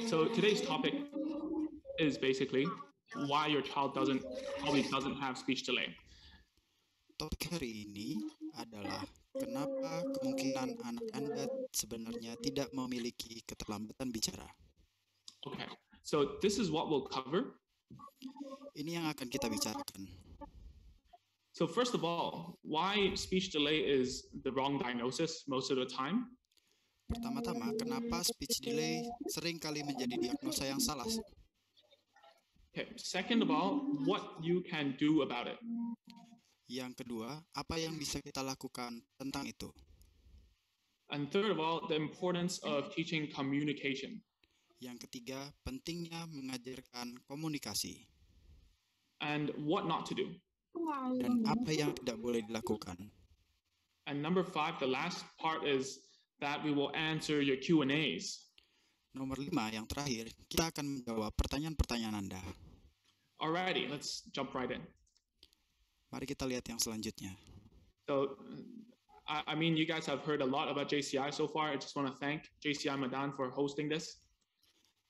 So today's topic is basically why your child doesn't probably doesn't have speech delay. Topik hari ini adalah kenapa kemungkinan anak Anda sebenarnya tidak memiliki keterlambatan bicara. Okay. So this is what we'll cover. Ini yang akan kita bicarakan. So first of all, why speech delay is the wrong diagnosis most of the time. Pertama-tama, kenapa speech delay sering kali menjadi diagnosa yang salah? Okay. Second of all, what you can do about it. Yang kedua, apa yang bisa kita lakukan tentang itu? And third of all, the importance of teaching communication. Yang ketiga, pentingnya mengajarkan komunikasi. And what not to do. Dan apa yang tidak boleh dilakukan. And number five, the last part is that we will answer your Q&As. Nomor lima yang terakhir, kita akan menjawab pertanyaan-pertanyaan Anda. Alrighty, let's jump right in. Mari kita lihat yang selanjutnya. So, I, I mean, you guys have heard a lot about JCI so far. I just want to thank JCI Medan for hosting this.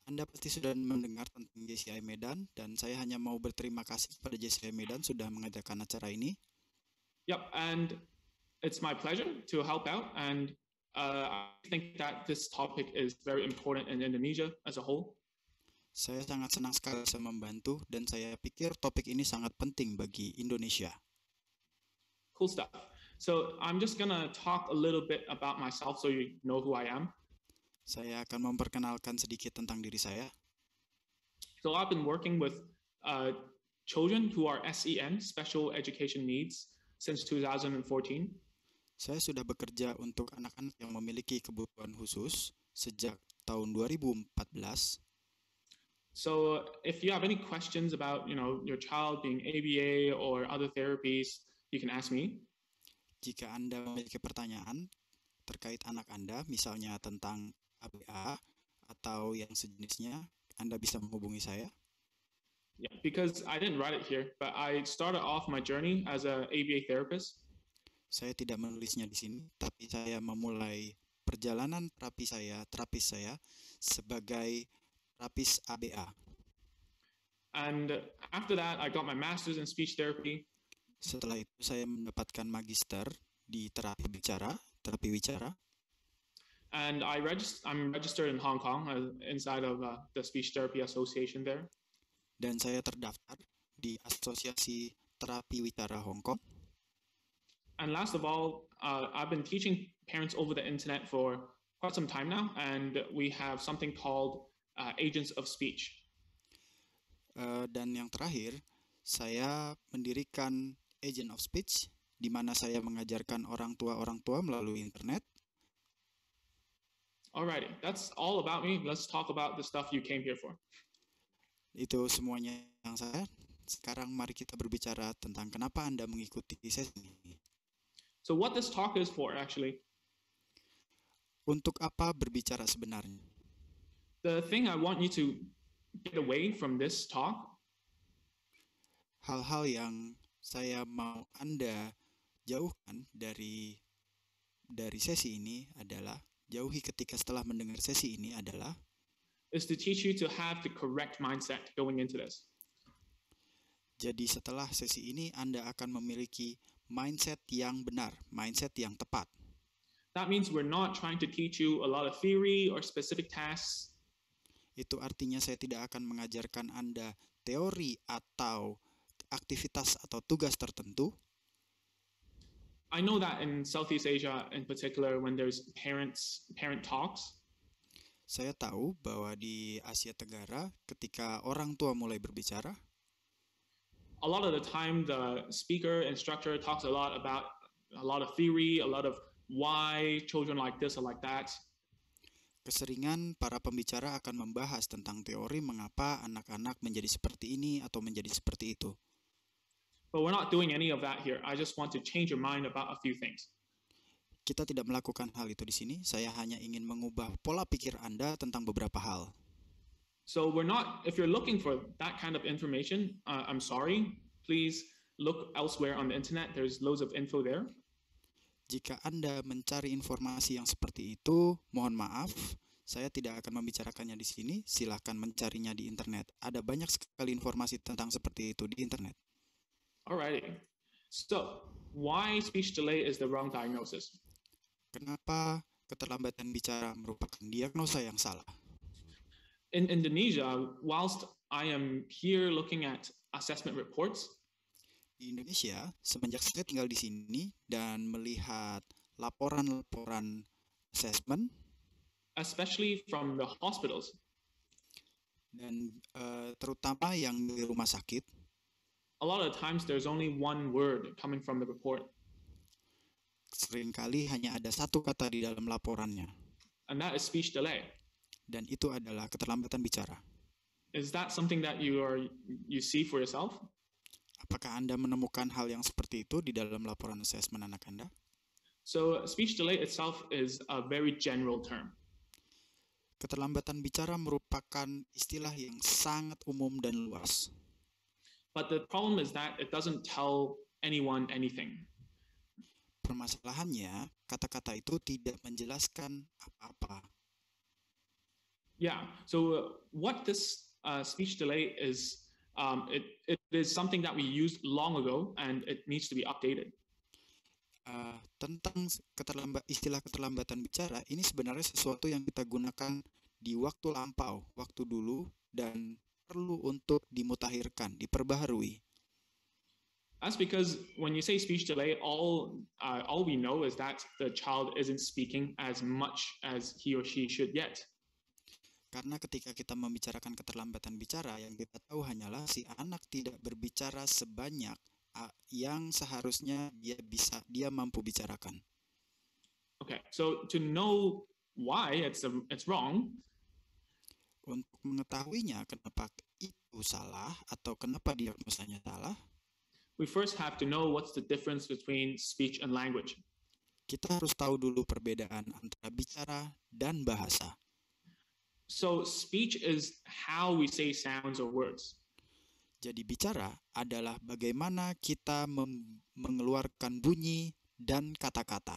Anda pasti sudah mendengar tentang JCI Medan dan saya hanya mau berterima kasih kepada JCI Medan sudah mengadakan acara ini. Yep, and it's my pleasure to help out and uh, I think that this topic is very important in Indonesia as a whole. Saya sangat senang sekali bisa membantu dan saya pikir topik ini sangat penting bagi Indonesia. Cool stuff. So I'm just gonna talk a little bit about myself so you know who I am. Saya akan memperkenalkan sedikit tentang diri saya. So I've been working with uh, children who are SEN, special education needs, since 2014. Saya sudah bekerja untuk anak-anak yang memiliki kebutuhan khusus sejak tahun 2014. So, if you have any questions about, you know, your child being ABA or other therapies, you can ask me. Jika Anda memiliki pertanyaan terkait anak Anda, misalnya tentang ABA atau yang sejenisnya, Anda bisa menghubungi saya. Yeah, because I didn't write it here, but I started off my journey as a ABA therapist saya tidak menulisnya di sini, tapi saya memulai perjalanan terapi saya, terapis saya sebagai terapis ABA. And after that, I got my master's in speech therapy. Setelah itu saya mendapatkan magister di terapi bicara, terapi wicara. And I register, I'm registered in Hong Kong uh, inside of uh, the Speech Therapy Association there. Dan saya terdaftar di Asosiasi Terapi Wicara Hong Kong. And last of all, uh, I've been teaching parents over the internet for quite some time now, and we have something called uh, agents of speech. Uh, dan yang terakhir, saya mendirikan agent of speech, di mana saya mengajarkan orang tua orang tua melalui internet. Alrighty, that's all about me. Let's talk about the stuff you came here for. Itu semuanya yang saya. Sekarang mari kita berbicara tentang kenapa Anda mengikuti sesi ini. So what this talk is for actually. Untuk apa berbicara sebenarnya? The thing I want you to get away from this talk. Hal-hal yang saya mau Anda jauhkan dari dari sesi ini adalah jauhi ketika setelah mendengar sesi ini adalah is to teach you to have the correct mindset going into this. Jadi setelah sesi ini Anda akan memiliki mindset yang benar, mindset yang tepat. That means we're not trying to teach you a lot of theory or specific tasks. Itu artinya saya tidak akan mengajarkan Anda teori atau aktivitas atau tugas tertentu. I know that in Southeast Asia in particular when there's parents parent talks. Saya tahu bahwa di Asia Tenggara ketika orang tua mulai berbicara a lot of the time the speaker instructor talks a lot about a lot of theory, a lot of why children like this or like that. Keseringan para pembicara akan membahas tentang teori mengapa anak-anak menjadi seperti ini atau menjadi seperti itu. But we're not doing any of that here. I just want to change your mind about a few things. Kita tidak melakukan hal itu di sini. Saya hanya ingin mengubah pola pikir Anda tentang beberapa hal. So we're not, if you're looking for that kind of information, uh, I'm sorry, please look elsewhere on the internet. There's loads of info there. Jika Anda mencari informasi yang seperti itu, mohon maaf, saya tidak akan membicarakannya di sini. Silakan mencarinya di internet. Ada banyak sekali informasi tentang seperti itu di internet. Alrighty. So, why speech delay is the wrong diagnosis? Kenapa keterlambatan bicara merupakan diagnosa yang salah? in Indonesia, whilst I am here looking at assessment reports, di Indonesia, semenjak saya tinggal di sini dan melihat laporan-laporan assessment, especially from the hospitals, dan uh, terutama yang di rumah sakit, a lot of times there's only one word coming from the report. Seringkali hanya ada satu kata di dalam laporannya. And that is speech delay dan itu adalah keterlambatan bicara. Is that something that you are you see for yourself? Apakah Anda menemukan hal yang seperti itu di dalam laporan asesmen anak Anda? So speech delay itself is a very general term. Keterlambatan bicara merupakan istilah yang sangat umum dan luas. But the problem is that it doesn't tell anyone anything. Permasalahannya, kata-kata itu tidak menjelaskan apa-apa Yeah. So uh, what this uh, speech delay is, um, it, it is something that we used long ago and it needs to be updated. Uh, tentang keterlambat istilah keterlambatan bicara ini sebenarnya sesuatu yang kita gunakan di waktu lampau, waktu dulu dan perlu untuk dimutahirkan, diperbaharui. That's because when you say speech delay, all uh, all we know is that the child isn't speaking as much as he or she should yet. Karena ketika kita membicarakan keterlambatan bicara, yang kita tahu hanyalah si anak tidak berbicara sebanyak yang seharusnya dia bisa dia mampu bicarakan. Okay, so to know why it's a, it's wrong. Untuk mengetahuinya kenapa itu salah atau kenapa diagnosanya salah. We first have to know what's the difference between speech and language. Kita harus tahu dulu perbedaan antara bicara dan bahasa. So speech is how we say sounds or words. Jadi bicara adalah bagaimana kita mengeluarkan bunyi dan kata-kata.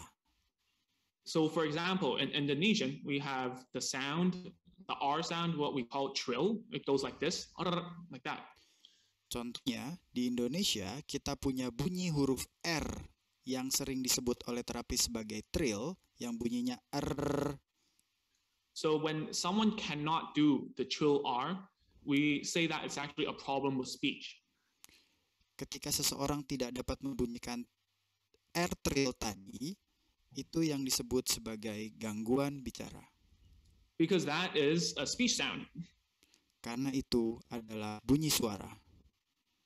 So for example, in Indonesian, we have the sound, the R sound, what we call trill. It goes like this, like that. Contohnya, di Indonesia kita punya bunyi huruf R yang sering disebut oleh terapis sebagai trill yang bunyinya R So when someone cannot do the trill R, we say that it's actually a problem with speech. Ketika seseorang tidak dapat membunyikan R trill tadi, itu yang disebut sebagai gangguan bicara. Because that is a speech sound. Karena itu adalah bunyi suara.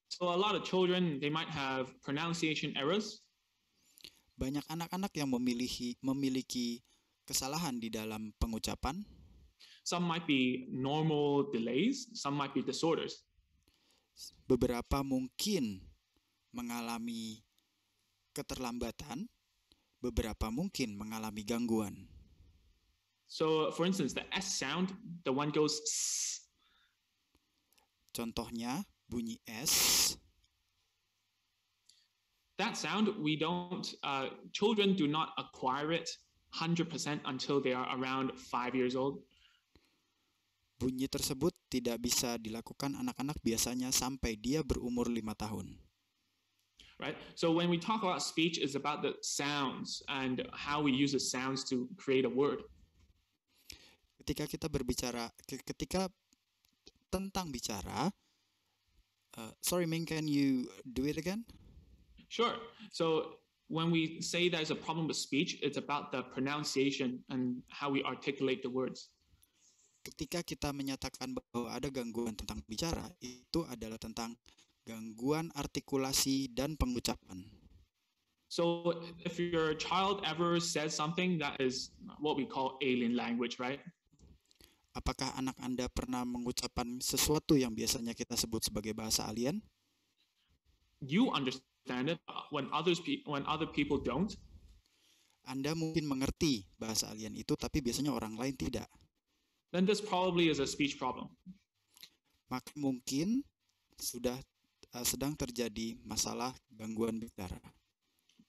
So a lot of children they might have pronunciation errors. Banyak anak-anak yang memiliki memiliki kesalahan di dalam pengucapan. Some might be normal delays, some might be disorders. Beberapa mungkin mengalami keterlambatan, beberapa mungkin mengalami gangguan. So, for instance, the S sound, the one goes S. Contohnya bunyi S. That sound we don't, uh, children do not acquire it 100% until they are around 5 years old. Bunyi tersebut tidak bisa dilakukan anak-anak biasanya sampai dia berumur 5 tahun. Right? So when we talk about speech is about the sounds and how we use the sounds to create a word. Ketika kita berbicara ketika tentang bicara uh, sorry Ming can you do it again? Sure. So when we say there's a problem with speech, it's about the pronunciation and how we articulate the words. Ketika kita menyatakan bahwa ada gangguan tentang bicara, itu adalah tentang gangguan artikulasi dan pengucapan. So if your child ever says something that is what we call alien language, right? Apakah anak Anda pernah mengucapkan sesuatu yang biasanya kita sebut sebagai bahasa alien? You understand standard when others when other people don't. Anda mungkin mengerti bahasa alien itu, tapi biasanya orang lain tidak. Then this probably is a speech problem. Maka mungkin sudah uh, sedang terjadi masalah gangguan bicara.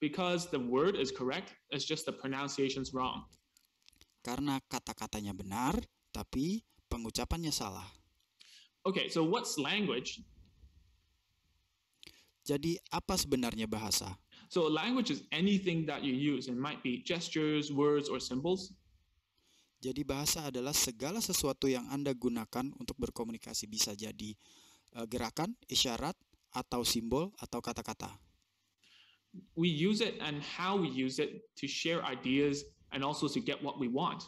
Because the word is correct, it's just the pronunciation's wrong. Karena kata-katanya benar, tapi pengucapannya salah. Okay, so what's language? Jadi apa sebenarnya bahasa? So language is anything that you use. It might be gestures, words, or symbols. Jadi bahasa adalah segala sesuatu yang Anda gunakan untuk berkomunikasi bisa jadi uh, gerakan, isyarat, atau simbol, atau kata-kata. We use it and how we use it to share ideas and also to get what we want.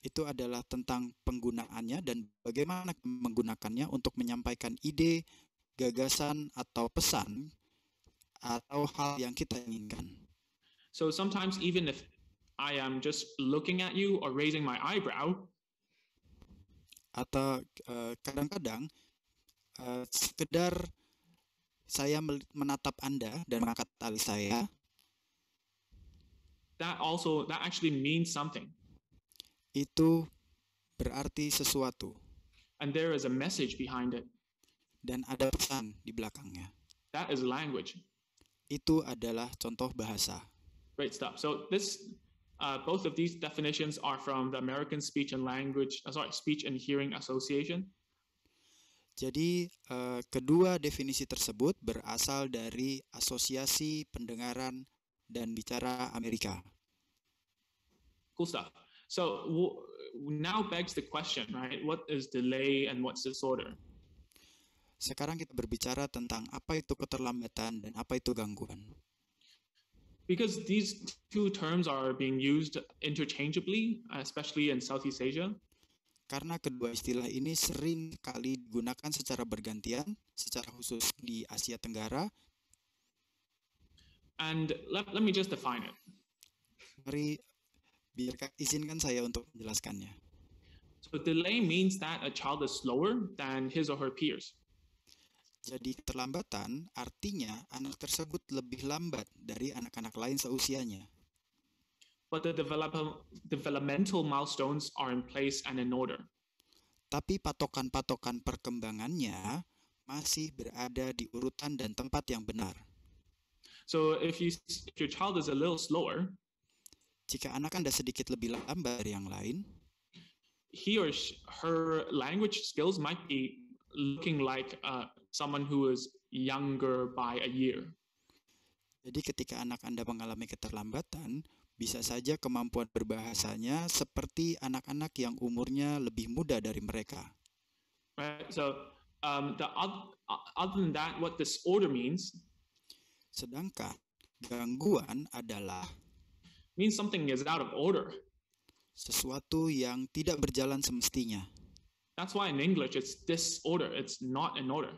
Itu adalah tentang penggunaannya dan bagaimana menggunakannya untuk menyampaikan ide, gagasan atau pesan atau hal yang kita inginkan. So sometimes even if I am just looking at you or raising my eyebrow, atau eh, kadang-kadang uh, uh, sekedar saya menatap Anda dan mengangkat tali saya. That also that actually means something. Itu berarti sesuatu. And there is a message behind it dan ada pesan di belakangnya. That is language. Itu adalah contoh bahasa. Great stuff. So this uh, both of these definitions are from the American Speech and Language, uh, sorry, Speech and Hearing Association. Jadi uh, kedua definisi tersebut berasal dari Asosiasi Pendengaran dan Bicara Amerika. Cool stuff. So now begs the question, right? What is delay and what's disorder? Sekarang kita berbicara tentang apa itu keterlambatan dan apa itu gangguan. Because these two terms are being used interchangeably, especially in Southeast Asia. Karena kedua istilah ini sering kali digunakan secara bergantian, secara khusus di Asia Tenggara. And let, let me just define it. Mari biarkan izinkan saya untuk menjelaskannya. So delay means that a child is slower than his or her peers. Jadi terlambatan artinya anak tersebut lebih lambat dari anak-anak lain seusianya. But the develop developmental milestones are in place and in order. Tapi patokan-patokan perkembangannya masih berada di urutan dan tempat yang benar. So if, you, if your child is a little slower, jika anak Anda sedikit lebih lambat dari yang lain, he or her language skills might be looking like uh, someone who is younger by a year. Jadi ketika anak Anda mengalami keterlambatan, bisa saja kemampuan berbahasanya seperti anak-anak yang umurnya lebih muda dari mereka. Right. So um, the other uh, other than that, what disorder means? Sedangkan gangguan adalah means something is out of order. Sesuatu yang tidak berjalan semestinya. That's why in English it's disorder. It's not in order.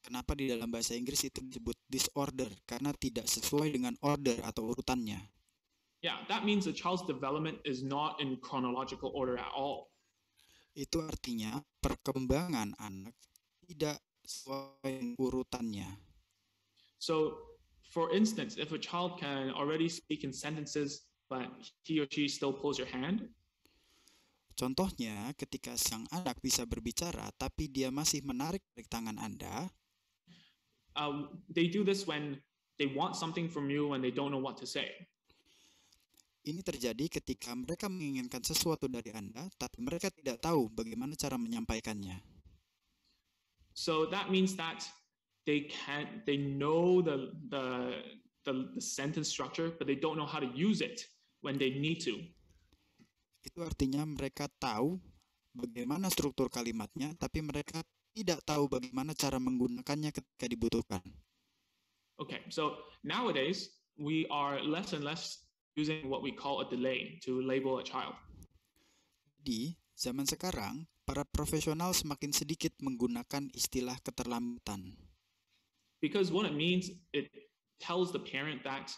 Kenapa di dalam bahasa Inggris itu disebut disorder? Karena tidak sesuai dengan order atau urutannya. Yeah, that means a child's development is not in chronological order at all. Itu artinya perkembangan anak tidak sesuai urutannya. So, for instance, if a child can already speak in sentences but he or she still pulls your hand, Contohnya, ketika sang anak bisa berbicara tapi dia masih menarik tangan Anda, uh, they do this when they want something from you and they don't know what to say. Ini terjadi ketika mereka menginginkan sesuatu dari Anda, tapi mereka tidak tahu bagaimana cara menyampaikannya. So that means that they can they know the the the, the sentence structure, but they don't know how to use it when they need to. Itu artinya mereka tahu bagaimana struktur kalimatnya, tapi mereka tidak tahu bagaimana cara menggunakannya ketika dibutuhkan. Okay, so nowadays we are less and less using what we call a delay to label a child. Di zaman sekarang, para profesional semakin sedikit menggunakan istilah keterlambatan. Because what it means, it tells the parent that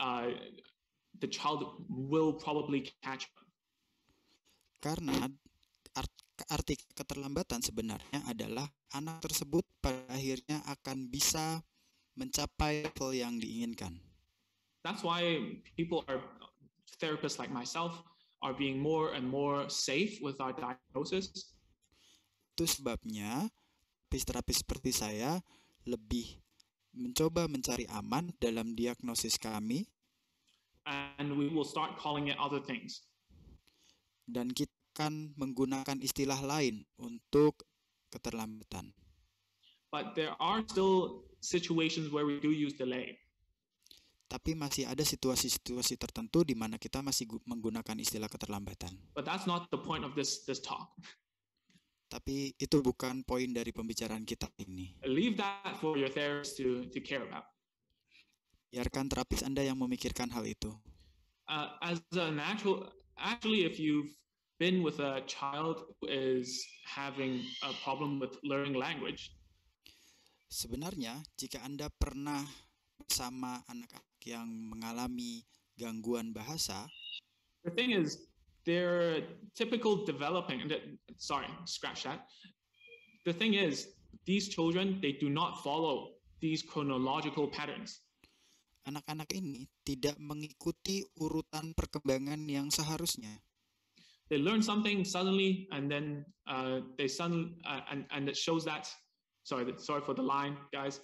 uh, the child will probably catch up. Karena arti keterlambatan sebenarnya adalah anak tersebut pada akhirnya akan bisa mencapai level yang diinginkan. That's why people are therapists like myself are being more and more safe with our diagnosis. Itu sebabnya terapi seperti saya lebih mencoba mencari aman dalam diagnosis kami. And we will start calling it other things. Dan kita akan menggunakan istilah lain untuk keterlambatan. But there are still situations where we do use delay. Tapi masih ada situasi-situasi tertentu di mana kita masih menggunakan istilah keterlambatan. But that's not the point of this this talk. Tapi itu bukan poin dari pembicaraan kita ini. Leave that for your therapist to to care about. Biarkan terapis Anda yang memikirkan hal itu. Uh, as a natural, actually, if you've been with a child who is having a problem with learning language. Sebenarnya, jika Anda pernah bersama anak yang mengalami gangguan bahasa, the thing is, they're typical developing. Sorry, scratch that. The thing is, these children they do not follow these chronological patterns. Anak-anak ini tidak mengikuti urutan perkembangan yang seharusnya they learn something suddenly and then uh, they suddenly uh, and and it shows that sorry sorry for the line guys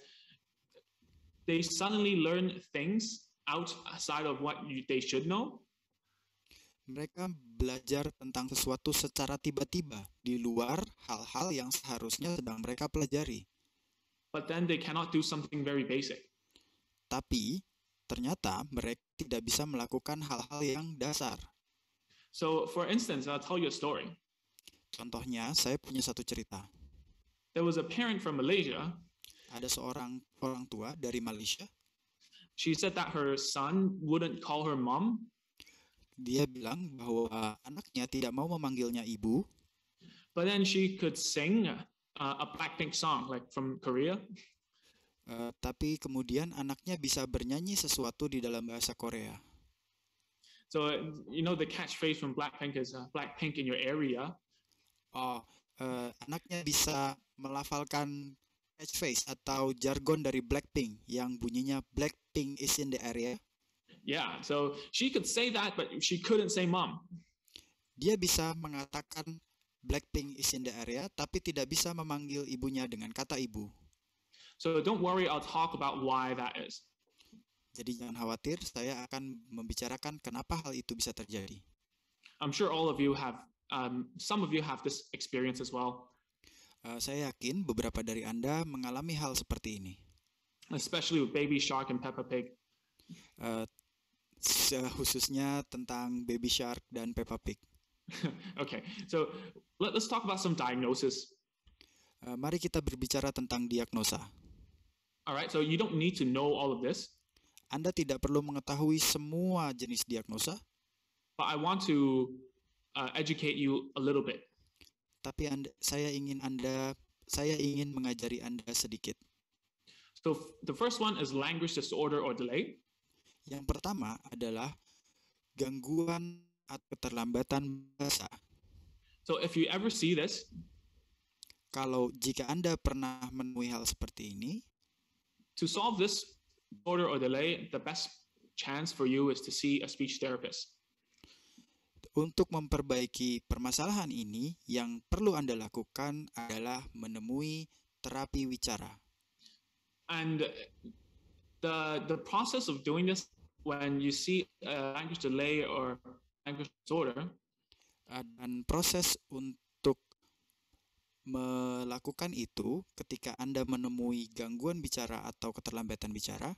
they suddenly learn things outside of what you, they should know mereka belajar tentang sesuatu secara tiba-tiba di luar hal-hal yang seharusnya sedang mereka pelajari. But then they cannot do something very basic. Tapi ternyata mereka tidak bisa melakukan hal-hal yang dasar. So, for instance, I'll tell you a story. Contohnya, saya punya satu cerita. There was a parent from Malaysia. Ada seorang orang tua dari Malaysia. She said that her son wouldn't call her mom. Dia bilang bahwa anaknya tidak mau memanggilnya ibu. But then she could sing uh, a Blackpink song like from Korea. Uh, tapi kemudian anaknya bisa bernyanyi sesuatu di dalam bahasa Korea. So you know the catchphrase from Blackpink is uh, Blackpink in your area. Oh, uh, anaknya bisa melafalkan catchphrase atau jargon dari Blackpink yang bunyinya Blackpink is in the area. Yeah, so she could say that, but she couldn't say mom. Dia bisa mengatakan Blackpink is in the area, tapi tidak bisa memanggil ibunya dengan kata ibu. So don't worry, I'll talk about why that is. Jadi jangan khawatir, saya akan membicarakan kenapa hal itu bisa terjadi. I'm sure all of you have, um, some of you have this experience as well. Uh, saya yakin beberapa dari Anda mengalami hal seperti ini. Especially with Baby Shark and Peppa Pig. Uh, khususnya tentang Baby Shark dan Peppa Pig. okay, so let, let's talk about some diagnosis. Uh, mari kita berbicara tentang diagnosa. Alright, so you don't need to know all of this. Anda tidak perlu mengetahui semua jenis diagnosa. But I want to uh, educate you a little bit. Tapi anda, saya ingin Anda saya ingin mengajari Anda sedikit. So the first one is language disorder or delay. Yang pertama adalah gangguan atau keterlambatan bahasa. So if you ever see this, kalau jika Anda pernah menemui hal seperti ini, to solve this order or delay, the best chance for you is to see a speech therapist. Untuk memperbaiki permasalahan ini, yang perlu Anda lakukan adalah menemui terapi wicara. And the the process of doing this when you see a language delay or language disorder dan proses untuk melakukan itu ketika Anda menemui gangguan bicara atau keterlambatan bicara?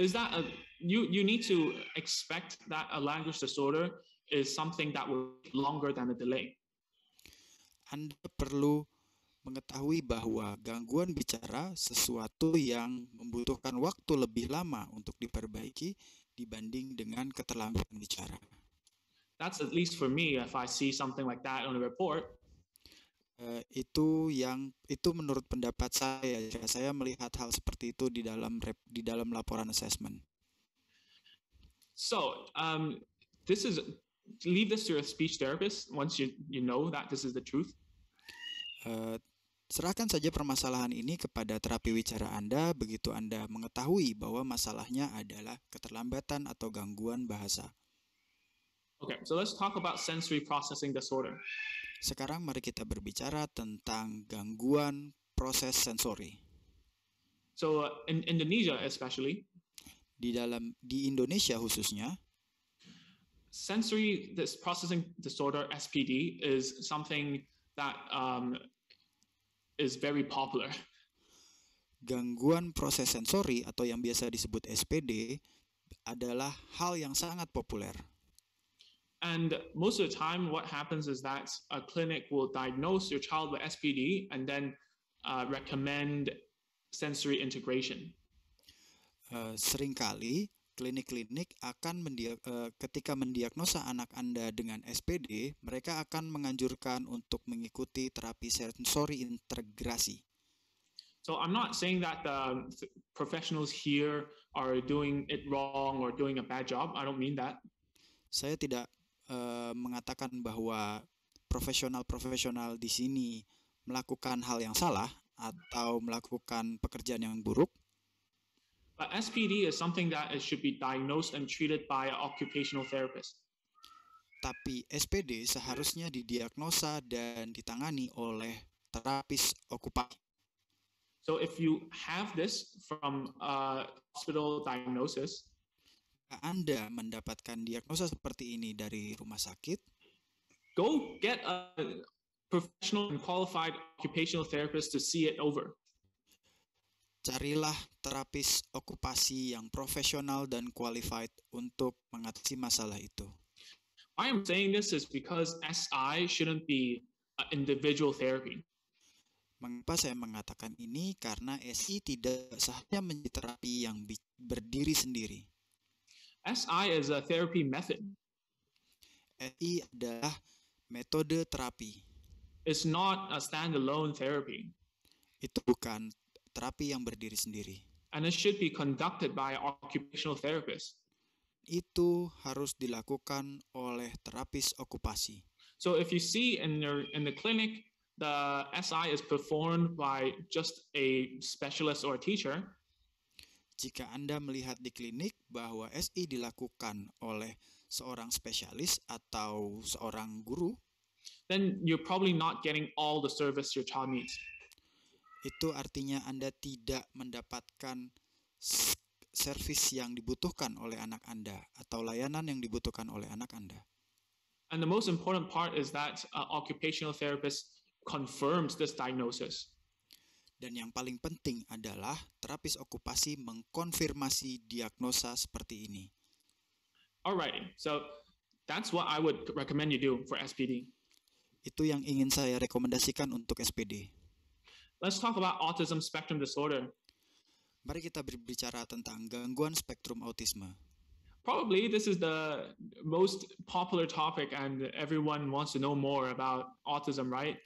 Is that a, you you need to expect that a language disorder is something that will longer than a delay. Anda perlu mengetahui bahwa gangguan bicara sesuatu yang membutuhkan waktu lebih lama untuk diperbaiki dibanding dengan keterlambatan bicara. That's at least for me if I see something like that on a report, Eh, itu yang itu menurut pendapat saya jika ya. saya melihat hal seperti itu di dalam rep, di dalam laporan assessment. So um, this is leave this to a speech therapist once you you know that this is the truth. Uh, serahkan saja permasalahan ini kepada terapi wicara Anda begitu Anda mengetahui bahwa masalahnya adalah keterlambatan atau gangguan bahasa. Okay, so let's talk about sensory processing disorder. Sekarang mari kita berbicara tentang gangguan proses sensori. So uh, in Indonesia especially di dalam di Indonesia khususnya sensory this processing disorder SPD is something that um, is very popular. Gangguan proses sensori atau yang biasa disebut SPD adalah hal yang sangat populer. And most of the time, what happens is that a clinic will diagnose your child with SPD and then uh, recommend sensory integration. Uh, seringkali klinik-klinik akan mendia uh, ketika mendiagnosa anak Anda dengan SPD, mereka akan menganjurkan untuk mengikuti terapi sensori integrasi. So I'm not saying that the um, professionals here are doing it wrong or doing a bad job. I don't mean that. Saya tidak Eh, mengatakan bahwa profesional-profesional di sini melakukan hal yang salah atau melakukan pekerjaan yang buruk? But SPD is something that it should be diagnosed and treated by an occupational therapist. Tapi SPD seharusnya didiagnosa dan ditangani oleh terapis okupasi. So if you have this from a hospital diagnosis, anda mendapatkan diagnosa seperti ini dari rumah sakit, go get a professional and qualified occupational therapist to see it over. Carilah terapis okupasi yang profesional dan qualified untuk mengatasi masalah itu. Why I'm saying this is because SI shouldn't be individual therapy. Mengapa saya mengatakan ini? Karena SI tidak saja menjadi terapi yang berdiri sendiri. SI is a therapy method. SI adalah metode terapi. It's not a standalone therapy. Itu bukan terapi yang berdiri sendiri. And it should be conducted by occupational therapist. Itu harus dilakukan oleh terapis okupasi. So if you see in your in the clinic the SI is performed by just a specialist or a teacher, jika Anda melihat di klinik bahwa SI dilakukan oleh seorang spesialis atau seorang guru, then you're probably not getting all the service your child needs. Itu artinya Anda tidak mendapatkan servis yang dibutuhkan oleh anak Anda atau layanan yang dibutuhkan oleh anak Anda. And the most important part is that uh, occupational therapist confirms this diagnosis. Dan yang paling penting adalah terapis okupasi mengkonfirmasi diagnosa seperti ini. Alrighty, so that's what I would recommend you do for SPD. Itu yang ingin saya rekomendasikan untuk SPD. Let's talk about autism spectrum disorder. Mari kita berbicara tentang gangguan spektrum autisme. Probably this is the most popular topic and everyone wants to know more about autism, right?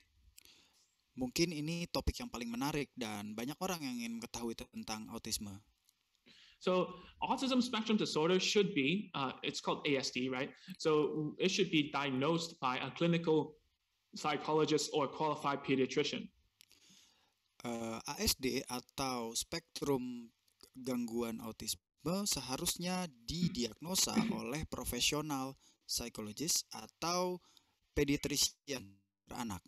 Mungkin ini topik yang paling menarik dan banyak orang yang ingin mengetahui tentang autisme. So autism spectrum disorder should be, uh, it's called ASD, right? So it should be diagnosed by a clinical psychologist or qualified pediatrician. Uh, ASD atau spektrum gangguan autisme seharusnya didiagnosa oleh profesional psikologis atau pediatrician anak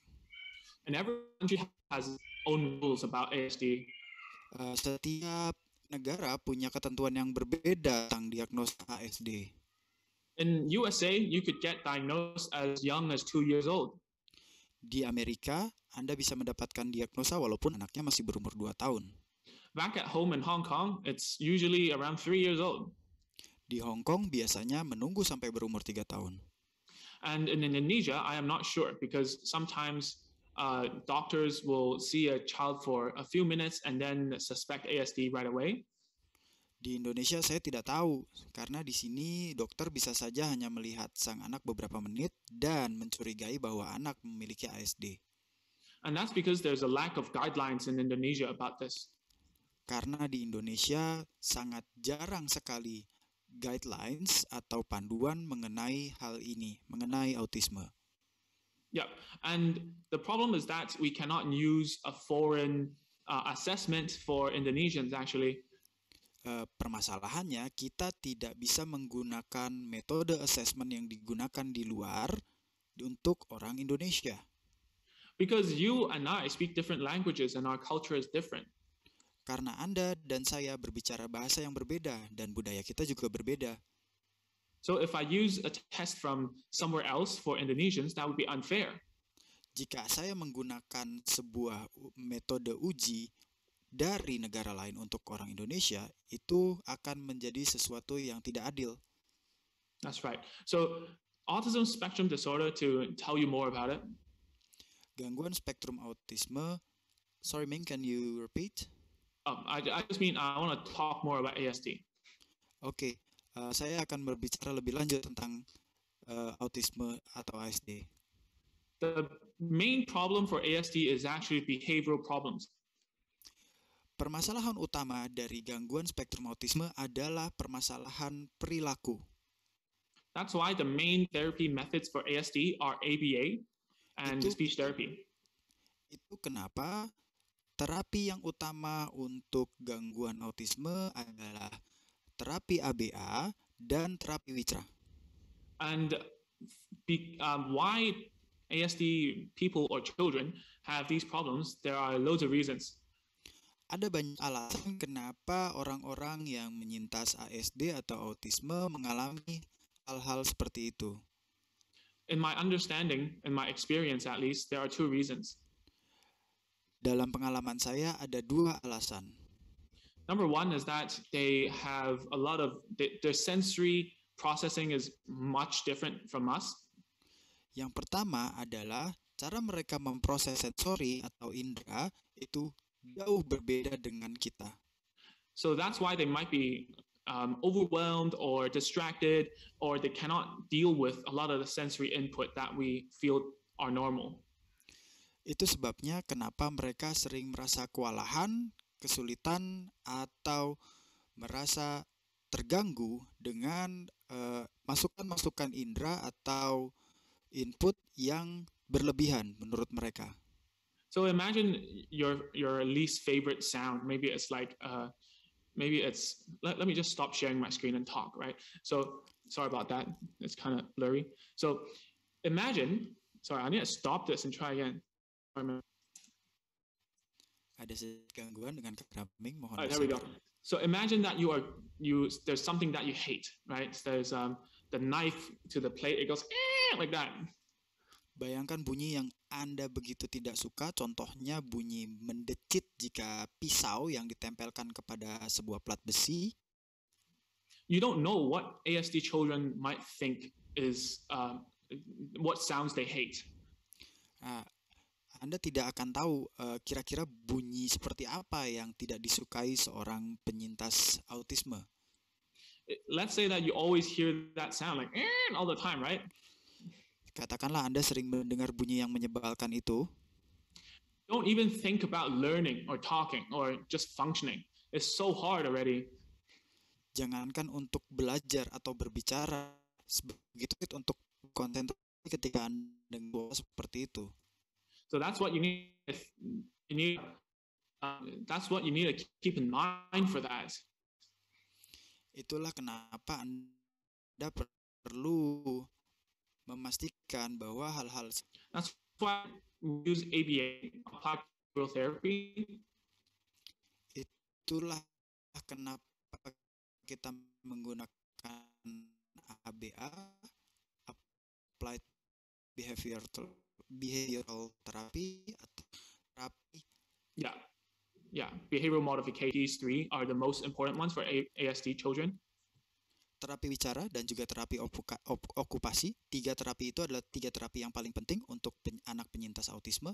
and every country has own rules about ASD. Uh, eh, setiap negara punya ketentuan yang berbeda tentang diagnosa ASD. In USA, you could get diagnosed as young as two years old. Di Amerika, Anda bisa mendapatkan diagnosa walaupun anaknya masih berumur 2 tahun. Back at home in Hong Kong, it's usually around three years old. Di Hong Kong biasanya menunggu sampai berumur 3 tahun. And in Indonesia, I am not sure because sometimes uh, doctors will see a child for a few minutes and then suspect ASD right away? Di Indonesia saya tidak tahu karena di sini dokter bisa saja hanya melihat sang anak beberapa menit dan mencurigai bahwa anak memiliki ASD. And that's because there's a lack of guidelines in Indonesia about this. Karena di Indonesia sangat jarang sekali guidelines atau panduan mengenai hal ini, mengenai autisme. Yeah, and the problem is that we cannot use a foreign uh, assessment for Indonesians actually. Uh, permasalahannya kita tidak bisa menggunakan metode assessment yang digunakan di luar untuk orang Indonesia. Because you and I speak different languages and our culture is different. Karena Anda dan saya berbicara bahasa yang berbeda dan budaya kita juga berbeda. So if I use a test from somewhere else for Indonesians, that would be unfair. Jika saya menggunakan sebuah metode uji dari negara lain untuk orang Indonesia, itu akan menjadi sesuatu yang tidak adil. That's right. So autism spectrum disorder to tell you more about it. Gangguan spektrum autisme. Sorry, Ming, can you repeat? Um, I, I just mean I want to talk more about ASD. Oke, okay. Eh, saya akan berbicara lebih lanjut tentang uh, autisme atau ASD. The main problem for ASD is actually behavioral problems. Permasalahan utama dari gangguan spektrum autisme adalah permasalahan perilaku. That's why the main therapy methods for ASD are ABA and itu, speech therapy. Itu kenapa terapi yang utama untuk gangguan autisme adalah terapi ABA dan terapi Wicra. And be, um, why ASD people or children have these problems? There are loads of reasons. Ada banyak alasan kenapa orang-orang yang menyintas ASD atau autisme mengalami hal-hal seperti itu. In my understanding, in my experience at least, there are two reasons. Dalam pengalaman saya ada dua alasan. Number one is that they have a lot of they, their sensory processing is much different from us. Yang pertama adalah cara mereka memproses sensori atau indera itu jauh berbeda dengan kita. So that's why they might be um, overwhelmed or distracted, or they cannot deal with a lot of the sensory input that we feel are normal. Itu sebabnya kenapa mereka sering merasa kewalahan, kesulitan atau merasa terganggu dengan eh, masukan-masukan uh, indera atau input yang berlebihan menurut mereka. So imagine your your least favorite sound. Maybe it's like uh, maybe it's let, let me just stop sharing my screen and talk. Right. So sorry about that. It's kind of blurry. So imagine. Sorry, I need to stop this and try again ada gangguan dengan keramping, mohon right, there we go. So imagine that you are you there's something that you hate, right? So there's um, the knife to the plate, it goes eh, like that. Bayangkan bunyi yang Anda begitu tidak suka, contohnya bunyi mendecit jika pisau yang ditempelkan kepada sebuah plat besi. You don't know what ASD children might think is um, what sounds they hate. uh, anda tidak akan tahu eh, kira-kira uh, bunyi seperti apa yang tidak disukai seorang penyintas autisme. Eh, let's say that you always hear that sound like eh, all the time, right? Katakanlah Anda sering mendengar bunyi yang menyebalkan itu. Don't even think about learning or talking or just functioning. It's so hard already. Jangankan untuk belajar atau berbicara, begitu untuk konten ketika Anda seperti itu. So that's what you need. If You need um, that's what you need to keep in mind for that. Itulah kenapa Anda perlu memastikan bahwa hal-hal That's why we use ABA, applied behavioral therapy. Itulah kenapa kita menggunakan ABA, applied behavior therapy behavioral therapy atau terapi? Ya, yeah. yeah. Behavioral modification. These three are the most important ones for ASD children. Terapi bicara dan juga terapi okupasi. Tiga terapi itu adalah tiga terapi yang paling penting untuk pen anak penyintas autisme.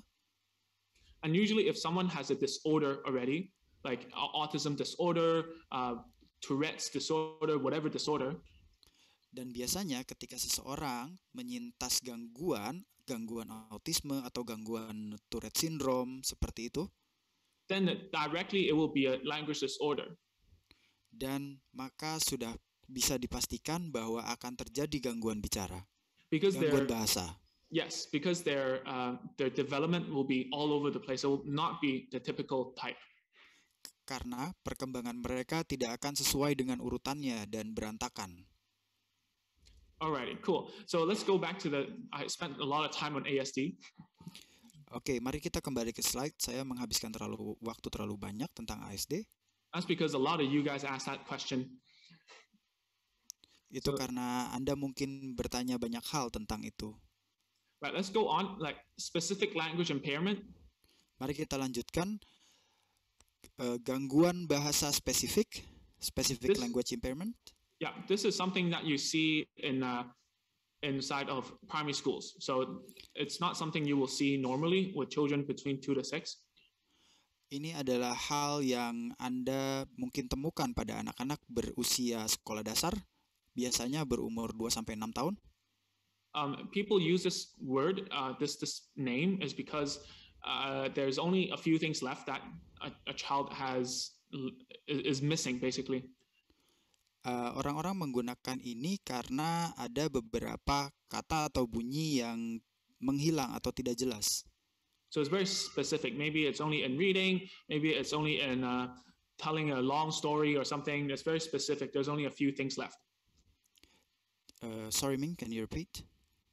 And usually, if someone has a disorder already, like autism disorder, uh, Tourette's disorder, whatever disorder, dan biasanya ketika seseorang menyintas gangguan gangguan autisme atau gangguan Tourette syndrome seperti itu? Then directly it will be a language disorder. Dan maka sudah bisa dipastikan bahwa akan terjadi gangguan bicara. Because gangguan bahasa. Yes, because their uh, their development will be all over the place. It will not be the typical type. Karena perkembangan mereka tidak akan sesuai dengan urutannya dan berantakan. Alrighty, cool. So let's go back to the. I spent a lot of time on ASD. Oke, okay, mari kita kembali ke slide. Saya menghabiskan terlalu waktu terlalu banyak tentang ASD. That's because a lot of you guys asked that question. Itu so, karena Anda mungkin bertanya banyak hal tentang itu. Right, let's go on like specific language impairment. Mari kita lanjutkan uh, gangguan bahasa spesifik, specific this, language impairment. Yeah, this is something that you see in uh, inside of primary schools. So it's not something you will see normally with children between two to six. Ini adalah hal yang Anda mungkin temukan pada anak-anak berusia sekolah dasar, biasanya berumur 2 sampai 6 tahun. Um, people use this word, uh, this this name is because uh, there's only a few things left that a, a child has is missing basically. Eh, orang-orang menggunakan ini karena ada beberapa kata atau bunyi yang menghilang atau tidak jelas. So it's very specific. Maybe it's only in reading, maybe it's only in uh, telling a long story or something. It's very specific. There's only a few things left. Uh, sorry, Ming, can you repeat?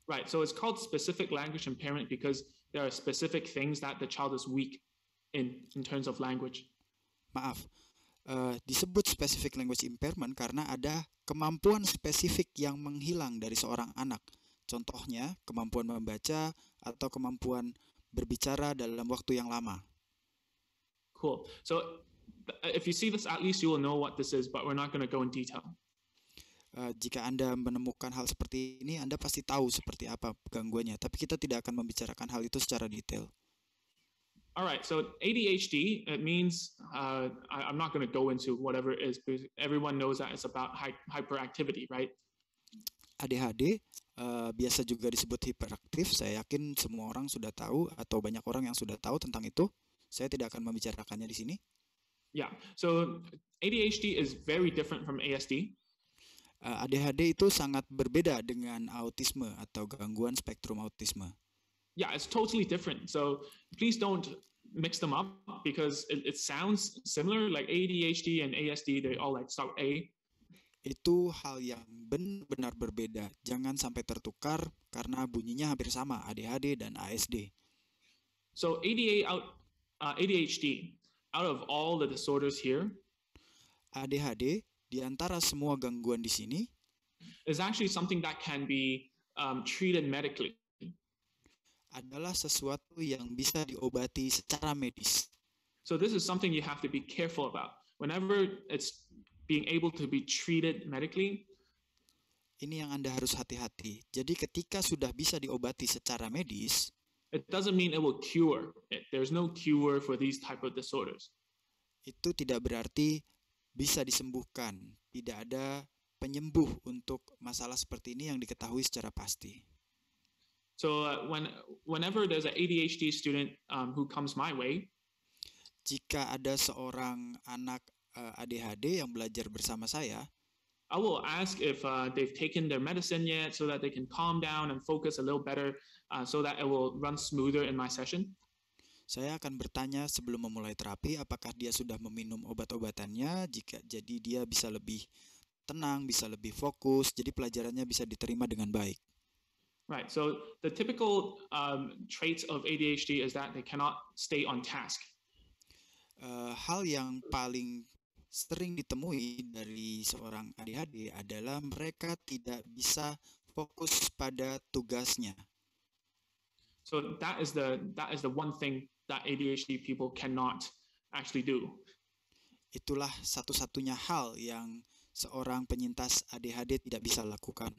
Right. So it's called specific language impairment because there are specific things that the child is weak in in terms of language. Maaf, uh, disebut specific language impairment karena ada kemampuan spesifik yang menghilang dari seorang anak. Contohnya, kemampuan membaca atau kemampuan berbicara dalam waktu yang lama. Cool. So if you see this, at least you will know what this is, but we're not going to go in detail. Uh, jika Anda menemukan hal seperti ini, Anda pasti tahu seperti apa gangguannya, tapi kita tidak akan membicarakan hal itu secara detail. All right, so ADHD, it means, uh, I, I'm not going to go into whatever it is, because everyone knows that it's about hy hyperactivity, right? ADHD uh, biasa juga disebut hiperaktif, saya yakin semua orang sudah tahu atau banyak orang yang sudah tahu tentang itu. Saya tidak akan membicarakannya di sini. yeah. so ADHD is very different from ASD. Uh, ADHD itu sangat berbeda dengan autisme atau gangguan spektrum autisme yeah, it's totally different. So please don't mix them up because it, it sounds similar. Like ADHD and ASD, they all like start A. Itu hal yang benar-benar berbeda. Jangan sampai tertukar karena bunyinya hampir sama ADHD dan ASD. So ADA out, uh, ADHD, out of all the disorders here, ADHD di antara semua gangguan di sini is actually something that can be um, treated medically adalah sesuatu yang bisa diobati secara medis. So this is something you have to be careful about. Whenever it's being able to be treated medically, ini yang Anda harus hati-hati. Jadi ketika sudah bisa diobati secara medis, it doesn't mean it will cure it. There's no cure for these type of disorders. Itu tidak berarti bisa disembuhkan. Tidak ada penyembuh untuk masalah seperti ini yang diketahui secara pasti. So uh, when whenever there's an ADHD student um, who comes my way, jika ada seorang anak uh, ADHD yang belajar bersama saya, I will ask if uh, they've taken their medicine yet so that they can calm down and focus a little better uh, so that it will run smoother in my session. Saya akan bertanya sebelum memulai terapi apakah dia sudah meminum obat-obatannya jika jadi dia bisa lebih tenang, bisa lebih fokus, jadi pelajarannya bisa diterima dengan baik. Right. So the typical um, traits of ADHD is that they cannot stay on task. Uh, hal yang paling sering ditemui dari seorang ADHD adalah mereka tidak bisa fokus pada tugasnya. So that is the that is the one thing that ADHD people cannot actually do. Itulah satu-satunya hal yang seorang penyintas ADHD tidak bisa lakukan.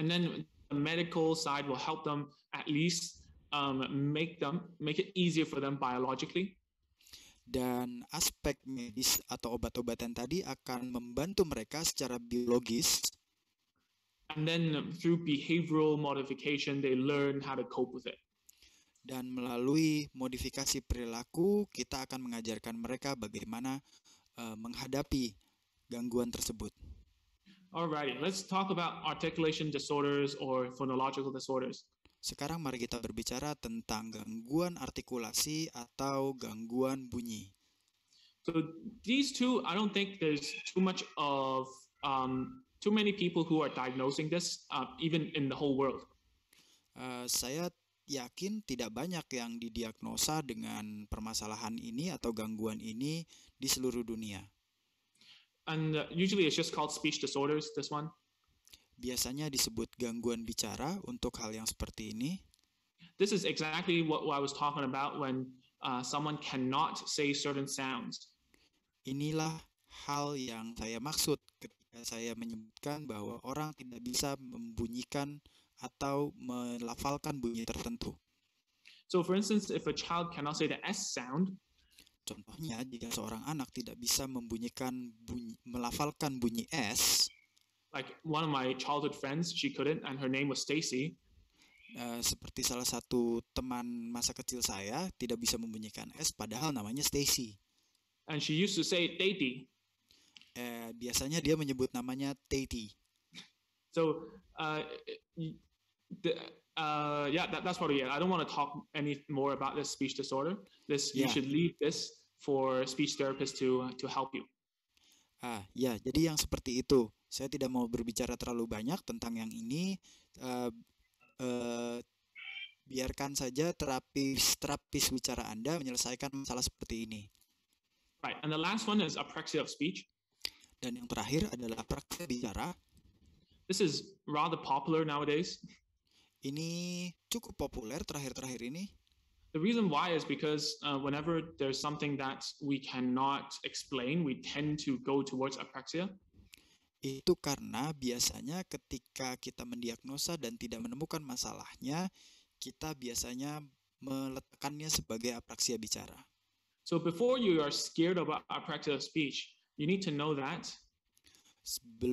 And then the medical side will help them at least um, make them make it easier for them biologically. Dan aspek medis atau obat-obatan tadi akan membantu mereka secara biologis. And then through behavioral modification, they learn how to cope with it. Dan melalui modifikasi perilaku, kita akan mengajarkan mereka bagaimana uh, menghadapi gangguan tersebut. Alrighty, let's talk about articulation disorders or phonological disorders. Sekarang mari kita berbicara tentang gangguan artikulasi atau gangguan bunyi. So these two, I don't think there's too much of um, too many people who are diagnosing this, uh, even in the whole world. Uh, saya yakin tidak banyak yang didiagnosa dengan permasalahan ini atau gangguan ini di seluruh dunia and uh, usually it's just called speech disorders this one biasanya disebut gangguan bicara untuk hal yang seperti ini this is exactly what, what i was talking about when uh, someone cannot say certain sounds inilah hal yang saya maksud ketika saya menyebutkan bahwa orang tidak bisa membunyikan atau melafalkan bunyi tertentu so for instance if a child cannot say the s sound Contohnya, jika seorang anak tidak bisa membunyikan bunyi, melafalkan bunyi S, like one of my childhood friends, she couldn't, and her name was Stacy. Uh, seperti salah satu teman masa kecil saya tidak bisa membunyikan S, padahal namanya Stacy. And she used to say Tati. Uh, biasanya dia menyebut namanya Tati. So, uh, the, uh, yeah, that, that's probably it. I don't want to talk any more about this speech disorder. This yeah. you should leave this for speech therapist to to help you. Ah, ya, jadi yang seperti itu. Saya tidak mau berbicara terlalu banyak tentang yang ini. Uh, uh, biarkan saja terapis terapis bicara Anda menyelesaikan masalah seperti ini. Right, and the last one is apraxia of speech. Dan yang terakhir adalah praktek bicara. This is rather popular nowadays ini cukup populer terakhir-terakhir ini. The reason why is because uh, whenever there's something that we cannot explain, we tend to go towards apraxia. Itu karena biasanya ketika kita mendiagnosa dan tidak menemukan masalahnya, kita biasanya meletakkannya sebagai apraksia bicara. So before you are scared about apraxia of speech, you need to know that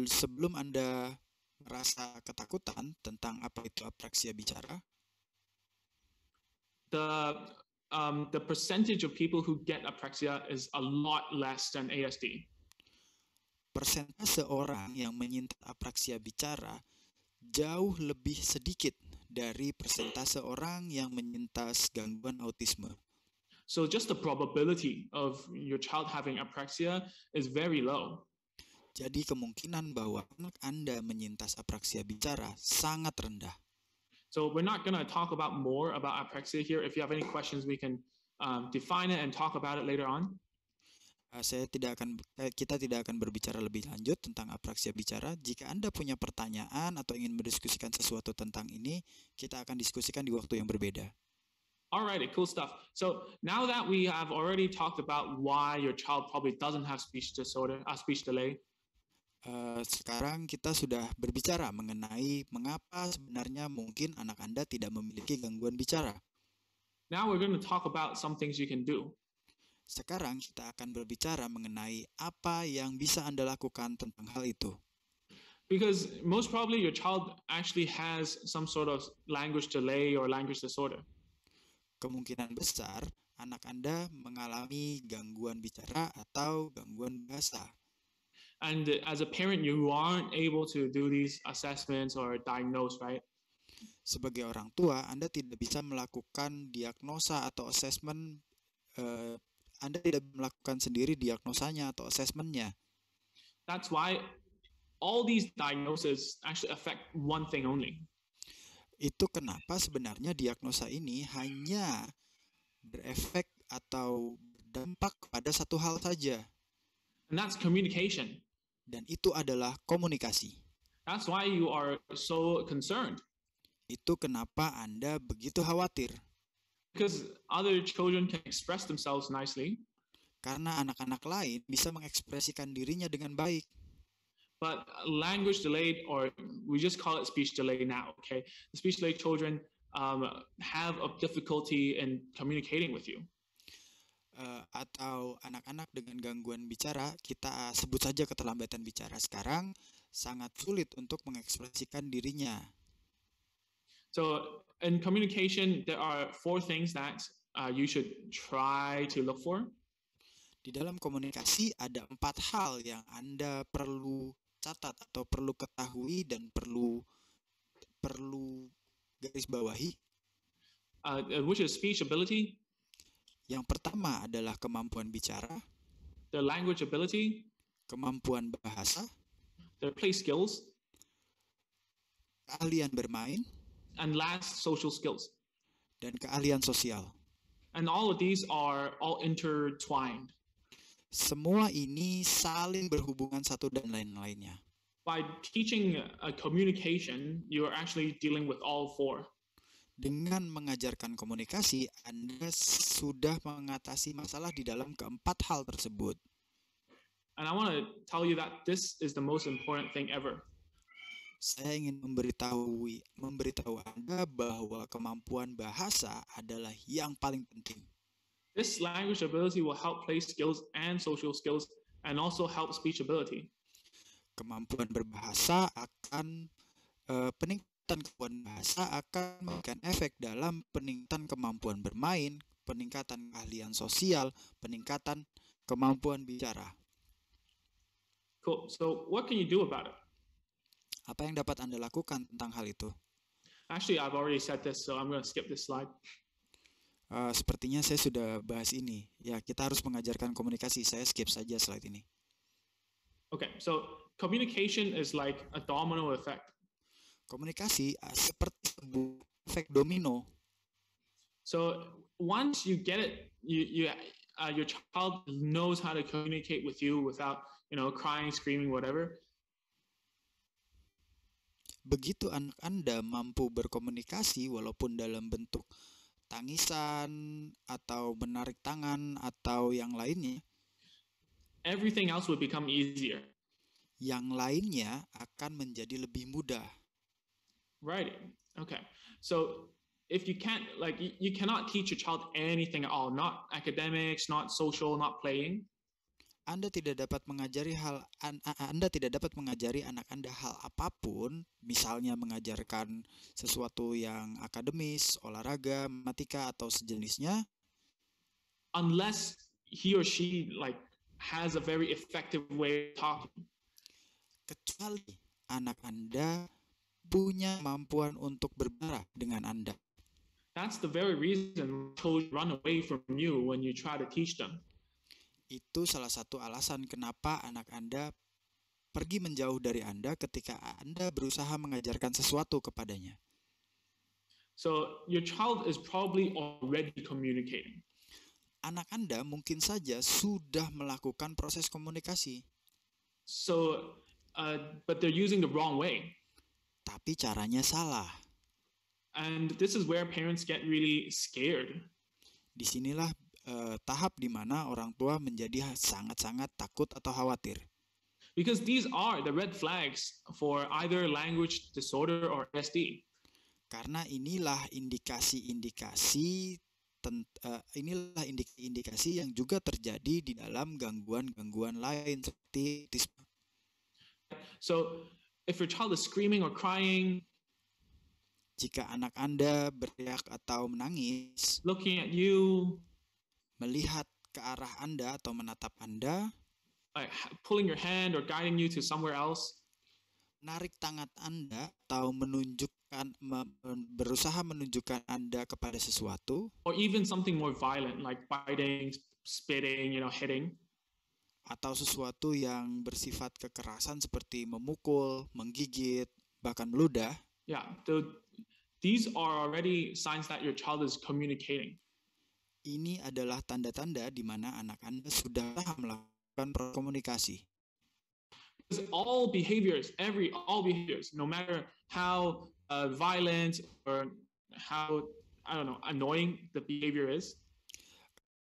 sebelum Anda rasa ketakutan tentang apa itu apraksia bicara? The um, the percentage of people who get apraxia is a lot less than ASD. Persentase orang yang menyintas apraksia bicara jauh lebih sedikit dari persentase orang yang menyintas gangguan autisme. So just the probability of your child having apraxia is very low. Jadi kemungkinan bahwa anak Anda menyintas apraksia bicara sangat rendah. So we're not going to talk about more about apraksia here. If you have any questions, we can um, define it and talk about it later on. Uh, saya tidak akan eh, kita tidak akan berbicara lebih lanjut tentang apraksia bicara. Jika Anda punya pertanyaan atau ingin mendiskusikan sesuatu tentang ini, kita akan diskusikan di waktu yang berbeda. Alrighty, cool stuff. So now that we have already talked about why your child probably doesn't have speech disorder, uh, speech delay, Eh, sekarang kita sudah berbicara mengenai mengapa sebenarnya mungkin anak Anda tidak memiliki gangguan bicara. Now we're going to talk about some things you can do. Sekarang kita akan berbicara mengenai apa yang bisa Anda lakukan tentang hal itu. Because most probably your child actually has some sort of language delay or language disorder. Kemungkinan besar anak Anda mengalami gangguan bicara atau gangguan bahasa and as a parent you aren't able to do these assessments or diagnose right sebagai orang tua Anda tidak bisa melakukan diagnosa atau assessment uh, Anda tidak melakukan sendiri diagnosanya atau assessmentnya that's why all these diagnoses actually affect one thing only itu kenapa sebenarnya diagnosa ini hanya berefek atau berdampak pada satu hal saja and that's communication dan itu adalah komunikasi. That's why you are so concerned. Itu kenapa Anda begitu khawatir. Because other children can express themselves nicely. Karena anak-anak lain bisa mengekspresikan dirinya dengan baik. But language delayed, or we just call it speech delay now, okay? The speech delay children um, have a difficulty in communicating with you. Eh, atau anak-anak dengan gangguan bicara, kita sebut saja keterlambatan bicara sekarang sangat sulit untuk mengekspresikan dirinya. So in communication there are four things that uh, you should try to look for. Di dalam komunikasi ada empat hal yang Anda perlu catat atau perlu ketahui dan perlu perlu garis bawahi. Uh, which is speech ability, yang pertama adalah kemampuan bicara, their language ability, kemampuan bahasa, their play skills, keahlian bermain, and last social skills, dan keahlian sosial. And all of these are all intertwined. Semua ini saling berhubungan satu dan lain-lainnya. By teaching a communication, you are actually dealing with all four. Dengan mengajarkan komunikasi, Anda sudah mengatasi masalah di dalam keempat hal tersebut. And I want to tell you that this is the most important thing ever. Saya ingin memberitahu memberitahu Anda bahwa kemampuan bahasa adalah yang paling penting. This language ability will help play skills and social skills and also help speech ability. Kemampuan berbahasa akan uh, eh, peningkatan kemampuan bahasa akan memberikan efek dalam peningkatan kemampuan bermain, peningkatan keahlian sosial, peningkatan kemampuan bicara. Cool. So, what can you do about it? Apa yang dapat Anda lakukan tentang hal itu? Actually, I've already said this, so I'm going to skip this slide. Uh, sepertinya saya sudah bahas ini. Ya, kita harus mengajarkan komunikasi. Saya skip saja slide ini. Okay, so communication is like a domino effect komunikasi ah, seperti efek domino. So once you get it, you you uh, your child knows how to communicate with you without you know crying, screaming, whatever. Begitu anak Anda mampu berkomunikasi walaupun dalam bentuk tangisan atau menarik tangan atau yang lainnya. Everything else will become easier. Yang lainnya akan menjadi lebih mudah writing. Okay. So if you can't like you, you cannot teach a child anything at all, not academics, not social, not playing. Anda tidak dapat mengajari hal an, Anda tidak dapat mengajari anak Anda hal apapun, misalnya mengajarkan sesuatu yang akademis, olahraga, matika atau sejenisnya unless he or she like has a very effective way of talking. Kecuali anak Anda punya kemampuan untuk berbicara dengan Anda. That's the very reason told run away from you when you try to teach them. Itu salah satu alasan kenapa anak Anda pergi menjauh dari Anda ketika Anda berusaha mengajarkan sesuatu kepadanya. So your child is probably already communicating. Anak Anda mungkin saja sudah melakukan proses komunikasi. So, uh, but they're using the wrong way tapi caranya salah. And this is where parents get really scared. Disinilah uh, tahap di mana orang tua menjadi sangat-sangat takut atau khawatir. Because these are the red flags for either language disorder or SD. Karena inilah indikasi-indikasi uh, inilah indikasi-indikasi yang juga terjadi di dalam gangguan-gangguan lain seperti autisme. So If your child is screaming or crying, jika anak Anda berteriak atau menangis, looking at you, melihat ke arah Anda atau menatap Anda, like pulling your hand or guiding you to somewhere else, menarik tangan Anda atau menunjukkan berusaha menunjukkan Anda kepada sesuatu, or even something more violent like biting, spitting, you know, hitting atau sesuatu yang bersifat kekerasan seperti memukul, menggigit, bahkan meludah. Yeah, the, these are already signs that your child is communicating. Ini adalah tanda-tanda di mana anak Anda sudah melakukan komunikasi. Because All behaviors, every all behaviors, no matter how uh, violent or how I don't know annoying the behavior is.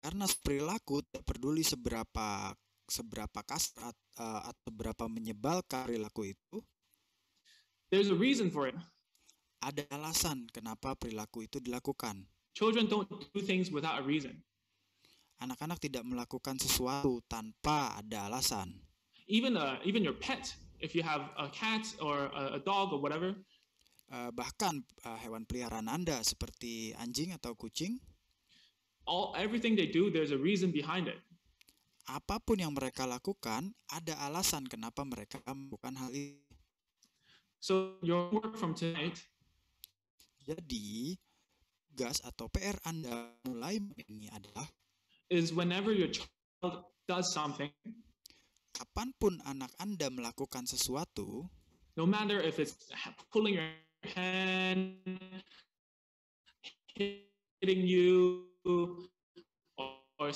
Karena perilaku tak peduli seberapa seberapa kasar eh, atau seberapa menyebalkan perilaku itu, there's a reason for it. Ada alasan kenapa perilaku itu dilakukan. Children don't do things without a reason. Anak-anak tidak melakukan sesuatu tanpa ada alasan. Even uh, even your pet, if you have a cat or a, a dog or whatever. Uh, bahkan uh, hewan peliharaan Anda seperti anjing atau kucing. All everything they do, there's a reason behind it apapun yang mereka lakukan, ada alasan kenapa mereka melakukan hal ini. So your work from tonight. Jadi tugas atau PR Anda mulai ini adalah is whenever your child does something. Kapanpun anak Anda melakukan sesuatu, no matter if it's pulling your hand, hitting you, or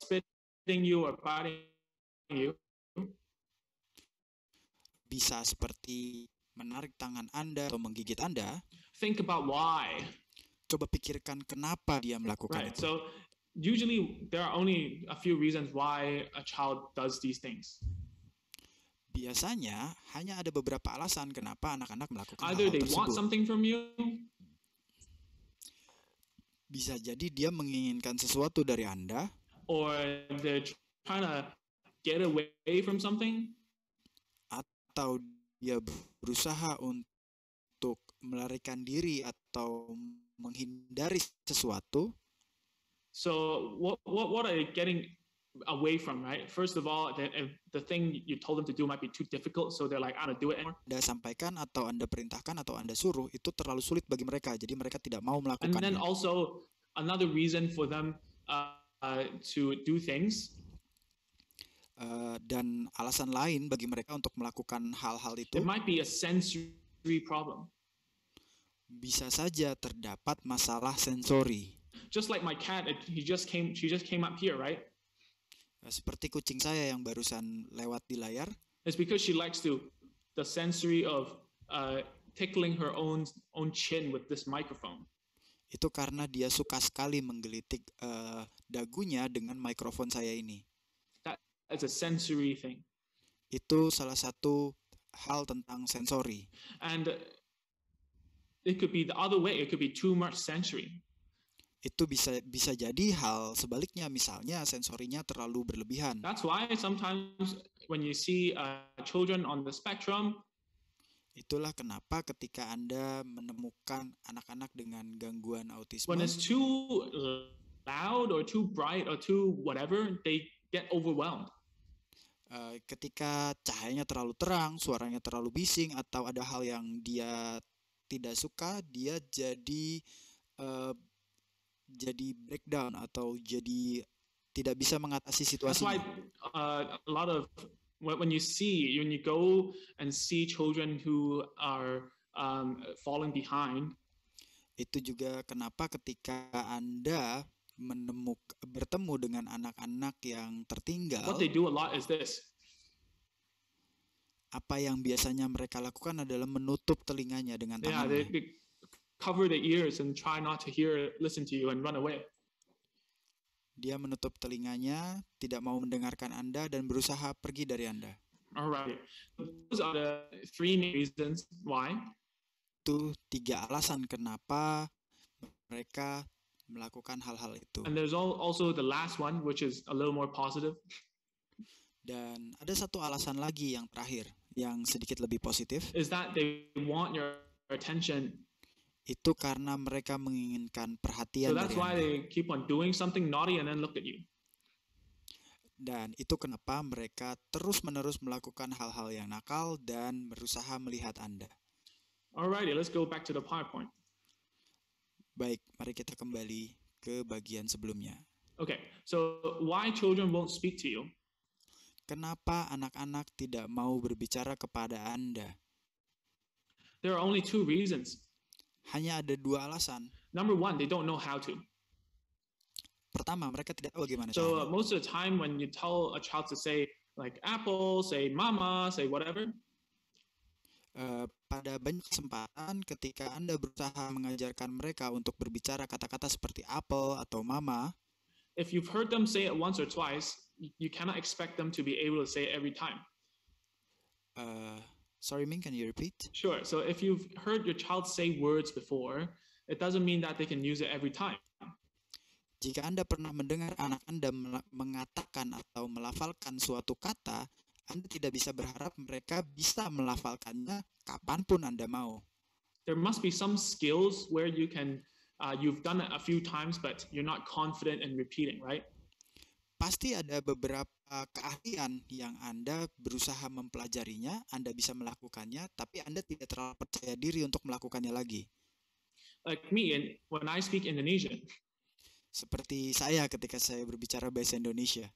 spitting affecting you or bothering you. Bisa seperti menarik tangan Anda atau menggigit Anda. Think about why. Coba pikirkan kenapa dia melakukan right. itu. So usually there are only a few reasons why a child does these things. Biasanya hanya ada beberapa alasan kenapa anak-anak melakukan Either hal, -hal they tersebut. want something from you. Bisa jadi dia menginginkan sesuatu dari Anda or they're trying to get away from something atau dia berusaha untuk melarikan diri atau menghindari sesuatu so what what what are they getting away from right first of all the, if the thing you told them to do might be too difficult so they're like I don't do it anymore anda sampaikan atau anda perintahkan atau anda suruh itu terlalu sulit bagi mereka jadi mereka tidak mau melakukannya and then also another reason for them uh, uh, to do things. Uh, dan alasan lain bagi mereka untuk melakukan hal-hal itu. It might be a sensory problem. Bisa saja terdapat masalah sensori. Just like my cat, he just came, she just came up here, right? Uh, seperti kucing saya yang barusan lewat di layar. It's because she likes to the sensory of uh, tickling her own own chin with this microphone itu karena dia suka sekali menggelitik uh, dagunya dengan mikrofon saya ini. That's a sensory thing. Itu salah satu hal tentang sensori. And it could be the other way. It could be too much sensory. Itu bisa bisa jadi hal sebaliknya. Misalnya sensorinya terlalu berlebihan. That's why sometimes when you see uh, children on the spectrum, Itulah kenapa ketika Anda menemukan anak-anak dengan gangguan autisme When it's too loud or too bright or too whatever, they get overwhelmed. Eh, ketika cahayanya terlalu terang, suaranya terlalu bising atau ada hal yang dia tidak suka, dia jadi uh, jadi breakdown atau jadi tidak bisa mengatasi situasi. why uh, a lot of when you see when you go and see children who are um, falling behind itu juga kenapa ketika anda menemuk bertemu dengan anak-anak yang tertinggal what they do a lot is this apa yang biasanya mereka lakukan adalah menutup telinganya dengan tangannya yeah, they, they cover their ears and try not to hear listen to you and run away dia menutup telinganya, tidak mau mendengarkan Anda dan berusaha pergi dari Anda. Alright. Those are the three reasons why. Itu tiga alasan kenapa mereka melakukan hal-hal itu. And there's also the last one which is a little more positive. Dan ada satu alasan lagi yang terakhir yang sedikit lebih positif. Is that they want your attention itu karena mereka menginginkan perhatian so that's dari why they keep on doing something naughty and then look at you dan itu kenapa mereka terus-menerus melakukan hal-hal yang nakal dan berusaha melihat Anda. Alrighty, let's go back to the PowerPoint. Baik, mari kita kembali ke bagian sebelumnya. Okay, so why children won't speak to you? Kenapa anak-anak tidak mau berbicara kepada Anda? There are only two reasons. Hanya ada dua alasan. Number one, they don't know how to. Pertama, mereka tidak tahu bagaimana. So uh, most of the time when you tell a child to say like apple, say mama, say whatever. Uh, pada banyak kesempatan ketika Anda berusaha mengajarkan mereka untuk berbicara kata-kata seperti apple atau mama. If you've heard them say it once or twice, you cannot expect them to be able to say it every time. Uh, Sorry, Ming, can you repeat? Sure. So if you've heard your child say words before, it doesn't mean that they can use it every time. Jika Anda pernah mendengar anak Anda mengatakan atau melafalkan suatu kata, Anda tidak bisa berharap mereka bisa melafalkannya kapanpun Anda mau. There must be some skills where you can, uh, you've done it a few times, but you're not confident in repeating, right? pasti ada beberapa eh, keahlian yang Anda berusaha mempelajarinya, Anda bisa melakukannya, tapi Anda tidak terlalu percaya diri untuk melakukannya lagi. Like me, and when I speak Indonesian. Seperti saya ketika saya berbicara bahasa Indonesia.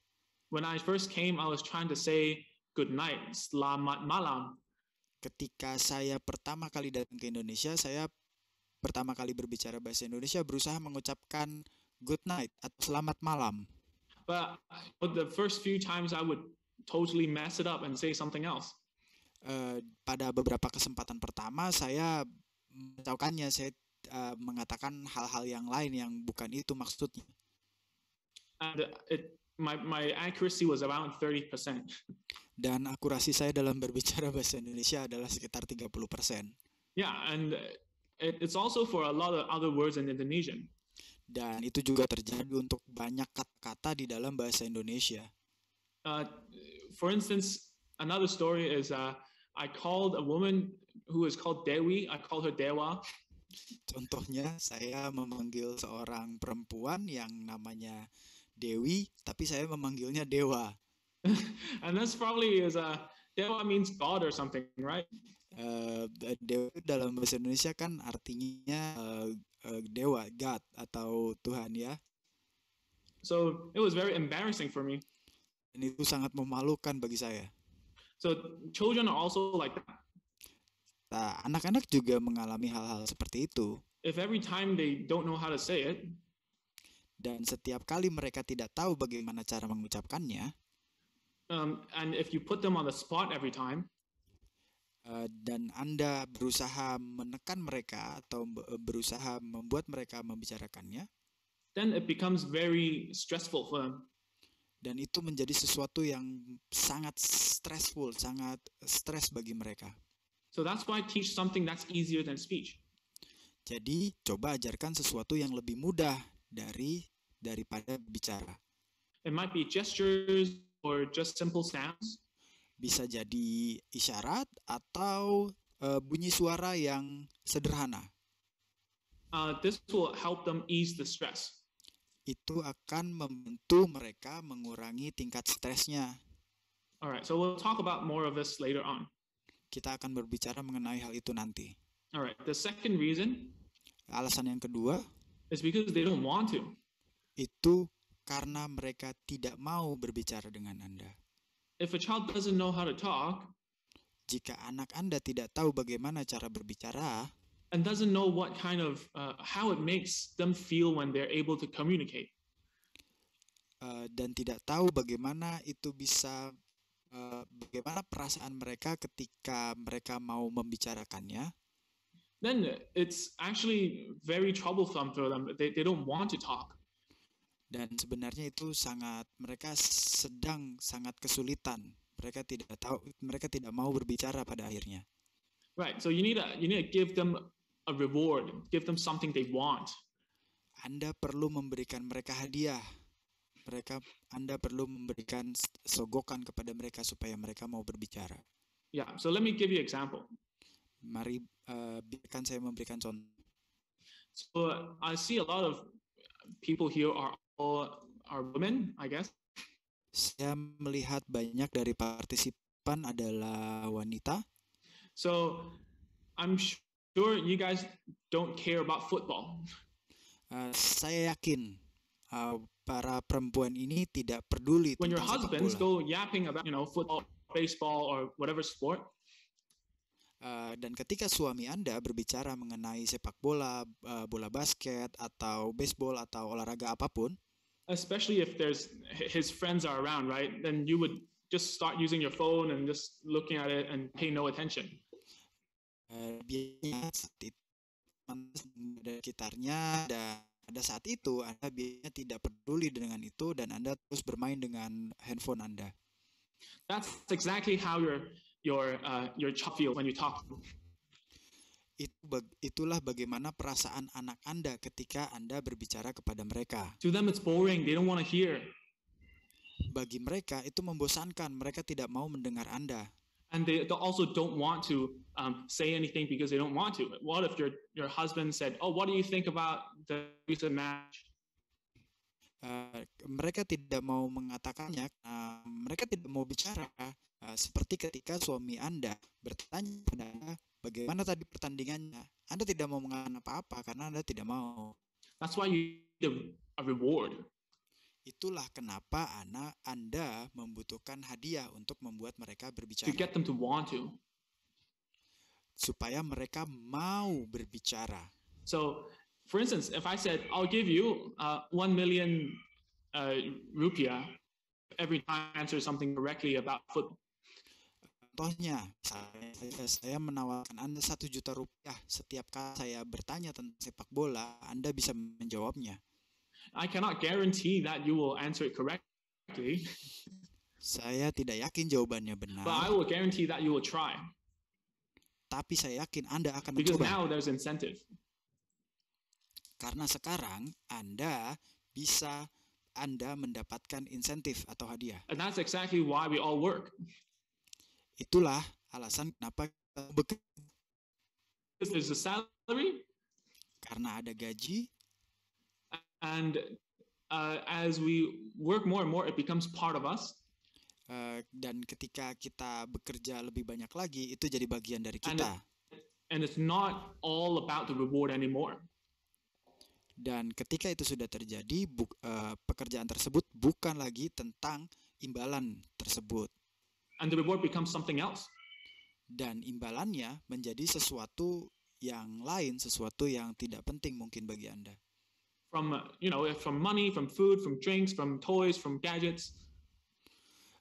When I first came, I was trying to say good night, selamat malam. Ketika saya pertama kali datang ke Indonesia, saya pertama kali berbicara bahasa Indonesia berusaha mengucapkan good night atau selamat malam. But but the first few times I would totally mess it up and say something else. Uh, pada beberapa kesempatan pertama saya menjauhkannya, saya uh, mengatakan hal-hal yang lain yang bukan itu maksudnya. And it, my my accuracy was around 30%. Dan akurasi saya dalam berbicara bahasa Indonesia adalah sekitar 30%. Yeah, and it, it's also for a lot of other words in Indonesian dan itu juga terjadi untuk banyak kata-kata di dalam bahasa Indonesia. Uh, for instance, another story is uh, I called a woman who is called Dewi. I called her Dewa. Contohnya, saya memanggil seorang perempuan yang namanya Dewi, tapi saya memanggilnya Dewa. And that's probably is a uh, Dewa means God or something, right? Uh, Dewi dalam bahasa Indonesia kan artinya uh, uh, dewa God atau Tuhan ya. So it was very embarrassing for me. Dan itu sangat memalukan bagi saya. So children are also like that. Nah, anak-anak juga mengalami hal-hal seperti itu. If every time they don't know how to say it, dan setiap kali mereka tidak tahu bagaimana cara mengucapkannya, um, and if you put them on the spot every time, Eh, dan Anda berusaha menekan mereka atau eh, berusaha membuat mereka membicarakannya, then it becomes very stressful for them. Dan itu menjadi sesuatu yang sangat stressful, sangat stres bagi mereka. So that's why I teach something that's easier than speech. Jadi coba ajarkan sesuatu yang lebih mudah dari daripada bicara. It might be gestures or just simple sounds bisa jadi isyarat atau uh, bunyi suara yang sederhana. Uh, this will help them ease the stress. Itu akan membantu mereka mengurangi tingkat stresnya. Alright, so we'll talk about more of this later on. Kita akan berbicara mengenai hal itu nanti. Alright, the second reason. Alasan yang kedua. Is because they don't want to. Itu karena mereka tidak mau berbicara dengan Anda. If a child doesn't know how to talk, jika anak Anda tidak tahu bagaimana cara berbicara, and doesn't know what kind of uh, how it makes them feel when they're able to communicate, uh, dan tidak tahu bagaimana itu bisa uh, bagaimana perasaan mereka ketika mereka mau membicarakannya, then it's actually very troublesome for them. They they don't want to talk dan sebenarnya itu sangat mereka sedang sangat kesulitan mereka tidak tahu mereka tidak mau berbicara pada akhirnya right so you need a, you need to give them a reward give them something they want anda perlu memberikan mereka hadiah mereka anda perlu memberikan sogokan kepada mereka supaya mereka mau berbicara yeah so let me give you example mari uh, biarkan saya memberikan contoh so uh, i see a lot of people here are are women, I guess. Saya melihat banyak dari partisipan adalah wanita. So, I'm sure you guys don't care about football. Uh, saya yakin uh, para perempuan ini tidak peduli When your husbands go yapping about, you know, football, baseball, or whatever sport, Uh, dan ketika suami Anda berbicara mengenai sepak bola, uh, bola basket, atau baseball, atau olahraga apapun, especially if there's his friends are around, right? Then you would just start using your phone and just looking at it and pay no attention. Eh, sekitarnya dan pada saat itu Anda biasanya tidak peduli dengan itu dan Anda terus bermain dengan handphone Anda. That's exactly how your your uh, your child feels when you talk. itulah bagaimana perasaan anak Anda ketika Anda berbicara kepada mereka. To them it's boring, they don't want to hear. Bagi mereka itu membosankan, mereka tidak mau mendengar Anda. And they, they also don't want to um, say anything because they don't want to. What if your your husband said, "Oh, what do you think about the recent match?" Uh, mereka tidak mau mengatakannya, uh, mereka tidak mau bicara. Uh, seperti ketika suami Anda bertanya kepada bagaimana tadi pertandingannya. Anda tidak mau mengatakan apa-apa karena Anda tidak mau. That's why you need a reward. Itulah kenapa anak Anda membutuhkan hadiah untuk membuat mereka berbicara. To get them to want to. Supaya mereka mau berbicara. So, for instance, if I said, I'll give you uh, one million uh, rupiah every time I answer something correctly about football. Contohnya, saya, saya menawarkan Anda satu juta rupiah setiap kali saya bertanya tentang sepak bola, Anda bisa menjawabnya. I cannot guarantee that you will answer it correctly. saya tidak yakin jawabannya benar. But I will guarantee that you will try. Tapi saya yakin Anda akan mencoba. Because now there's incentive. Karena sekarang Anda bisa Anda mendapatkan insentif atau hadiah. And that's exactly why we all work. Itulah alasan kenapa kita bekerja. salary. Karena ada gaji. And uh, as we work more and more, it becomes part of us. Uh, dan ketika kita bekerja lebih banyak lagi, itu jadi bagian dari kita. And, it, and it's not all about the reward anymore. Dan ketika itu sudah terjadi, bu, uh, pekerjaan tersebut bukan lagi tentang imbalan tersebut and the reward becomes something else. Dan imbalannya menjadi sesuatu yang lain, sesuatu yang tidak penting mungkin bagi Anda. From uh, you know, from money, from food, from drinks, from toys, from gadgets.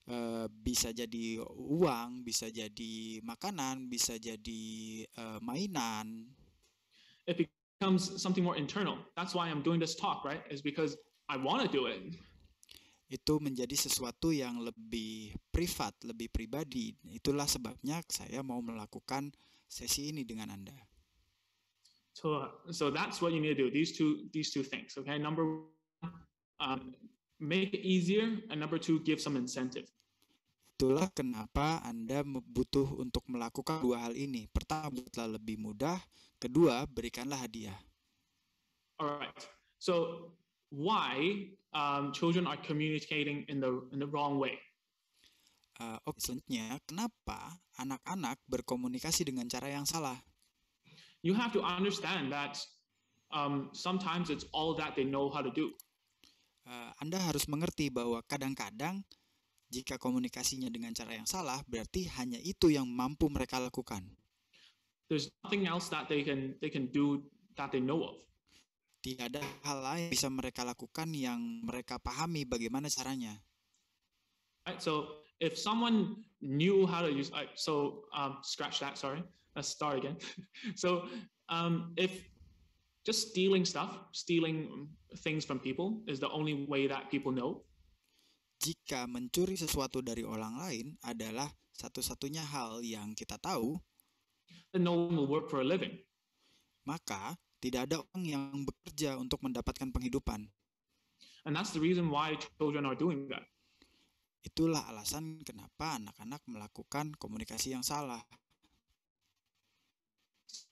Uh, bisa jadi uang, bisa jadi makanan, bisa jadi uh, mainan. It becomes something more internal. That's why I'm doing this talk, right? Is because I want to do it itu menjadi sesuatu yang lebih privat, lebih pribadi. Itulah sebabnya saya mau melakukan sesi ini dengan Anda. So, so that's what you need to do. These two, these two things. Okay, number one, um, make it easier, and number two, give some incentive. Itulah kenapa Anda butuh untuk melakukan dua hal ini. Pertama, buatlah lebih mudah. Kedua, berikanlah hadiah. Alright. So why um, children are communicating in the in the wrong way. Uh, okay. Selanjutnya, kenapa anak-anak berkomunikasi dengan cara yang salah? You have to understand that um, sometimes it's all that they know how to do. Uh, Anda harus mengerti bahwa kadang-kadang jika komunikasinya dengan cara yang salah, berarti hanya itu yang mampu mereka lakukan. There's nothing else that they can they can do that they know of tidak ada hal lain yang bisa mereka lakukan yang mereka pahami bagaimana caranya. Right, so if someone knew how to use, so um, scratch that. Sorry, let's start again. so um, if just stealing stuff, stealing things from people is the only way that people know. Jika mencuri sesuatu dari orang lain adalah satu-satunya hal yang kita tahu, then no one will work for a living. Maka tidak ada orang yang bekerja untuk mendapatkan penghidupan. And that's the reason why children are doing that. Itulah alasan kenapa anak-anak melakukan komunikasi yang salah.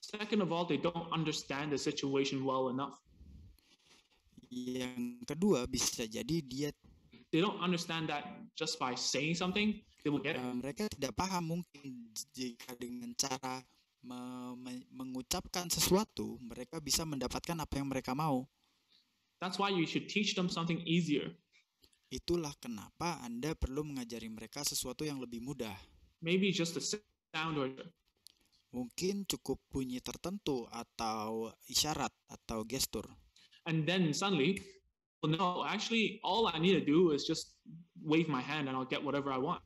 Second of all, they don't understand the situation well enough. Yang kedua bisa jadi dia they don't understand that just by saying something they will get it. Ya, mereka tidak paham mungkin jika dengan cara me me mengucapkan sesuatu, mereka bisa mendapatkan apa yang mereka mau. That's why you should teach them something easier. Itulah kenapa Anda perlu mengajari mereka sesuatu yang lebih mudah. Maybe just a sound or mungkin cukup bunyi tertentu atau isyarat atau gestur. And then suddenly, well, no, actually all I need to do is just wave my hand and I'll get whatever I want.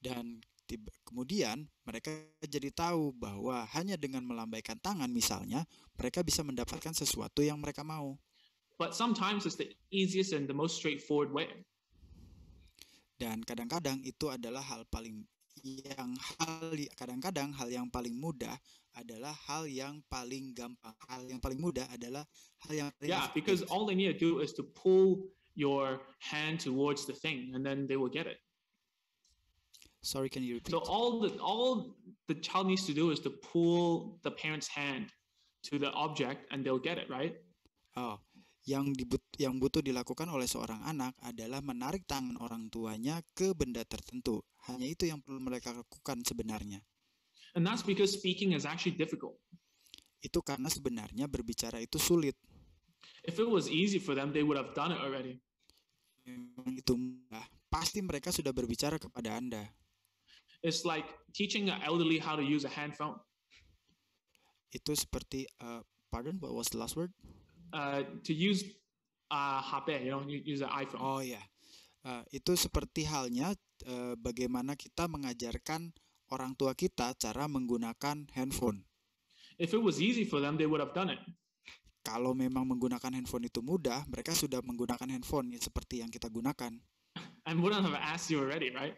Dan Tiba, kemudian mereka jadi tahu bahwa hanya dengan melambaikan tangan misalnya, mereka bisa mendapatkan sesuatu yang mereka mau. But sometimes it's the easiest and the most straightforward way. Dan kadang-kadang itu adalah hal paling yang hal kadang-kadang hal yang paling mudah adalah hal yang paling gampang. Hal yang paling mudah adalah hal yang paling Yeah, gampang. because all they need to do is to pull your hand towards the thing and then they will get it. Sorry, can you repeat? So all the all the child needs to do is to pull the parent's hand to the object and they'll get it, right? Oh, yang dibut yang butuh dilakukan oleh seorang anak adalah menarik tangan orang tuanya ke benda tertentu. Hanya itu yang perlu mereka lakukan sebenarnya. And that's because speaking is actually difficult. Itu karena sebenarnya berbicara itu sulit. If it was easy for them, they would have done it already. Itu pasti mereka sudah berbicara kepada Anda. It's like teaching an elderly how to use a handphone. Itu seperti uh, pardon, what was the last word? Uh, to use uh, HP, you know, use the iPhone. Oh ya, yeah. uh, itu seperti halnya uh, bagaimana kita mengajarkan orang tua kita cara menggunakan handphone. If it was easy for them, they would have done it. Kalau memang menggunakan handphone itu mudah, mereka sudah menggunakan handphone seperti yang kita gunakan. I wouldn't have asked you already, right?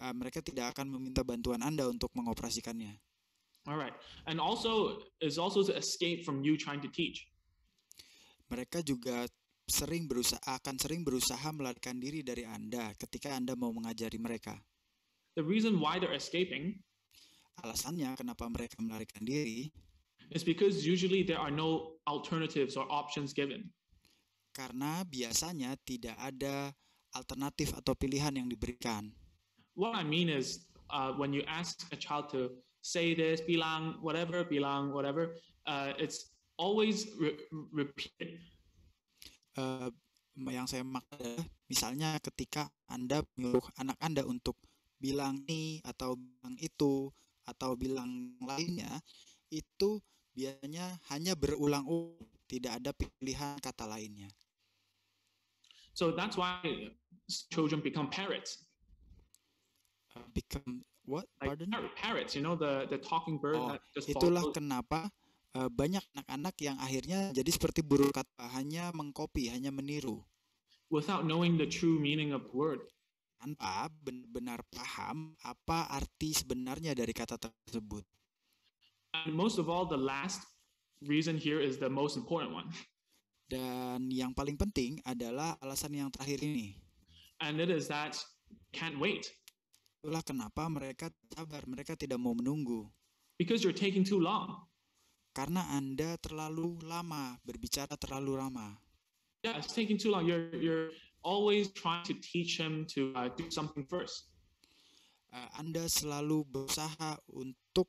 uh, mereka tidak akan meminta bantuan Anda untuk mengoperasikannya. All And also is also to escape from you trying to teach. Mereka juga sering berusaha akan sering berusaha melarikan diri dari Anda ketika Anda mau mengajari mereka. The reason why they're escaping alasannya kenapa mereka melarikan diri is because usually there are no alternatives or options given. Karena biasanya tidak ada alternatif atau pilihan yang diberikan what I mean is uh, when you ask a child to say this, bilang, whatever, bilang, whatever, uh, it's always re repeated. Uh, yang saya maksud misalnya ketika Anda menyuruh anak Anda untuk bilang ini atau bilang itu atau bilang lainnya, itu biasanya hanya berulang-ulang, tidak ada pilihan kata lainnya. So that's why children become parrots become what? Like Pardon? Parrots, you know the the talking bird. Oh, that just itulah follows. kenapa uh, banyak anak-anak yang akhirnya jadi seperti burung kata hanya mengcopy, hanya meniru. Without knowing the true meaning of word. Tanpa benar-benar paham apa arti sebenarnya dari kata tersebut. And most of all, the last reason here is the most important one. Dan yang paling penting adalah alasan yang terakhir ini. And it is that can't wait. Itulah kenapa mereka sabar, mereka tidak mau menunggu. Because you're taking too long. Karena Anda terlalu lama, berbicara terlalu lama. Yeah, it's taking too long. You're you're always trying to teach him to uh, do something first. Uh, anda selalu berusaha untuk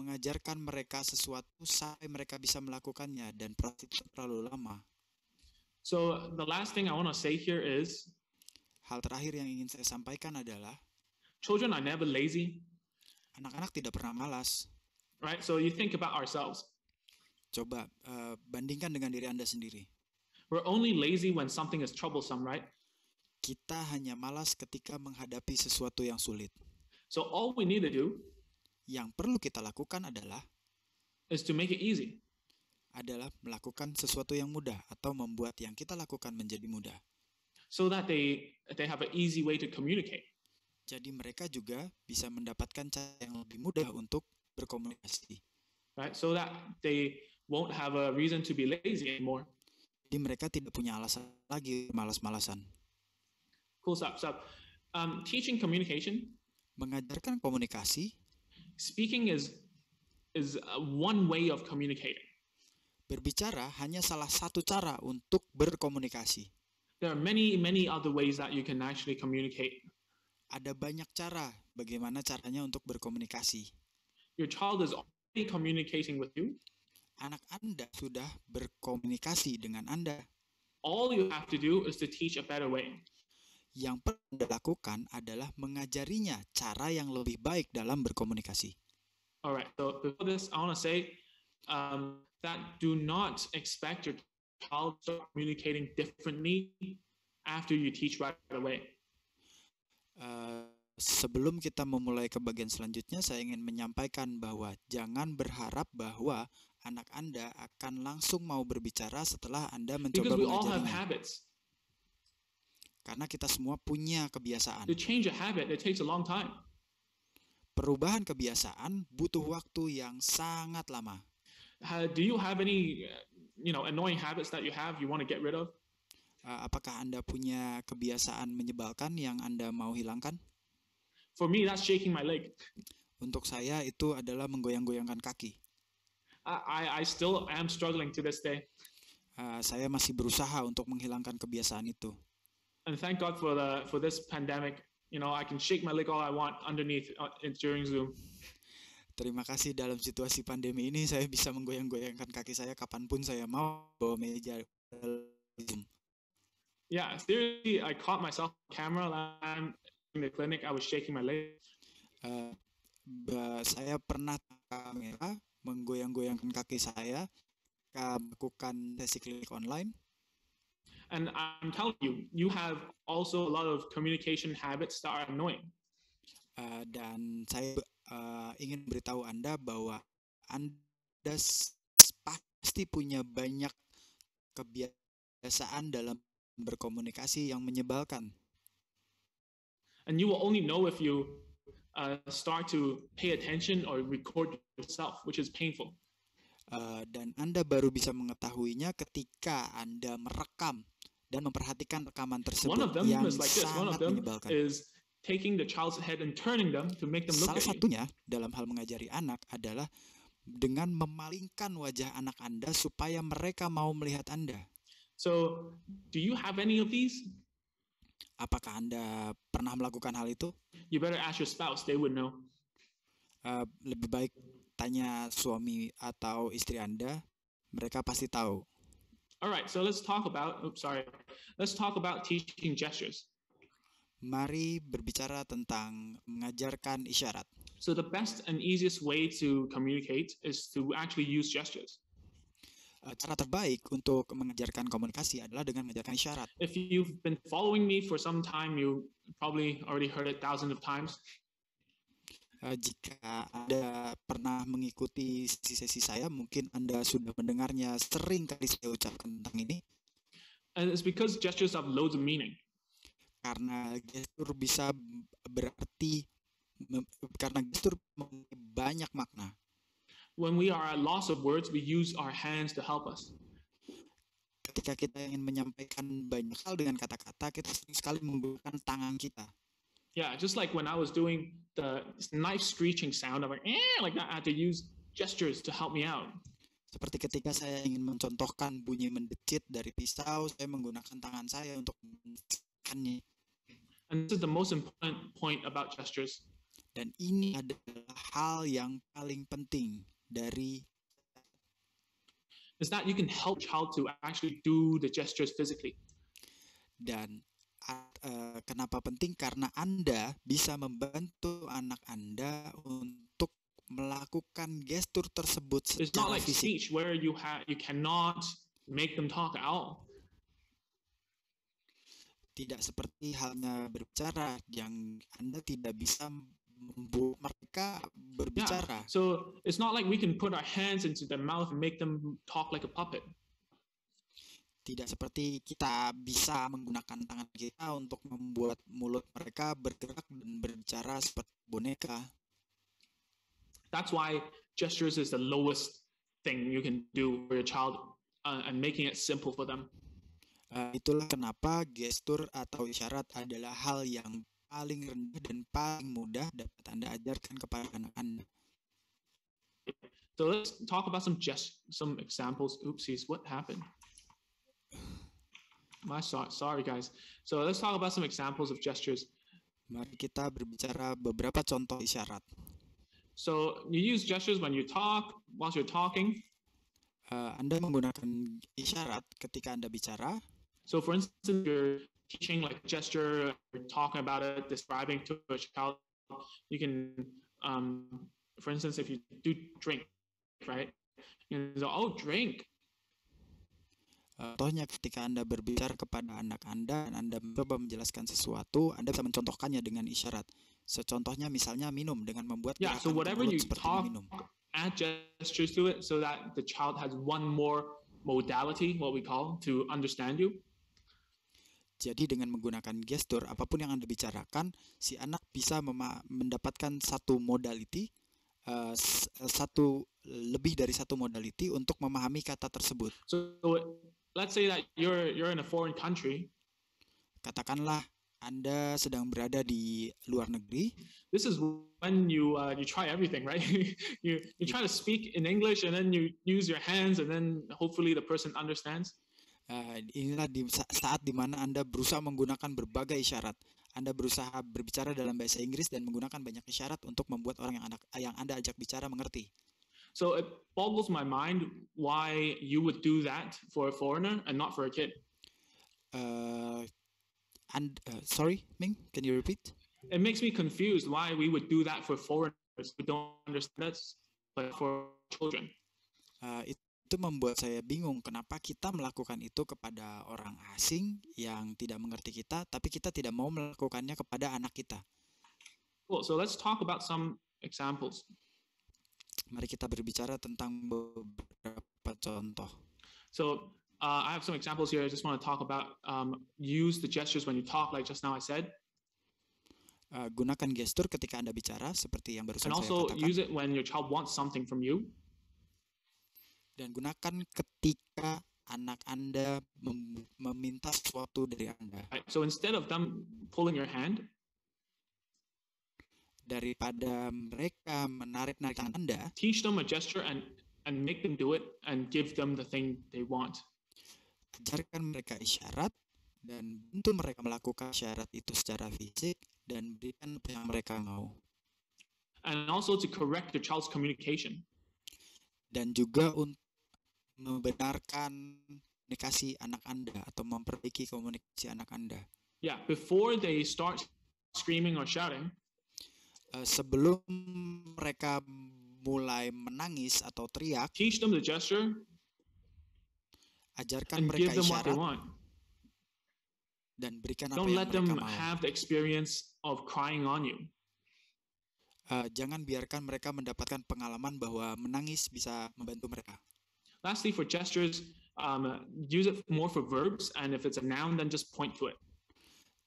mengajarkan mereka sesuatu sampai mereka bisa melakukannya dan proses terlalu lama. So the last thing I want to say here is Hal terakhir yang ingin saya sampaikan adalah children are never lazy. Anak-anak tidak pernah malas. Right? So you think about ourselves. Coba uh, bandingkan dengan diri Anda sendiri. We're only lazy when something is troublesome, right? Kita hanya malas ketika menghadapi sesuatu yang sulit. So all we need to do yang perlu kita lakukan adalah is to make it easy. Adalah melakukan sesuatu yang mudah atau membuat yang kita lakukan menjadi mudah so that they they have an easy way to communicate. Jadi mereka juga bisa mendapatkan cara yang lebih mudah untuk berkomunikasi. Right, so that they won't have a reason to be lazy anymore. Jadi mereka tidak punya alasan lagi malas-malasan. Cool stuff. So, um, teaching communication. Mengajarkan komunikasi. Speaking is is one way of communicating. Berbicara hanya salah satu cara untuk berkomunikasi. There are many many other ways that you can actually communicate. Ada banyak cara bagaimana caranya untuk berkomunikasi. Your child is already communicating with you. Anak Anda sudah berkomunikasi dengan Anda. All you have to do is to teach a better way. Yang perlu Anda lakukan adalah mengajarinya cara yang lebih baik dalam berkomunikasi. Alright, so before this, I want to say um, that do not expect your child start communicating differently after you teach right away? Uh, sebelum kita memulai ke bagian selanjutnya, saya ingin menyampaikan bahwa jangan berharap bahwa anak Anda akan langsung mau berbicara setelah Anda mencoba mengajarnya. Karena kita semua punya kebiasaan. habit, Perubahan kebiasaan butuh waktu yang sangat lama. Uh, do you have any you know annoying habits that you have you want to get rid of? Uh, apakah Anda punya kebiasaan menyebalkan yang Anda mau hilangkan? For me that's shaking my leg. Untuk saya itu adalah menggoyang-goyangkan kaki. I I still am struggling to this day. Uh, saya masih berusaha untuk menghilangkan kebiasaan itu. And thank God for the for this pandemic. You know, I can shake my leg all I want underneath uh, during Zoom. Terima kasih dalam situasi pandemi ini saya bisa menggoyang-goyangkan kaki saya kapanpun saya mau bawa meja Zoom. Yeah, seriously, I caught myself on camera and in the clinic I was shaking my leg. Uh, saya pernah kamera menggoyang-goyangkan kaki saya melakukan sesi klinik online. And I'm telling you, you have also a lot of communication habits that are annoying. Uh, dan saya uh, ingin beritahu Anda bahwa Anda pasti punya banyak kebiasaan dalam berkomunikasi yang menyebalkan. And you will only know if you uh, start to pay attention or record yourself, which is painful. Uh, dan Anda baru bisa mengetahuinya ketika Anda merekam dan memperhatikan rekaman tersebut yang like sangat menyebalkan. Is taking the child's head and turning them to make them look Salah satunya dalam hal mengajari anak adalah dengan memalingkan wajah anak Anda supaya mereka mau melihat Anda. So, do you have any of these? Apakah Anda pernah melakukan hal itu? You better ask your spouse, they would know. Uh, lebih baik tanya suami atau istri Anda, mereka pasti tahu. Alright, so let's talk about. Oops, sorry. Let's talk about teaching gestures. Mari berbicara tentang mengajarkan isyarat. So the best and easiest way to communicate is to actually use gestures. Eh, cara terbaik untuk mengajarkan komunikasi adalah dengan mengajarkan isyarat. If you've been following me for some time, you probably already heard it thousands of times. Uh, jika Anda pernah mengikuti sesi-sesi saya, mungkin Anda sudah mendengarnya sering kali saya ucapkan tentang ini. And it's because gestures have loads of meaning karena gestur bisa berarti karena gestur memiliki banyak makna. When we are at loss of words, we use our hands to help us. Ketika kita ingin menyampaikan banyak hal dengan kata-kata, kita sering sekali menggunakan tangan kita. Yeah, just like when I was doing the knife screeching sound, I'm like, eh, like that, I had to use gestures to help me out. Seperti ketika saya ingin mencontohkan bunyi mendecit dari pisau, saya menggunakan tangan saya untuk mendekannya. And this is the most important point about gestures. Dan ini adalah hal yang paling penting dari is that you can help child to actually do the gestures physically. Dan uh, kenapa penting? Karena Anda bisa membantu anak Anda untuk melakukan gestur tersebut secara It's not like fisik. speech where you have you cannot make them talk at all tidak seperti halnya berbicara yang Anda tidak bisa membuat mereka berbicara. Yeah. So it's not like we can put our hands into their mouth and make them talk like a puppet. Tidak seperti kita bisa menggunakan tangan kita untuk membuat mulut mereka bergerak dan berbicara seperti boneka. That's why gestures is the lowest thing you can do for your child uh, and making it simple for them. Eh, itulah kenapa gestur atau isyarat adalah hal yang paling rendah dan paling mudah dapat Anda ajarkan kepada anak anak So let's talk about some just some examples. Oopsies, what happened? My so sorry guys. So let's talk about some examples of gestures. Mari kita berbicara beberapa contoh isyarat. So you use gestures when you talk, whilst you're talking. Uh, anda menggunakan isyarat ketika Anda bicara. So, for instance, you're teaching like gesture, or talking about it, describing to a child. You can, um, for instance, if you do drink, right? You know, oh, drink. Contohnya ketika Anda berbicara kepada anak Anda dan Anda mencoba menjelaskan sesuatu, Anda bisa mencontohkannya dengan isyarat. Secontohnya so, misalnya minum dengan membuat yeah, so whatever you talk, minum. Add gestures to it so that the child has one more modality, what we call, to understand you. Jadi dengan menggunakan gestur, apapun yang Anda bicarakan, si anak bisa mendapatkan satu modality, uh, satu lebih dari satu modality untuk memahami kata tersebut. So let's say that you're you're in a foreign country. Katakanlah Anda sedang berada di luar negeri. This is when you uh, you try everything, right? you you try to speak in English and then you use your hands and then hopefully the person understands. Uh, inilah di saat dimana Anda berusaha menggunakan berbagai isyarat. Anda berusaha berbicara dalam bahasa Inggris dan menggunakan banyak isyarat untuk membuat orang yang Anda, yang anda ajak bicara mengerti. So it boggles my mind why you would do that for a foreigner and not for a kid. Uh, and uh, sorry, Ming, can you repeat? It makes me confused why we would do that for foreigners who don't understand us, but for children. Uh, it itu membuat saya bingung kenapa kita melakukan itu kepada orang asing yang tidak mengerti kita, tapi kita tidak mau melakukannya kepada anak kita. Well, So let's talk about some examples. Mari kita berbicara tentang beberapa contoh. So uh, I have some examples here. I just want to talk about um, use the gestures when you talk, like just now I said. Uh, gunakan gestur ketika anda bicara, seperti yang barusan And also use it when your child wants something from you dan gunakan ketika anak Anda mem meminta sesuatu dari Anda. So instead of them pulling your hand, daripada mereka menarik-narik tangan Anda, teach them a gesture and and make them do it and give them the thing they want. Ajarkan mereka isyarat dan bantu mereka melakukan syarat itu secara fisik dan berikan apa yang mereka mau. And also to correct the child's communication. Dan juga untuk membenarkan komunikasi anak Anda atau memperbaiki komunikasi anak Anda. Yeah, before they start screaming or shouting, uh, sebelum mereka mulai menangis atau teriak, teach them the gesture, ajarkan and mereka give them isyarat, what they want. dan berikan apa Don't yang let mereka them mau. have the experience of crying on you. Uh, jangan biarkan mereka mendapatkan pengalaman bahwa menangis bisa membantu mereka. Lastly, for gestures, um, use it more for verbs, and if it's a noun, then just point to it.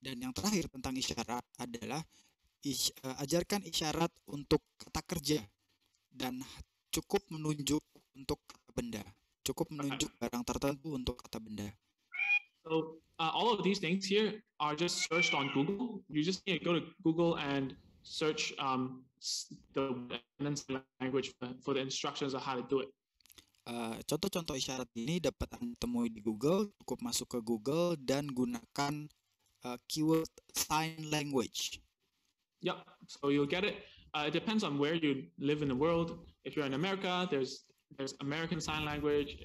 Dan yang terakhir tentang isyarat adalah is, uh, ajarkan isyarat untuk kata kerja dan cukup menunjuk untuk kata benda. Cukup menunjuk okay. barang tertentu untuk kata benda. So uh, all of these things here are just searched on Google. You just need to go to Google and search um, the language for the instructions on how to do it. Eh, contoh-contoh isyarat ini dapat Anda temui di Google, cukup masuk ke Google dan gunakan uh, keyword sign language. Yep, so you'll get it. Uh, it depends on where you live in the world. If you're in America, there's there's American Sign Language,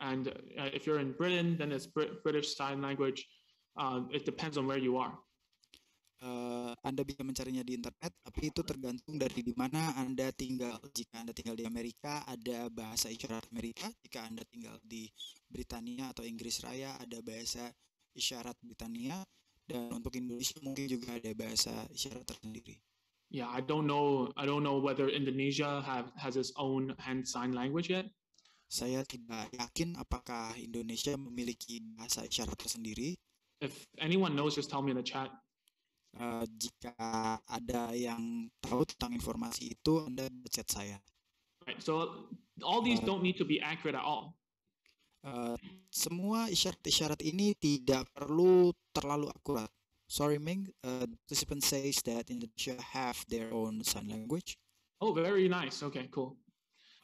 and uh, if you're in Britain, then it's Brit British Sign Language. Um, it depends on where you are. uh, Anda bisa mencarinya di internet, tapi itu tergantung dari di mana Anda tinggal. Jika Anda tinggal di Amerika, ada bahasa isyarat Amerika. Jika Anda tinggal di Britania atau Inggris Raya, ada bahasa isyarat Britania. Dan untuk Indonesia mungkin juga ada bahasa isyarat tersendiri. Yeah, I don't know. I don't know whether Indonesia have has its own hand sign language yet. Saya tidak yakin apakah Indonesia memiliki bahasa isyarat tersendiri. If anyone knows, just tell me in the chat uh, jika ada yang tahu tentang informasi itu Anda chat saya. Right. So all these don't need to be accurate at all. Uh, semua isyarat-isyarat ini tidak perlu terlalu akurat. Sorry, Ming. Uh, participant says that Indonesia have their own sign language. Oh, very nice. Okay, cool.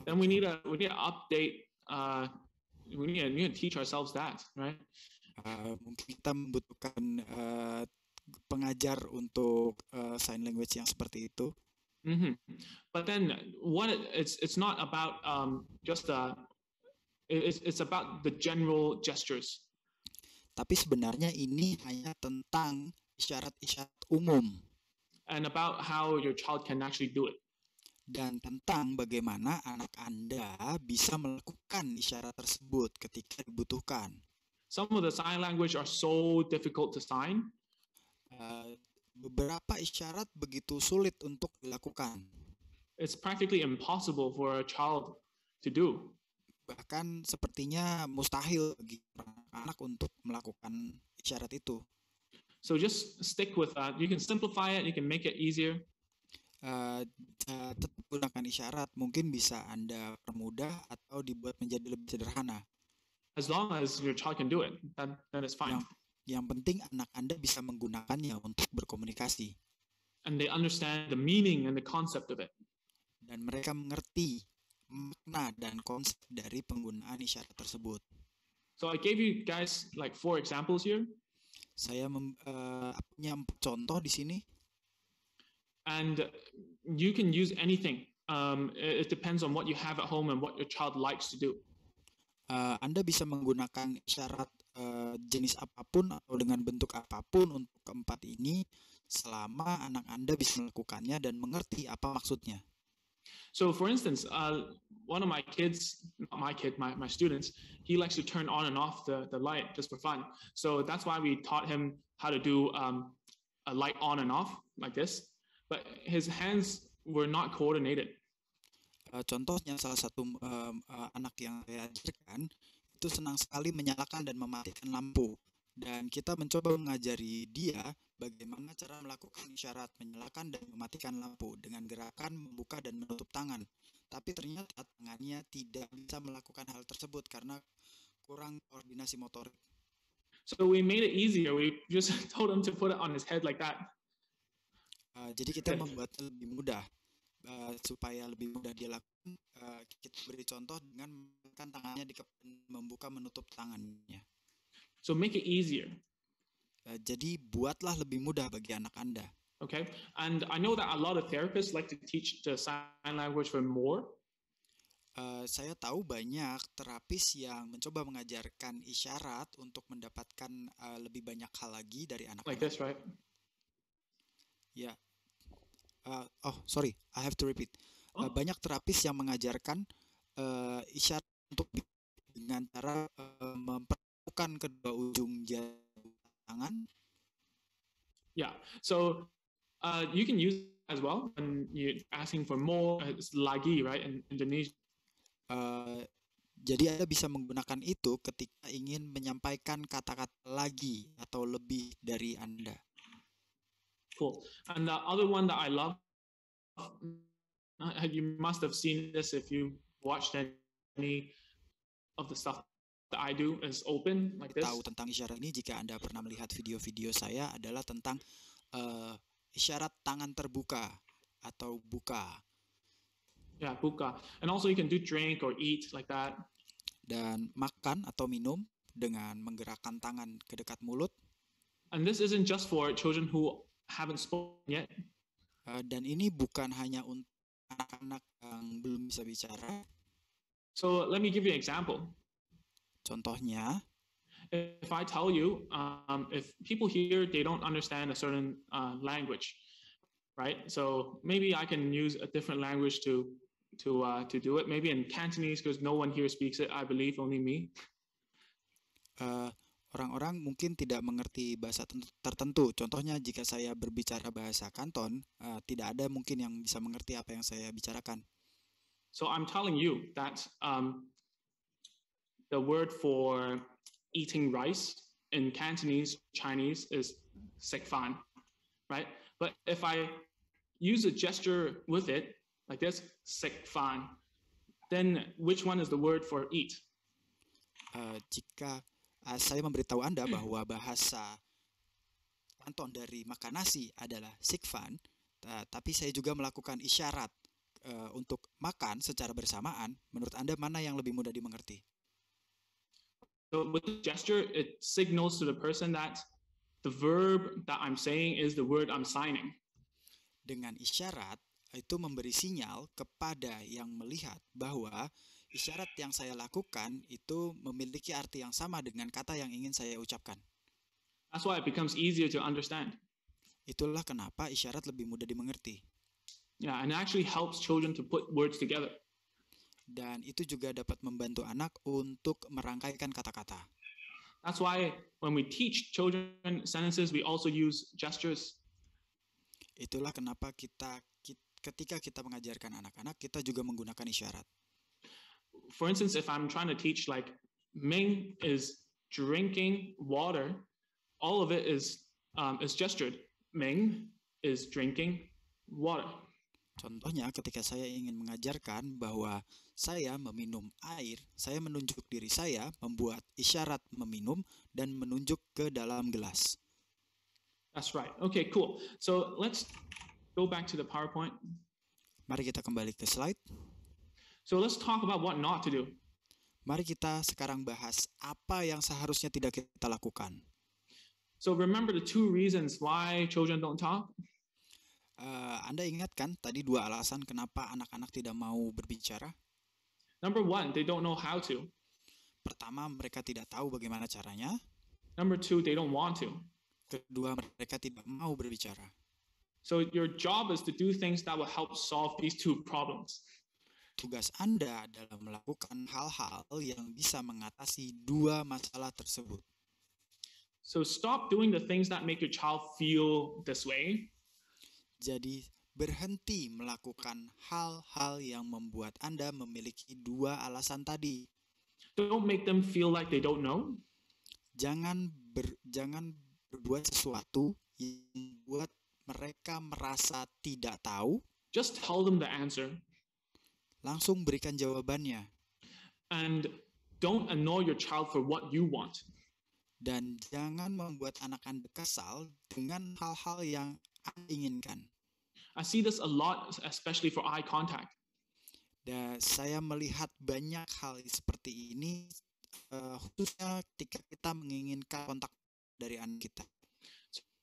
Then we need a we need to update. Uh, we need we need to teach ourselves that, right? Uh, mungkin kita membutuhkan uh, pengajar untuk uh, sign language yang seperti itu. Mm-hmm. But then what it's it's not about um, just uh, the it's it's about the general gestures. Tapi sebenarnya ini hanya tentang isyarat-isyarat umum. And about how your child can actually do it. Dan tentang bagaimana anak Anda bisa melakukan isyarat tersebut ketika dibutuhkan. Some of the sign language are so difficult to sign. Eh, beberapa isyarat begitu sulit untuk dilakukan. It's practically impossible for a child to do. Bahkan sepertinya mustahil bagi anak untuk melakukan isyarat itu. So just stick with that. You can simplify it. You can make it easier. Uh, uh, tetap gunakan isyarat. Mungkin bisa anda permudah atau dibuat menjadi lebih sederhana. As long as your child can do it, then, then it's fine. Yang, yang penting anak Anda bisa menggunakannya untuk berkomunikasi. And they understand the meaning and the concept of it. Dan mereka mengerti makna dan konsep dari penggunaan isyarat tersebut. So I gave you guys like four examples here. Saya mem, uh, punya empat contoh di sini. And you can use anything. Um, it depends on what you have at home and what your child likes to do. Uh, Anda bisa menggunakan syarat uh, Eh, jenis apapun atau dengan bentuk apapun untuk keempat ini selama anak Anda bisa melakukannya dan mengerti apa maksudnya. So, for instance, uh, one of my kids, not my kid, my, my students, he likes to turn on and off the, the light just for fun. So, that's why we taught him how to do um, a light on and off like this. But his hands were not coordinated. Uh, contohnya salah satu um, uh, anak yang saya ajarkan, itu senang sekali menyalakan dan mematikan lampu. Dan kita mencoba mengajari dia bagaimana cara melakukan syarat menyalakan dan mematikan lampu dengan gerakan membuka dan menutup tangan. Tapi ternyata tangannya tidak bisa melakukan hal tersebut karena kurang koordinasi motor. So we made it easier. We just told him to put it on his head like that. Uh, jadi kita membuat lebih mudah. Eh, supaya lebih mudah dia lakukan uh, kita beri contoh dengan menekan tangannya di membuka menutup tangannya so make it easier uh, jadi buatlah lebih mudah bagi anak anda okay and I know that a lot of therapists like to teach the sign language for more Uh, saya tahu banyak terapis yang mencoba mengajarkan isyarat untuk mendapatkan uh, lebih banyak hal lagi dari anak. Like this, right? Ya, uh, oh sorry I have to repeat eh, oh. uh, banyak terapis yang mengajarkan uh, eh, isyarat untuk dengan cara uh, memperlakukan kedua ujung jari tangan yeah so uh, you can use as well when you asking for more it's uh, lagi right in Indonesia uh, jadi Anda bisa menggunakan itu ketika ingin menyampaikan kata-kata lagi atau lebih dari Anda. Cool. And the other one that I love, you must have seen this if you watched any of the stuff that I do is open like this. Tahu tentang isyarat ini jika Anda pernah melihat video-video saya adalah tentang uh, isyarat tangan terbuka atau buka. Yeah, buka. And also you can do drink or eat like that. Dan makan atau minum dengan menggerakkan tangan ke dekat mulut. And this isn't just for children who haven't spoken yet. Uh, dan ini bukan hanya untuk anak-anak yang belum bisa bicara. So let me give you an example. Contohnya, if I tell you, um, if people here they don't understand a certain uh, language, right? So maybe I can use a different language to to uh, to do it. Maybe in Cantonese because no one here speaks it. I believe only me. Uh, orang-orang mungkin tidak mengerti bahasa tertentu. Contohnya jika saya berbicara bahasa Kanton, uh, tidak ada mungkin yang bisa mengerti apa yang saya bicarakan. So I'm telling you that um, the word for eating rice in Cantonese Chinese is fan, right? But if I use a gesture with it like this, fan, then which one is the word for eat? Uh, jika uh, saya memberitahu Anda bahwa bahasa Anton dari makan nasi adalah Sikvan, uh, tapi saya juga melakukan isyarat uh, untuk makan secara bersamaan. Menurut Anda mana yang lebih mudah dimengerti? So with the gesture, it signals to the person that the verb that I'm saying is the word I'm signing. Dengan isyarat, itu memberi sinyal kepada yang melihat bahwa isyarat yang saya lakukan itu memiliki arti yang sama dengan kata yang ingin saya ucapkan. That's why it becomes easier to understand. Itulah kenapa isyarat lebih mudah dimengerti. Yeah, and actually helps children to put words together. Dan itu juga dapat membantu anak untuk merangkaikan kata-kata. That's why when we teach children sentences, we also use gestures. Itulah kenapa kita ketika kita mengajarkan anak-anak, kita juga menggunakan isyarat for instance, if I'm trying to teach like Ming is drinking water, all of it is um, is gestured. Ming is drinking water. Contohnya ketika saya ingin mengajarkan bahwa saya meminum air, saya menunjuk diri saya membuat isyarat meminum dan menunjuk ke dalam gelas. That's right. Okay, cool. So let's go back to the PowerPoint. Mari kita kembali ke slide. So let's talk about what not to do. Mari kita sekarang bahas apa yang seharusnya tidak kita lakukan. So remember the two reasons why children don't talk? Uh, Anda ingat kan tadi dua alasan kenapa anak-anak tidak mau berbicara? Number one, they don't know how to. Pertama, mereka tidak tahu bagaimana caranya. Number two, they don't want to. Kedua, mereka tidak mau berbicara. So your job is to do things that will help solve these two problems. tugas Anda adalah melakukan hal-hal yang bisa mengatasi dua masalah tersebut. So stop doing the things that make your child feel this way. Jadi berhenti melakukan hal-hal yang membuat Anda memiliki dua alasan tadi. Don't make them feel like they don't know. Jangan ber, jangan berbuat sesuatu yang membuat mereka merasa tidak tahu. Just tell them the answer. Langsung berikan jawabannya. And don't annoy your child for what you want. Dan jangan membuat anak Anda kesal dengan hal-hal yang Anda inginkan. I see this a lot, especially for eye contact. Dan saya melihat banyak hal seperti ini, uh, khususnya ketika kita menginginkan kontak dari anak kita.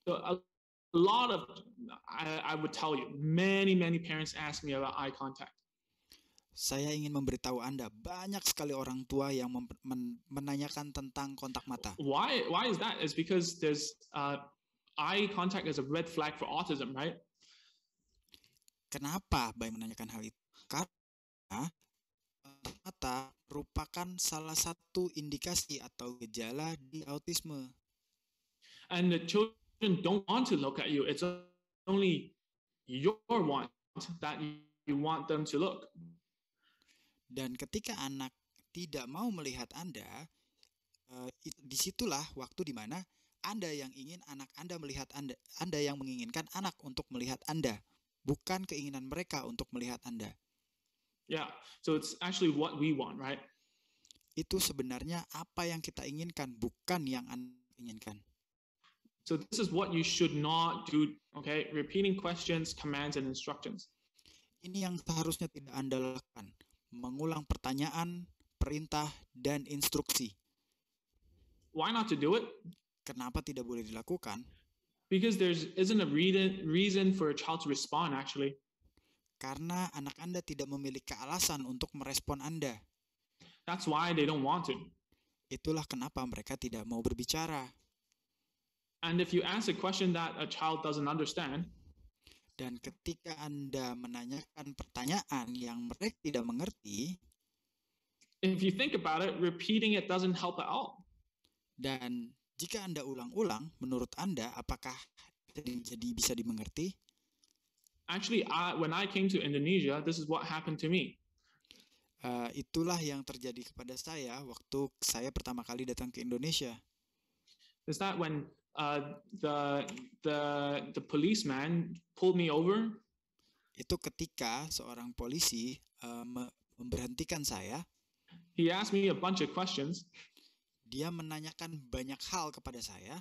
So, a lot of, I, I would tell you, many, many parents ask me about eye contact saya ingin memberitahu Anda, banyak sekali orang tua yang men menanyakan tentang kontak mata. Why? Why is that? It's because there's uh, eye contact is a red flag for autism, right? Kenapa bayi menanyakan hal itu? Karena mata merupakan salah satu indikasi atau gejala di autisme. And the children don't want to look at you. It's only your want that you want them to look. Dan ketika anak tidak mau melihat Anda, eh, disitulah waktu di mana Anda yang ingin anak Anda melihat Anda, Anda yang menginginkan anak untuk melihat Anda, bukan keinginan mereka untuk melihat Anda. Yeah, so it's actually what we want, right? Itu sebenarnya apa yang kita inginkan, bukan yang Anda inginkan. So this is what you should not do, okay? Repeating questions, commands, and instructions. Ini yang seharusnya tidak Anda lakukan mengulang pertanyaan, perintah, dan instruksi. Why not to do it? Kenapa tidak boleh dilakukan? Because there isn't a reason for a child to respond actually. Karena anak Anda tidak memiliki alasan untuk merespon Anda. That's why they don't want to. Itulah kenapa mereka tidak mau berbicara. And if you ask a question that a child doesn't understand, dan ketika Anda menanyakan pertanyaan yang mereka tidak mengerti, if you think about it, repeating it doesn't help at all. Dan jika Anda ulang-ulang, menurut Anda apakah jadi bisa dimengerti? Actually, I, when I came to Indonesia, this is what happened to me. Uh, itulah yang terjadi kepada saya waktu saya pertama kali datang ke Indonesia. Is that when Uh, the the the policeman pulled me over. Itu ketika seorang polisi uh, memberhentikan saya. He asked me a bunch of questions. Dia menanyakan banyak hal kepada saya.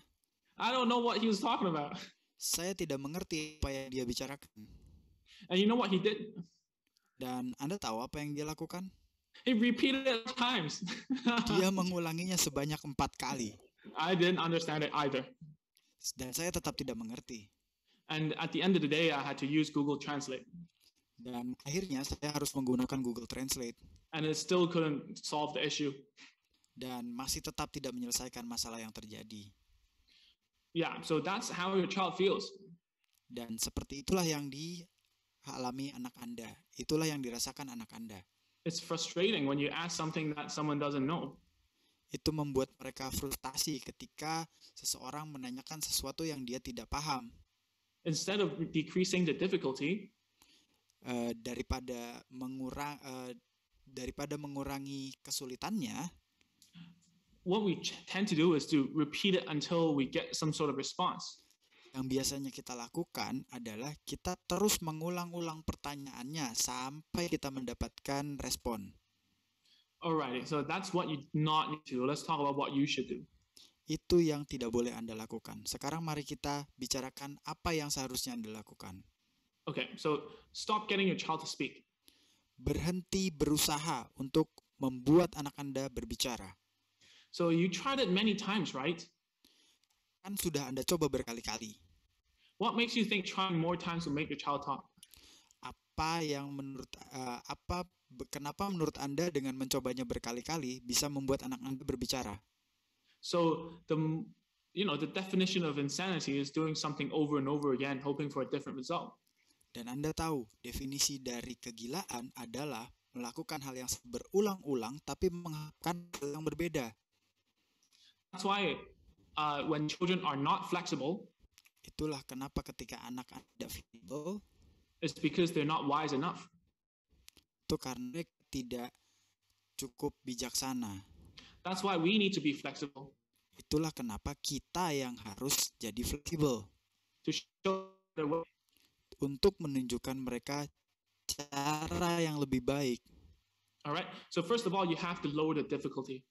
I don't know what he was talking about. Saya tidak mengerti apa yang dia bicarakan. And you know what he did? Dan Anda tahu apa yang dia lakukan? He repeated it times. dia mengulanginya sebanyak empat kali. I didn't understand it either. Dan saya tetap tidak mengerti. And at the end of the day, I had to use Google Translate. Dan akhirnya saya harus menggunakan Google Translate. And it still couldn't solve the issue. Dan masih tetap tidak menyelesaikan masalah yang terjadi. Yeah, so that's how your child feels. Dan seperti itulah yang dialami anak Anda. Itulah yang dirasakan anak Anda. It's frustrating when you ask something that someone doesn't know itu membuat mereka frustasi ketika seseorang menanyakan sesuatu yang dia tidak paham. Instead of decreasing the difficulty, uh, daripada mengurang uh, daripada mengurangi kesulitannya, what we tend to do is to repeat it until we get some sort of response yang biasanya kita lakukan adalah kita terus mengulang-ulang pertanyaannya sampai kita mendapatkan respon. Alright, so that's what you not need to do. Let's talk about what you should do. Itu yang tidak boleh Anda lakukan. Sekarang mari kita bicarakan apa yang seharusnya Anda lakukan. Okay, so stop getting your child to speak. Berhenti berusaha untuk membuat anak Anda berbicara. So you tried it many times, right? Kan sudah Anda coba berkali-kali. What makes you think trying more times will make your child talk? Apa yang menurut uh, apa Kenapa menurut Anda dengan mencobanya berkali-kali bisa membuat anak Anda berbicara? So the you know the definition of insanity is doing something over and over again hoping for a different result. Dan Anda tahu, definisi dari kegilaan adalah melakukan hal yang berulang-ulang tapi mengharapkan hal yang berbeda. That's why uh, when children are not flexible, itulah kenapa ketika anak tidak fleksibel, it's because they're not wise enough itu karena tidak cukup bijaksana. That's why we need to be flexible. Itulah kenapa kita yang harus jadi fleksibel. To show the way. Untuk menunjukkan mereka cara yang lebih baik. Alright, so first of all, you have to lower the difficulty.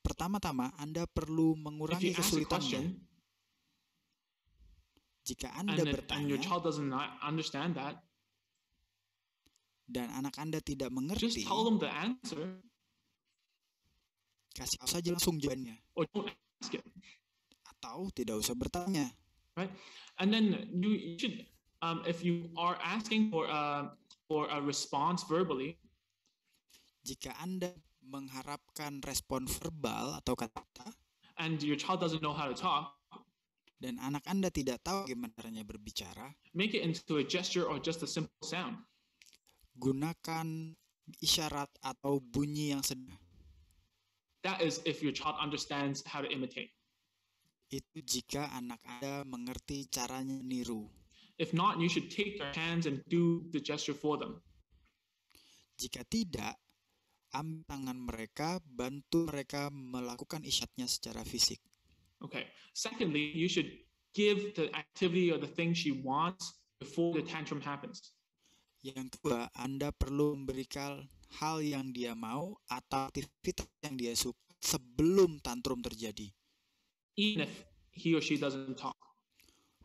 Pertama-tama, Anda perlu mengurangi kesulitannya. Jika Anda and bertanya, and your child doesn't understand that, dan anak Anda tidak mengerti, just tell them the answer. Kasih tahu saja langsung jawabannya. Or don't ask it. Atau tidak usah bertanya. Right? And then you, should, um, if you are asking for a, uh, for a response verbally, jika Anda mengharapkan respon verbal atau kata-kata, and your child doesn't know how to talk, dan anak Anda tidak tahu gimana caranya berbicara, make it into a gesture or just a simple sound gunakan isyarat atau bunyi yang sedang. That is if your child understands how to imitate. Itu jika anak Anda mengerti caranya niru. If not, you should take their hands and do the gesture for them. Jika tidak, ambil tangan mereka, bantu mereka melakukan isyaratnya secara fisik. Okay. Secondly, you should give the activity or the thing she wants before the tantrum happens. Yang kedua, Anda perlu memberikan hal yang dia mau atau aktivitas yang dia suka sebelum tantrum terjadi. Even if he or she doesn't talk.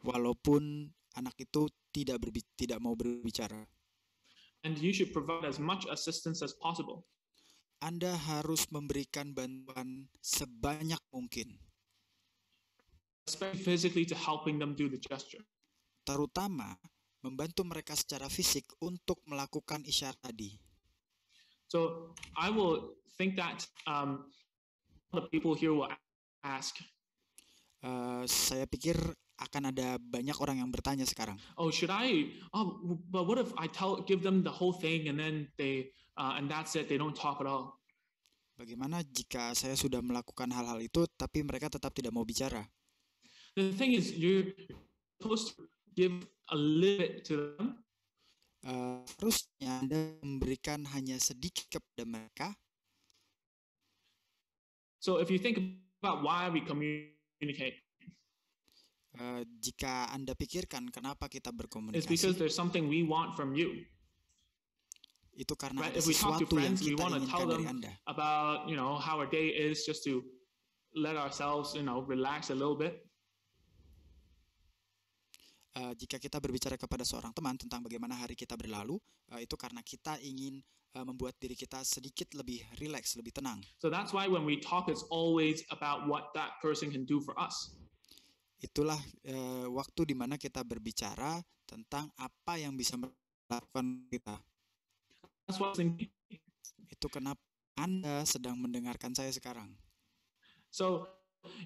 Walaupun anak itu tidak berbi tidak mau berbicara. And you should provide as much assistance as possible. Anda harus memberikan bantuan sebanyak mungkin. Especially physically to helping them do the gesture. Terutama membantu mereka secara fisik untuk melakukan isyarat tadi. So I will think that um, the people here will ask. Uh, saya pikir akan ada banyak orang yang bertanya sekarang. Oh, should I? Oh, but what if I tell give them the whole thing and then they uh, and that's it, they don't talk at all. Bagaimana jika saya sudah melakukan hal-hal itu tapi mereka tetap tidak mau bicara? The thing is you're supposed to give a little to them. Uh, harusnya Anda memberikan hanya sedikit kepada mereka. So if you think about why we communicate, uh, jika Anda pikirkan kenapa kita berkomunikasi, it's because there's something we want from you. Itu karena right? ada sesuatu friends, yang kita inginkan dari Anda. About you know how our day is, just to let ourselves you know relax a little bit. Eh, jika kita berbicara kepada seorang teman tentang bagaimana hari kita berlalu, uh, itu karena kita ingin uh, membuat diri kita sedikit lebih rileks, lebih tenang. So that's why when we talk, it's always about what that person can do for us. Itulah uh, waktu mana kita berbicara tentang apa yang bisa melakukan kita. That's what itu kenapa Anda sedang mendengarkan saya sekarang. So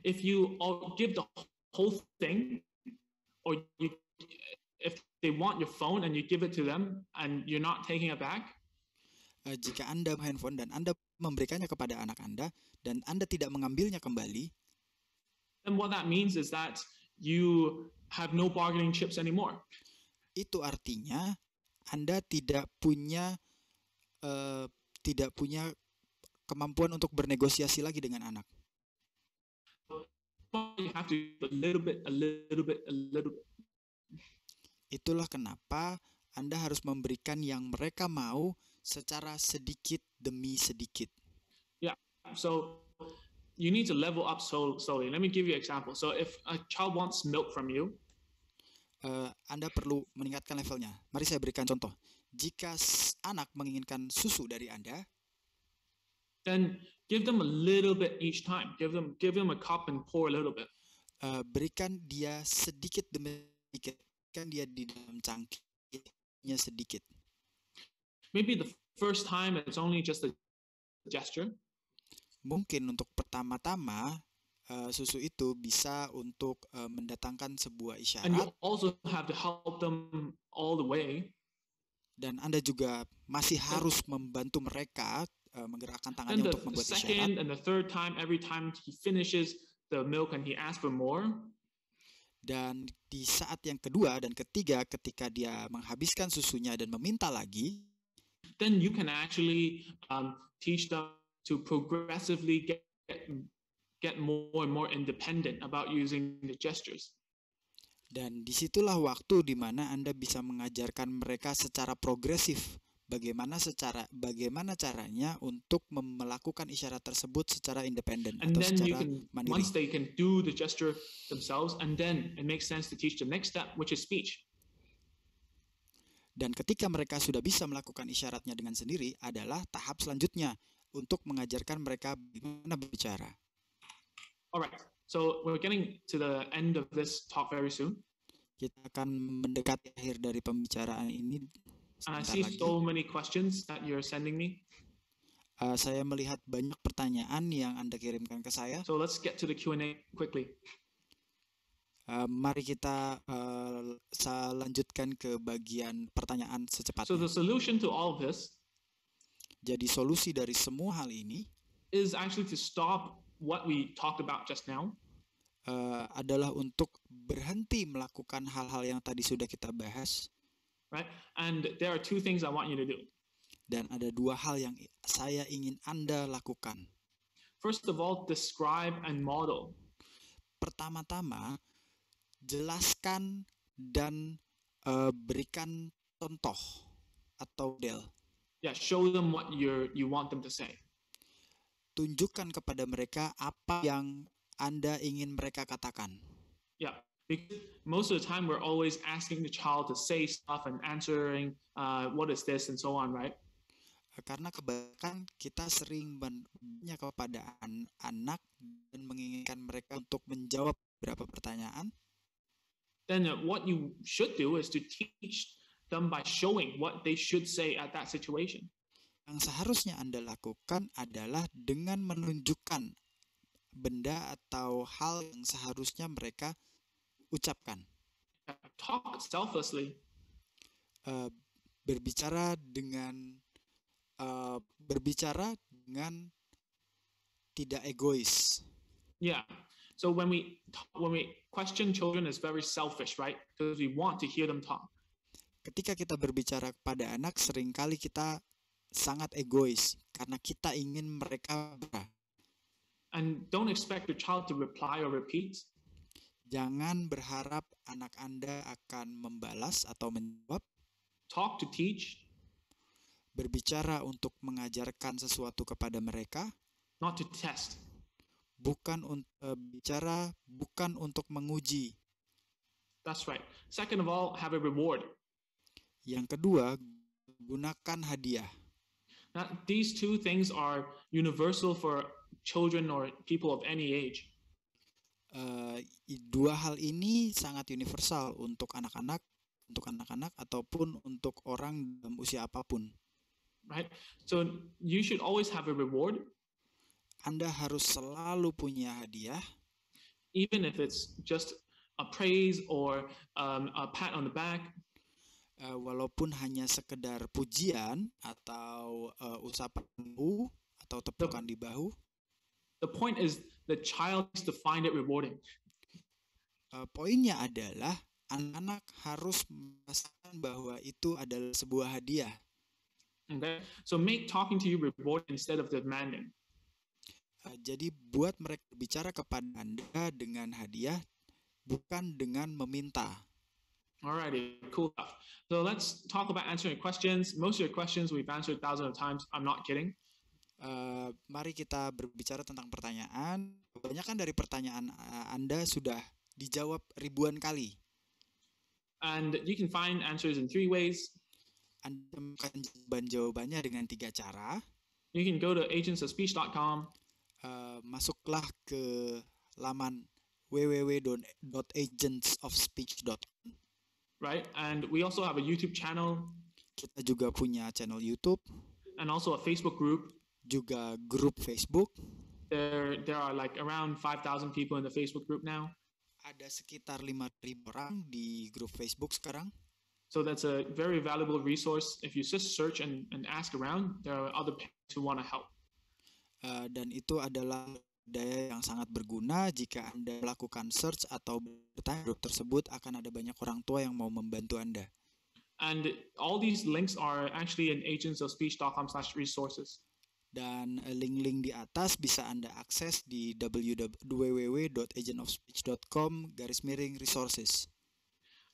if you all give the whole thing or you, if they want your phone and you give it to them and you're not taking it back. Eh, jika Anda handphone dan Anda memberikannya kepada anak Anda dan Anda tidak mengambilnya kembali, then what that means is that you have no bargaining chips anymore. Itu artinya Anda tidak punya uh, tidak punya kemampuan untuk bernegosiasi lagi dengan anak you have to a little bit, a little bit, a little bit. Itulah kenapa Anda harus memberikan yang mereka mau secara sedikit demi sedikit. Yeah. So you need to level up slowly. Let me give you an example. So if a child wants milk from you, uh, Anda perlu meningkatkan levelnya. Mari saya berikan contoh. Jika anak menginginkan susu dari Anda, then Give them a little bit each time. Give them give them a cup and pour a little bit. Uh, berikan dia sedikit demi sedikit. Berikan dia di dalam cangkirnya sedikit. Maybe the first time it's only just a gesture. Mungkin untuk pertama-tama uh, susu itu bisa untuk uh, mendatangkan sebuah isyarat. And you also have to help them all the way. Dan Anda juga masih harus membantu mereka Eh, menggerakkan tangannya untuk membuat the second isyarat. And the third time, every time he finishes the milk and he asks for more. Dan di saat yang kedua dan ketiga ketika dia menghabiskan susunya dan meminta lagi, then you can actually um, teach them to progressively get get more and more independent about using the gestures. Dan disitulah waktu di mana Anda bisa mengajarkan mereka secara progresif bagaimana secara bagaimana caranya untuk melakukan isyarat tersebut secara independen atau then secara you can, mandiri. Once they can do the gesture themselves and then it makes sense to teach the next step which is speech. Dan ketika mereka sudah bisa melakukan isyaratnya dengan sendiri adalah tahap selanjutnya untuk mengajarkan mereka bagaimana berbicara. Alright, so we're getting to the end of this talk very soon. Kita akan mendekati akhir dari pembicaraan ini I see lagi. so many questions that you're sending me. Uh, saya melihat banyak pertanyaan yang Anda kirimkan ke saya. So let's get to the Q&A quickly. Uh, mari kita uh, saya lanjutkan ke bagian pertanyaan secepatnya. So the solution to all this jadi solusi dari semua hal ini is actually to stop what we talked about just now. Uh, adalah untuk berhenti melakukan hal-hal yang tadi sudah kita bahas right? And there are two things I want you to do. Dan ada dua hal yang saya ingin Anda lakukan. First of all, describe and model. Pertama-tama, jelaskan dan uh, berikan contoh atau model. Yeah, show them what you you want them to say. Tunjukkan kepada mereka apa yang Anda ingin mereka katakan. Yeah, because most of the time we're always asking the child to say stuff and answering uh, what is this and so on, right? Karena kebanyakan kita sering bertanya kepada an anak dan menginginkan mereka untuk menjawab beberapa pertanyaan. Then uh, what you should do is to teach them by showing what they should say at that situation. Yang seharusnya Anda lakukan adalah dengan menunjukkan benda atau hal yang seharusnya mereka ucapkan. Talk selflessly. Uh, berbicara dengan uh, berbicara dengan tidak egois. Yeah. So when we when we question children is very selfish, right? Because we want to hear them talk. Ketika kita berbicara kepada anak, seringkali kita sangat egois karena kita ingin mereka And don't expect your child to reply or repeat. Jangan berharap anak Anda akan membalas atau menjawab. Talk to teach. Berbicara untuk mengajarkan sesuatu kepada mereka. Not to test. Bukan uh, eh, bicara bukan untuk menguji. That's right. Second of all, have a reward. Yang kedua, gunakan hadiah. Now, these two things are universal for children or people of any age uh, dua hal ini sangat universal untuk anak-anak untuk anak-anak ataupun untuk orang dalam usia apapun. Right. So you should always have a reward. Anda harus selalu punya hadiah. Even if it's just a praise or um, a pat on the back. Uh, walaupun hanya sekedar pujian atau uh, eh, usapan bahu atau tepukan so, di bahu. The point is the child needs to find it rewarding. Uh, poinnya adalah anak-anak harus merasakan bahwa itu adalah sebuah hadiah. Okay, so make talking to you reward instead of demanding. Uh, jadi buat mereka bicara kepada anda dengan hadiah, bukan dengan meminta. Alrighty, cool stuff. So let's talk about answering questions. Most of your questions we've answered thousands of times. I'm not kidding. Eh, mari kita berbicara tentang pertanyaan. Kebanyakan dari pertanyaan uh, Anda sudah dijawab ribuan kali. And you can find answers in three ways. Anda menemukan jawaban-jawabannya dengan tiga cara. You can go to agentsofspeech.com. Uh, eh, masuklah ke laman www.agentsofspeech.com. Right, and we also have a YouTube channel. Kita juga punya channel YouTube. And also a Facebook group juga grup Facebook. There there are like around 5,000 people in the Facebook group now. Ada sekitar 5.000 orang di grup Facebook sekarang. So that's a very valuable resource. If you just search and, and ask around, there are other people who want to help. Uh, dan itu adalah daya yang sangat berguna jika Anda melakukan search atau bertanya grup tersebut akan ada banyak orang tua yang mau membantu Anda. And all these links are actually in agentsofspeech.com slash resources dan eh, link-link di atas bisa Anda akses di www.agentofspeech.com garis miring resources.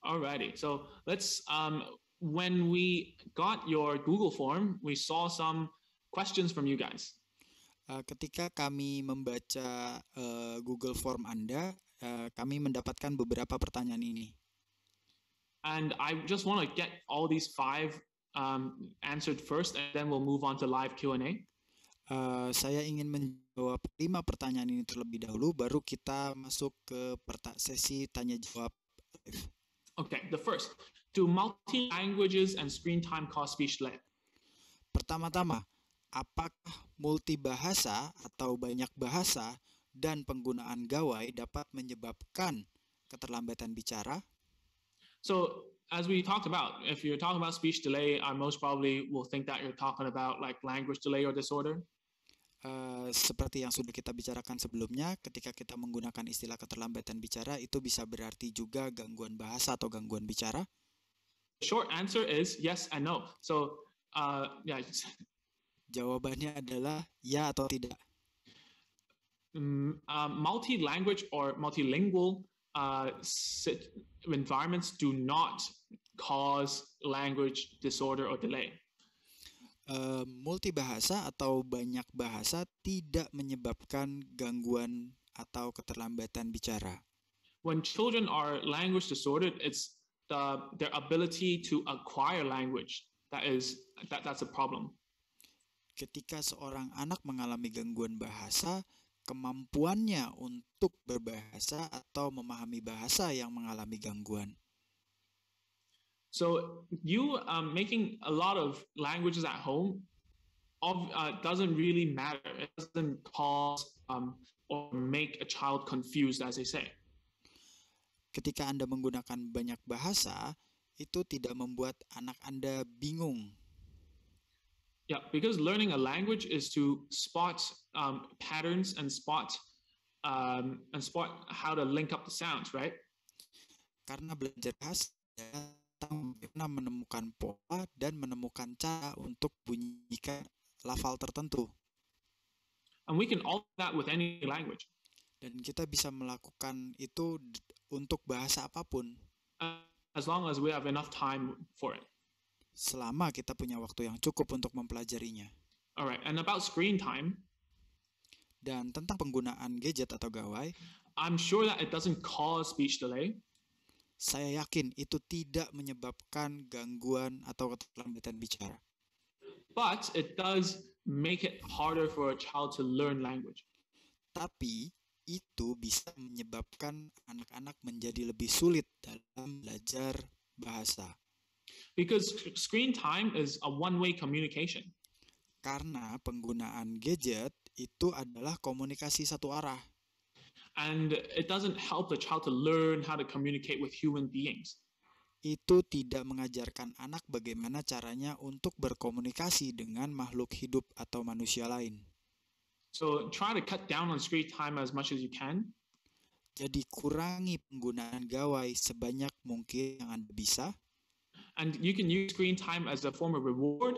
Alrighty, so let's um, when we got your Google form, we saw some questions from you guys. Uh, ketika kami membaca uh, Google form Anda, uh, kami mendapatkan beberapa pertanyaan ini. And I just want to get all these five um, answered first, and then we'll move on to live Q&A. Eh, saya ingin menjawab lima pertanyaan ini terlebih dahulu, baru kita masuk ke sesi tanya jawab. Okay, the first, do multi languages and screen time cause speech lag? Pertama-tama, apakah multi bahasa atau banyak bahasa dan penggunaan gawai dapat menyebabkan keterlambatan bicara? So, as we talked about, if you're talking about speech delay, I most probably will think that you're talking about like language delay or disorder. Uh, seperti yang sudah kita bicarakan sebelumnya, ketika kita menggunakan istilah keterlambatan bicara, itu bisa berarti juga gangguan bahasa atau gangguan bicara. Short answer is yes and no. So, uh, yeah. Jawabannya adalah ya atau tidak. Um, uh, multi-language or multilingual uh, environments do not cause language disorder or delay e, eh, bahasa atau banyak bahasa tidak menyebabkan gangguan atau keterlambatan bicara. When children are language disordered, it's the their ability to acquire language that is that that's a problem. Ketika seorang anak mengalami gangguan bahasa, kemampuannya untuk berbahasa atau memahami bahasa yang mengalami gangguan. So you um, making a lot of languages at home of, uh, doesn't really matter. It doesn't cause um, or make a child confused, as they say. Ketika Anda menggunakan banyak bahasa, itu tidak membuat anak Anda bingung. Yeah, because learning a language is to spot um, patterns and spot um, and spot how to link up the sounds, right? Karena belajar bahasa Mirna menemukan pola dan menemukan cara untuk bunyikan lafal tertentu. And we can all that with any language. Dan kita bisa melakukan itu untuk bahasa apapun. Uh, as long as we have enough time for it. Selama kita punya waktu yang cukup untuk mempelajarinya. Alright, and about screen time. Dan tentang penggunaan gadget atau gawai. I'm sure that it doesn't cause speech delay saya yakin itu tidak menyebabkan gangguan atau keterlambatan bicara. But it does make it harder for a child to learn language. Tapi itu bisa menyebabkan anak-anak menjadi lebih sulit dalam belajar bahasa. Because screen time is a one-way communication. Karena penggunaan gadget itu adalah komunikasi satu arah and it doesn't help the child to learn how to communicate with human beings. Itu tidak mengajarkan anak bagaimana caranya untuk berkomunikasi dengan makhluk hidup atau manusia lain. So try to cut down on screen time as much as you can. Jadi kurangi penggunaan gawai sebanyak mungkin yang Anda bisa. And you can use screen time as a form of reward.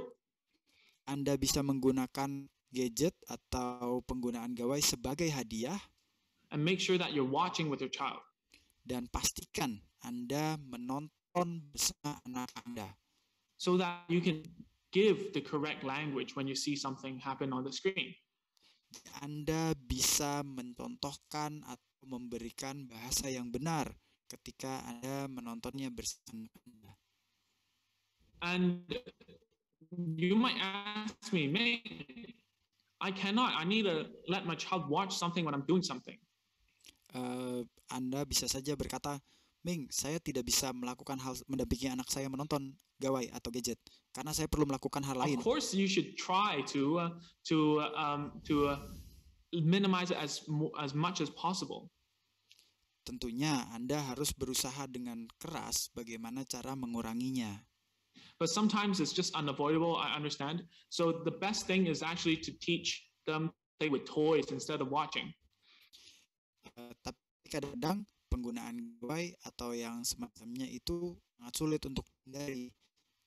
Anda bisa menggunakan gadget atau penggunaan gawai sebagai hadiah and make sure that you're watching with your child. Dan pastikan Anda menonton bersama anak Anda. So that you can give the correct language when you see something happen on the screen. Anda bisa mencontohkan atau memberikan bahasa yang benar ketika Anda menontonnya bersama Anda. And you might ask me, man, I cannot. I need to let my child watch something when I'm doing something. uh, Anda bisa saja berkata, Ming, saya tidak bisa melakukan hal mendampingi anak saya menonton gawai atau gadget karena saya perlu melakukan hal lain. Of course, you should try to uh, to um, to uh, minimize as as much as possible. Tentunya Anda harus berusaha dengan keras bagaimana cara menguranginya. But sometimes it's just unavoidable. I understand. So the best thing is actually to teach them play with toys instead of watching. Eh, tapi kadang penggunaan gawai atau yang semacamnya itu sangat sulit untuk hindari.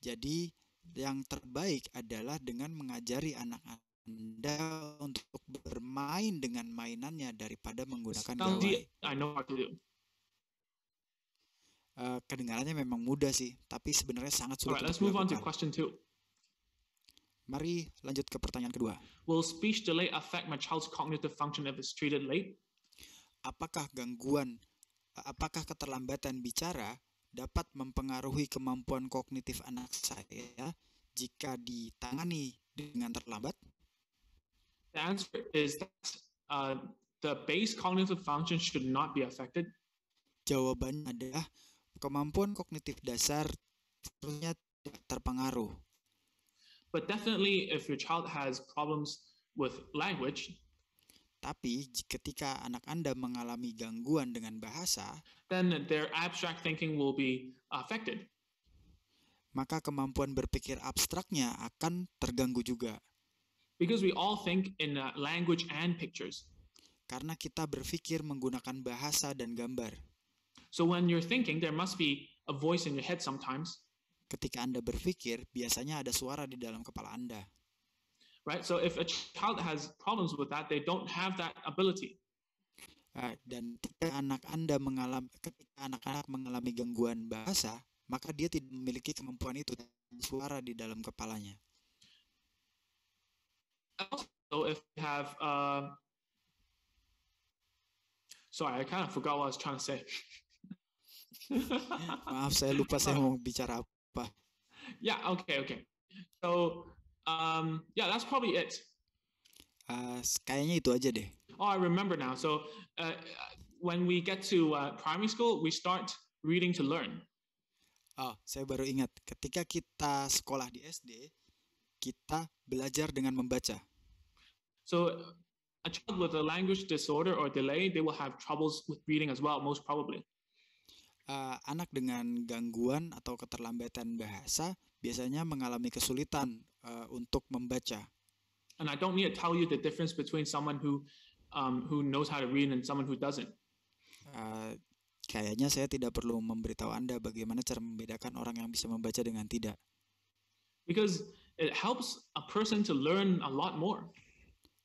Jadi yang terbaik adalah dengan mengajari anak anda untuk bermain dengan mainannya daripada menggunakan gawai. I know what to Uh, kedengarannya memang mudah sih, tapi sebenarnya sangat sulit. Alright, Mari lanjut ke pertanyaan kedua. Will speech delay affect my child's cognitive function if it's treated late? apakah gangguan apakah keterlambatan bicara dapat mempengaruhi kemampuan kognitif anak saya jika ditangani dengan terlambat? The answer is that uh, the base cognitive function should not be affected. Jawabannya adalah kemampuan kognitif dasar seharusnya tidak terpengaruh. But definitely if your child has problems with language, tapi ketika anak Anda mengalami gangguan dengan bahasa, then their abstract thinking will be affected. Maka kemampuan berpikir abstraknya akan terganggu juga. Because we all think in uh, language and pictures. Karena kita berpikir menggunakan bahasa dan gambar. So when you're thinking, there must be a voice in your head sometimes. Ketika Anda berpikir, biasanya ada suara di dalam kepala Anda right? So if a child has problems with that, they don't have that ability. Dan ketika anak Anda mengalami ketika anak-anak mengalami gangguan bahasa, maka dia tidak memiliki kemampuan itu suara di dalam kepalanya. So if you have uh, sorry, I kind of forgot what I was trying to say. Maaf, saya lupa saya mau bicara apa. Yeah, okay, okay. So um, yeah, that's probably it. Uh, kayaknya itu aja deh. Oh, I remember now. So uh, when we get to uh, primary school, we start reading to learn. Oh, saya baru ingat. Ketika kita sekolah di SD, kita belajar dengan membaca. So a child with a language disorder or delay, they will have troubles with reading as well, most probably. Uh, anak dengan gangguan atau keterlambatan bahasa biasanya mengalami kesulitan uh, untuk membaca. And I don't need to tell you the difference between someone who um, who knows how to read and someone who doesn't. Uh, kayaknya saya tidak perlu memberitahu Anda bagaimana cara membedakan orang yang bisa membaca dengan tidak. Because it helps a person to learn a lot more.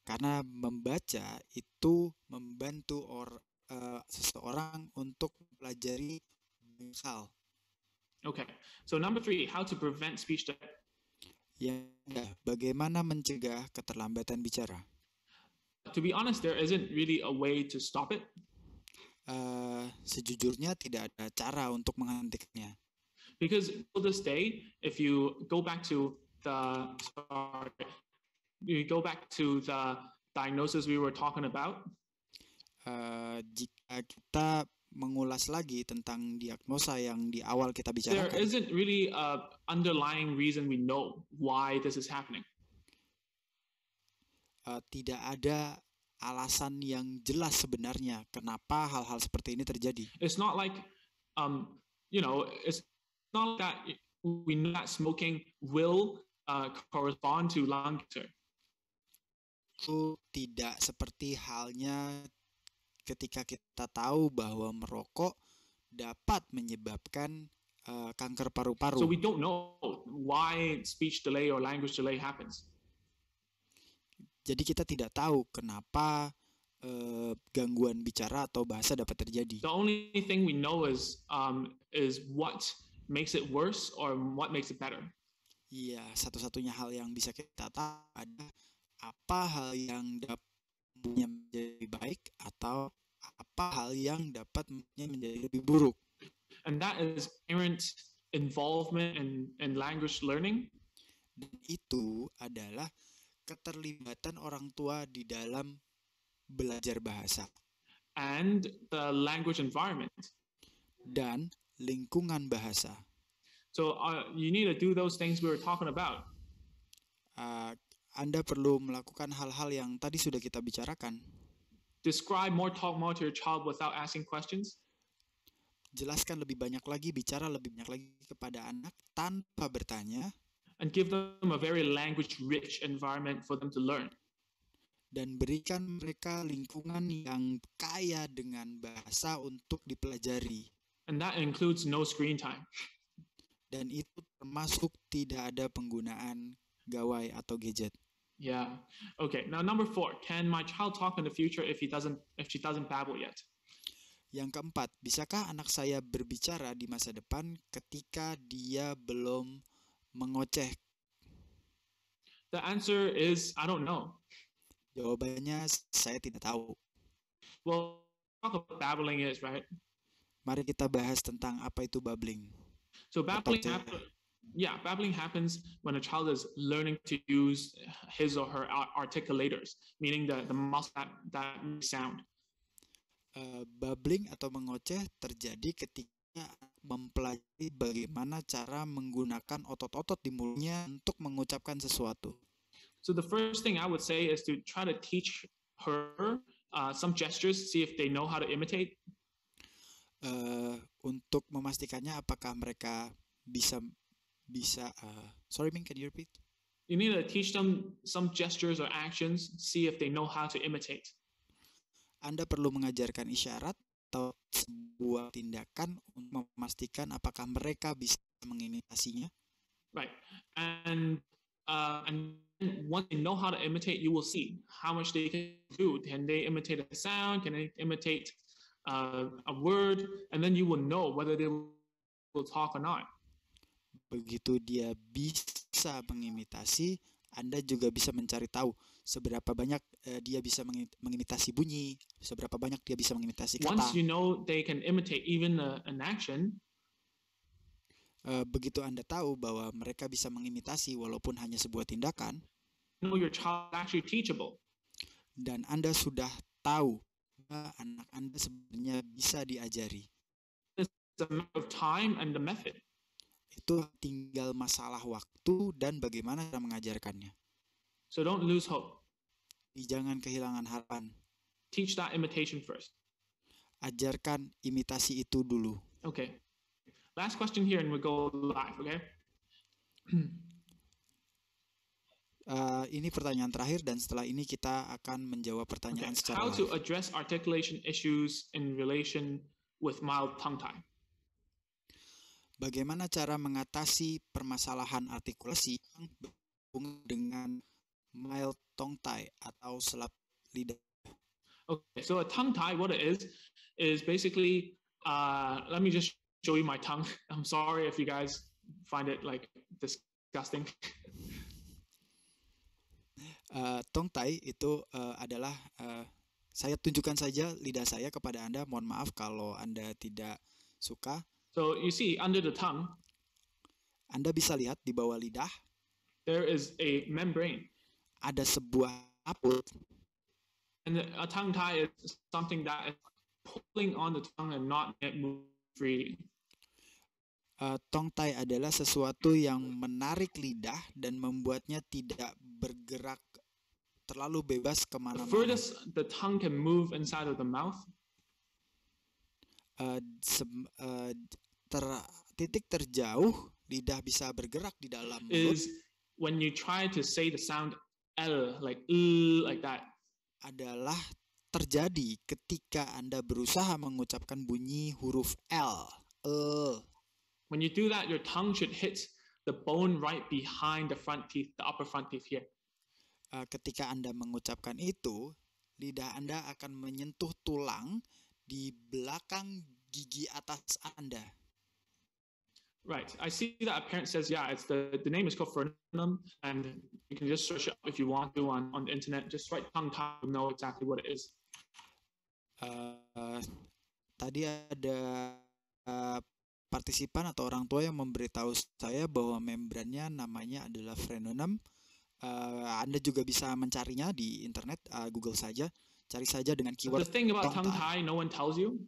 Karena membaca itu membantu or, uh, seseorang untuk mempelajari banyak hal. Okay, so number three, how to prevent speech delay. Yang bagaimana mencegah keterlambatan bicara? To be honest, there isn't really a way to stop it. Uh, sejujurnya tidak ada cara untuk menghentikannya. Because to this day, if you go back to the sorry, you go back to the diagnosis we were talking about. Uh, jika kita mengulas lagi tentang diagnosa yang di awal kita bicarakan. There isn't really a underlying reason we know why this is happening. Uh, tidak ada alasan yang jelas sebenarnya kenapa hal-hal seperti ini terjadi. It's not like um you know it's not like that we know that smoking will uh, correspond to lung cancer. Itu tidak seperti halnya ketika kita tahu bahwa merokok dapat menyebabkan uh, kanker paru-paru. So we don't know why speech delay or language delay happens. Jadi kita tidak tahu kenapa uh, gangguan bicara atau bahasa dapat terjadi. The only thing we know is um, is what makes it worse or what makes it better. Iya, satu-satunya hal yang bisa kita tahu adalah apa hal yang dapat menjadi baik atau apa hal yang dapat menjadi lebih buruk. And that is parent involvement in, in language learning. Dan itu adalah keterlibatan orang tua di dalam belajar bahasa. And the language environment. Dan lingkungan bahasa. So uh, you need to do those things we were talking about. Uh, anda perlu melakukan hal-hal yang tadi sudah kita bicarakan. Describe more, talk more to your child without asking questions. Jelaskan lebih banyak lagi, bicara lebih banyak lagi kepada anak tanpa bertanya. And give them a very language-rich environment for them to learn. Dan berikan mereka lingkungan yang kaya dengan bahasa untuk dipelajari. And that includes no screen time. Dan itu termasuk tidak ada penggunaan gawai atau gadget. Yeah. Okay. Now number four, can my child talk in the future if he doesn't if she doesn't babble yet? Yang keempat, bisakah anak saya berbicara di masa depan ketika dia belum mengoceh? The answer is I don't know. Jawabannya saya tidak tahu. Well, talk about babbling is, right? Mari kita bahas tentang apa itu babbling. So babbling yeah, babbling happens when a child is learning to use his or her articulators, meaning the, the muscle that, that sound. Uh, babbling atau mengoceh terjadi ketika mempelajari bagaimana cara menggunakan otot-otot di mulutnya untuk mengucapkan sesuatu. So the first thing I would say is to try to teach her uh, some gestures, see if they know how to imitate. Uh, untuk memastikannya apakah mereka bisa bisa uh, sorry Ming can you repeat you need to teach them some gestures or actions see if they know how to imitate Anda perlu mengajarkan isyarat atau sebuah tindakan untuk memastikan apakah mereka bisa mengimitasinya right and uh, and once they know how to imitate you will see how much they can do can they imitate a sound can they imitate uh, a word and then you will know whether they will talk or not Begitu dia bisa mengimitasi, Anda juga bisa mencari tahu seberapa banyak uh, dia bisa mengimitasi bunyi, seberapa banyak dia bisa mengimitasi kata. Once you know they can imitate even a, an action, uh, begitu Anda tahu bahwa mereka bisa mengimitasi walaupun hanya sebuah tindakan, know your child actually teachable. Dan Anda sudah tahu bahwa anak Anda sebenarnya bisa diajari. It's a matter of time and the method itu tinggal masalah waktu dan bagaimana cara mengajarkannya. So don't lose hope. Jangan kehilangan harapan. Teach that imitation first. Ajarkan imitasi itu dulu. Okay. Last question here and we go live, okay? Uh, ini pertanyaan terakhir dan setelah ini kita akan menjawab pertanyaan okay. secara How to address articulation issues in relation with mild tongue tie? bagaimana cara mengatasi permasalahan artikulasi yang berhubungan dengan mild tongue tie atau selap lidah. Okay, so a tongue tie, what it is, is basically, uh, let me just show you my tongue. I'm sorry if you guys find it like disgusting. Uh, tong tai itu uh, adalah uh, saya tunjukkan saja lidah saya kepada anda. Mohon maaf kalau anda tidak suka. So you see under the tongue. Anda bisa lihat di bawah lidah. There is a membrane. Ada sebuah aput. And a tongue tie is something that is pulling on the tongue and not yet move free. Uh, e, tong tai adalah sesuatu yang menarik lidah dan membuatnya tidak bergerak terlalu bebas kemana-mana. The furthest the tongue can move inside of the mouth uh, uh, ter, titik terjauh lidah bisa bergerak di dalam mulut. Is when you try to say the sound L like L e, like that adalah terjadi ketika Anda berusaha mengucapkan bunyi huruf L. L. E. When you do that, your tongue should hit the bone right behind the front teeth, the upper front teeth here. Uh, ketika Anda mengucapkan itu, lidah Anda akan menyentuh tulang di belakang gigi atas Anda. Right, I see that a parent says, yeah, it's the, the name is called frenulum, and you can just search it up if you want to on, on the internet. Just write tongue tie, you'll know exactly what it is. Uh, tadi ada uh, partisipan atau orang tua yang memberitahu saya bahwa membrannya namanya adalah Frenulum. Uh, Anda juga bisa mencarinya di internet, uh, Google saja. Cari saja dengan keyword The thing about no one tells you.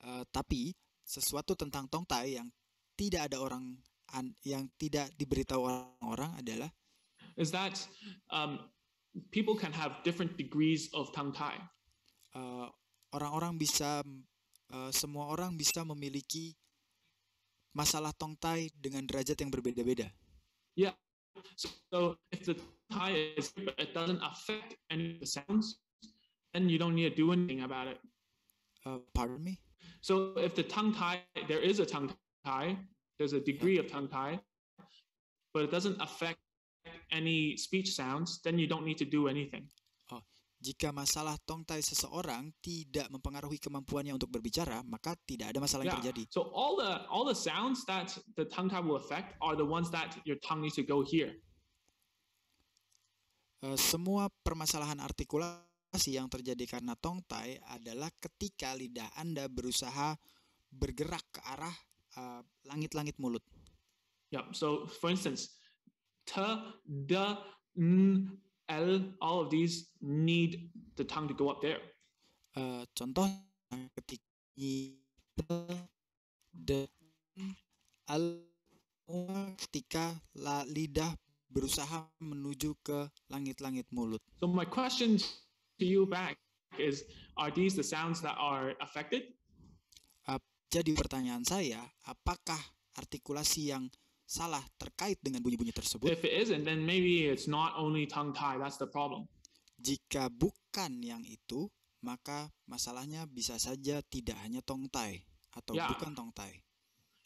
Uh, tapi sesuatu tentang tong tai yang tidak ada orang an, yang tidak diberitahu orang-orang adalah is that um, people can have different degrees of tongtai? tie. Eh, orang-orang bisa uh, semua orang bisa memiliki masalah tong tai dengan derajat yang berbeda-beda. Yeah. So if the tongtai is it doesn't affect any of the sounds, then you don't need to do anything about it. Uh, pardon me? So if the tongue tie, there is a tongue tie, there's a degree yeah. of tongue tie, but it doesn't affect any speech sounds, then you don't need to do anything. Oh, jika masalah tongue tie seseorang tidak mempengaruhi kemampuannya untuk berbicara, maka tidak ada masalah yeah. yang terjadi. So all the all the sounds that the tongue tie will affect are the ones that your tongue needs to go here. Uh, semua permasalahan artikulasi yang terjadi karena tongtai adalah ketika lidah Anda berusaha bergerak ke arah eh, langit-langit uh, mulut. Yeah, so for instance, t, d, n, l, all of these need the tongue to go up there. Uh, eh, contoh ketika t, d, n, l, ketika la, lidah berusaha menuju ke langit-langit mulut. So my question you back is are these the sounds that are affected? Uh, jadi pertanyaan saya, apakah artikulasi yang salah terkait dengan bunyi-bunyi tersebut? If it isn't, then maybe it's not only tongue tie. That's the problem. Jika bukan yang itu, maka masalahnya bisa saja tidak hanya tong tai atau yeah. bukan tong tai.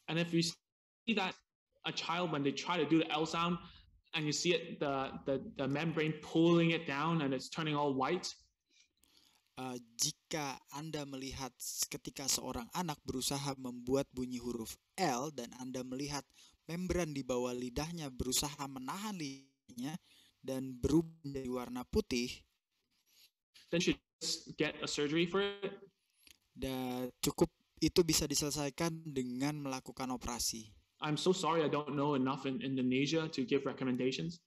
And if you see that a child when they try to do the L sound and you see it the the the membrane pulling it down and it's turning all white, uh, jika Anda melihat ketika seorang anak berusaha membuat bunyi huruf L dan Anda melihat membran di bawah lidahnya berusaha menahan lidahnya dan berubah menjadi warna putih, then should get a surgery for it. Dan cukup itu bisa diselesaikan dengan melakukan operasi. I'm so sorry I don't know enough in Indonesia to give recommendations.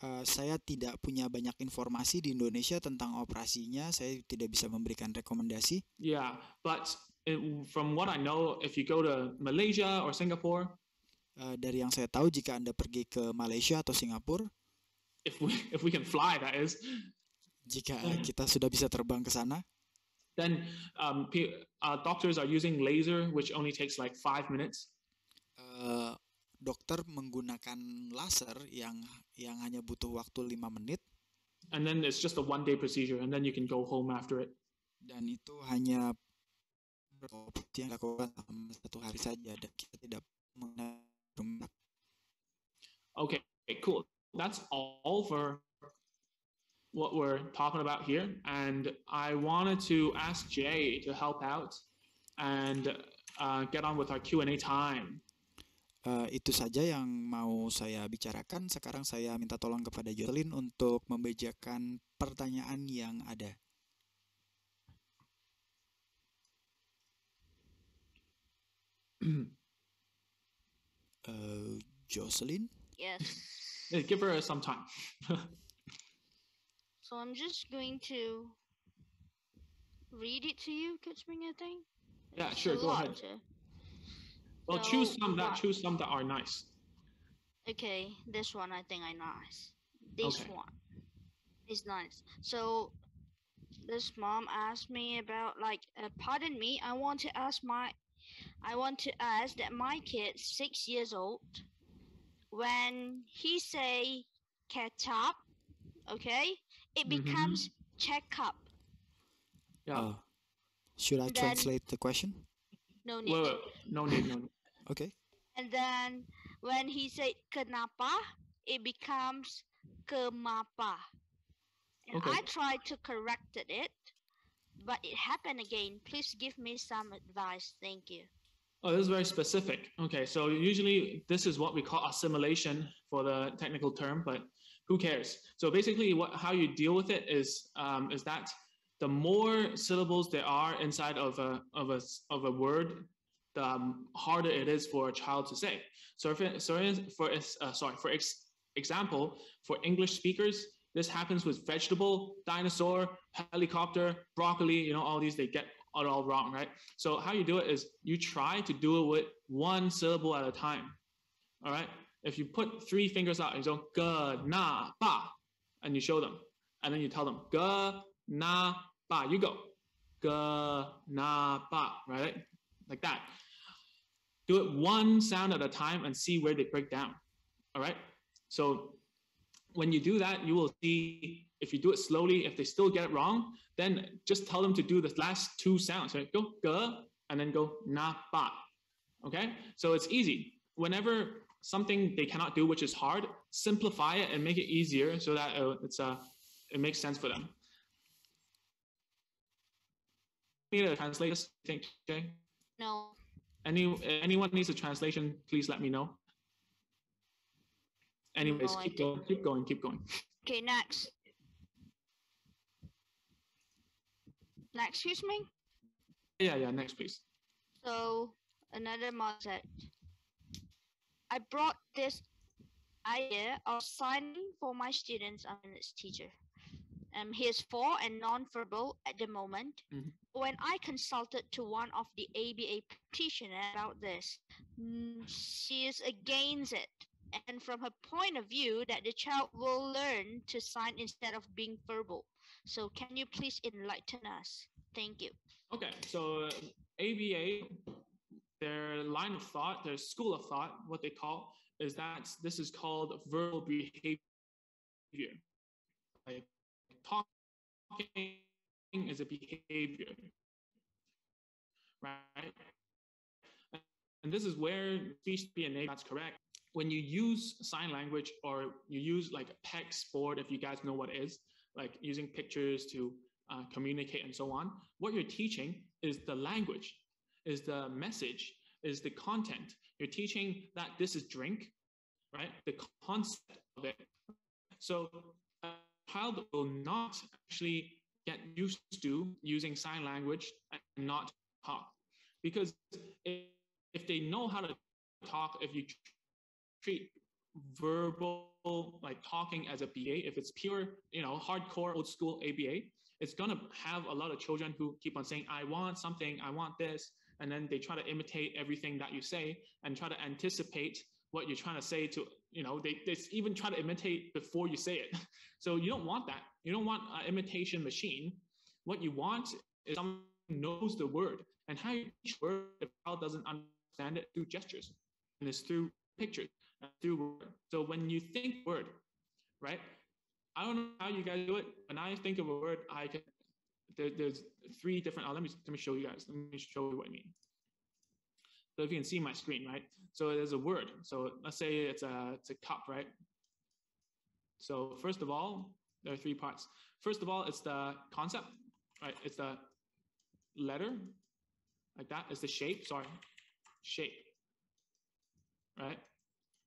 Eh, saya tidak punya banyak informasi di Indonesia tentang operasinya. Saya tidak bisa memberikan rekomendasi. Yeah, but it, eh, from what I know, if you go to Malaysia or Singapore, uh, dari yang saya tahu, jika anda pergi ke Malaysia atau Singapura, if we if we can fly, that is, jika kita sudah bisa terbang ke sana. Then um, uh, doctors are using laser, which only takes like five minutes. Uh, dokter menggunakan laser yang yang hanya butuh waktu 5 menit. And then it's just a one day procedure and then you can go home after it. Dan itu hanya yang dilakukan satu hari saja dan kita tidak Okay, cool. That's all for what we're talking about here. And I wanted to ask Jay to help out and uh, get on with our Q&A time. Eh, itu saja yang mau saya bicarakan. Sekarang saya minta tolong kepada Jocelyn untuk membacakan pertanyaan yang ada. uh, Jocelyn? Yes. Yeah, give her some time. so I'm just going to read it to you, Could bring a thing? Yeah, sure, go ahead. To. Well, choose some that choose some that are nice. Okay, this one I think I nice. This okay. one is nice. So this mom asked me about like, uh, pardon me, I want to ask my, I want to ask that my kid six years old, when he say up," okay, it mm-hmm. becomes mm -hmm. Yeah. Uh, should I then, translate the question? No need. Well, no need. No need. Okay. And then when he said kenapa, it becomes kemapa. And okay. I tried to correct it, but it happened again. Please give me some advice. Thank you. Oh, this is very specific. Okay, so usually this is what we call assimilation for the technical term, but who cares? So basically, what how you deal with it is um, is that the more syllables there are inside of a of a of a word, the um, harder it is for a child to say. So, if, so for uh, sorry, for ex- example, for English speakers, this happens with vegetable, dinosaur, helicopter, broccoli. You know, all these they get it all wrong, right? So how you do it is you try to do it with one syllable at a time. All right. If you put three fingers out and you go ga na ba, and you show them, and then you tell them ga na ba, you go ga na ba, right? like that. Do it one sound at a time and see where they break down. All right. So when you do that, you will see if you do it slowly, if they still get it wrong, then just tell them to do the last two sounds. Right? Go g and then go na ba. Okay. So it's easy. Whenever something they cannot do, which is hard, simplify it and make it easier so that uh, it's a uh, it makes sense for them. Need to translate this, thing think, no. Any anyone needs a translation? Please let me know. Anyways, no, keep going, keep going, keep going. Okay, next. Next, excuse me. Yeah, yeah. Next, please. So another mindset. I brought this idea of signing for my students. I'm its teacher. Um, he is four and non-verbal at the moment. Mm-hmm. When I consulted to one of the ABA practitioners about this, mm, she is against it. And from her point of view, that the child will learn to sign instead of being verbal. So can you please enlighten us? Thank you. Okay, so ABA, uh, their line of thought, their school of thought, what they call is that this is called verbal behavior. Like talking is a behavior, right? And this is where speech be enabled. That's correct. When you use sign language or you use like a PEC sport, if you guys know what is, like using pictures to uh, communicate and so on, what you're teaching is the language, is the message, is the content. You're teaching that this is drink, right? The concept of it. So child will not actually get used to using sign language and not talk. Because if, if they know how to talk, if you treat verbal like talking as a BA, if it's pure, you know, hardcore old school ABA, it's gonna have a lot of children who keep on saying, I want something, I want this, and then they try to imitate everything that you say and try to anticipate what you're trying to say to you know they, they even try to imitate before you say it so you don't want that you don't want an imitation machine what you want is someone knows the word and how you teach word the child doesn't understand it through gestures and it's through pictures through word. so when you think word right i don't know how you guys do it when i think of a word i can there, there's three different oh, let me let me show you guys let me show you what i mean so if you can see my screen, right? So there's a word. So let's say it's a, it's a cup, right? So first of all, there are three parts. First of all, it's the concept, right? It's the letter, like that. It's the shape, sorry, shape, right?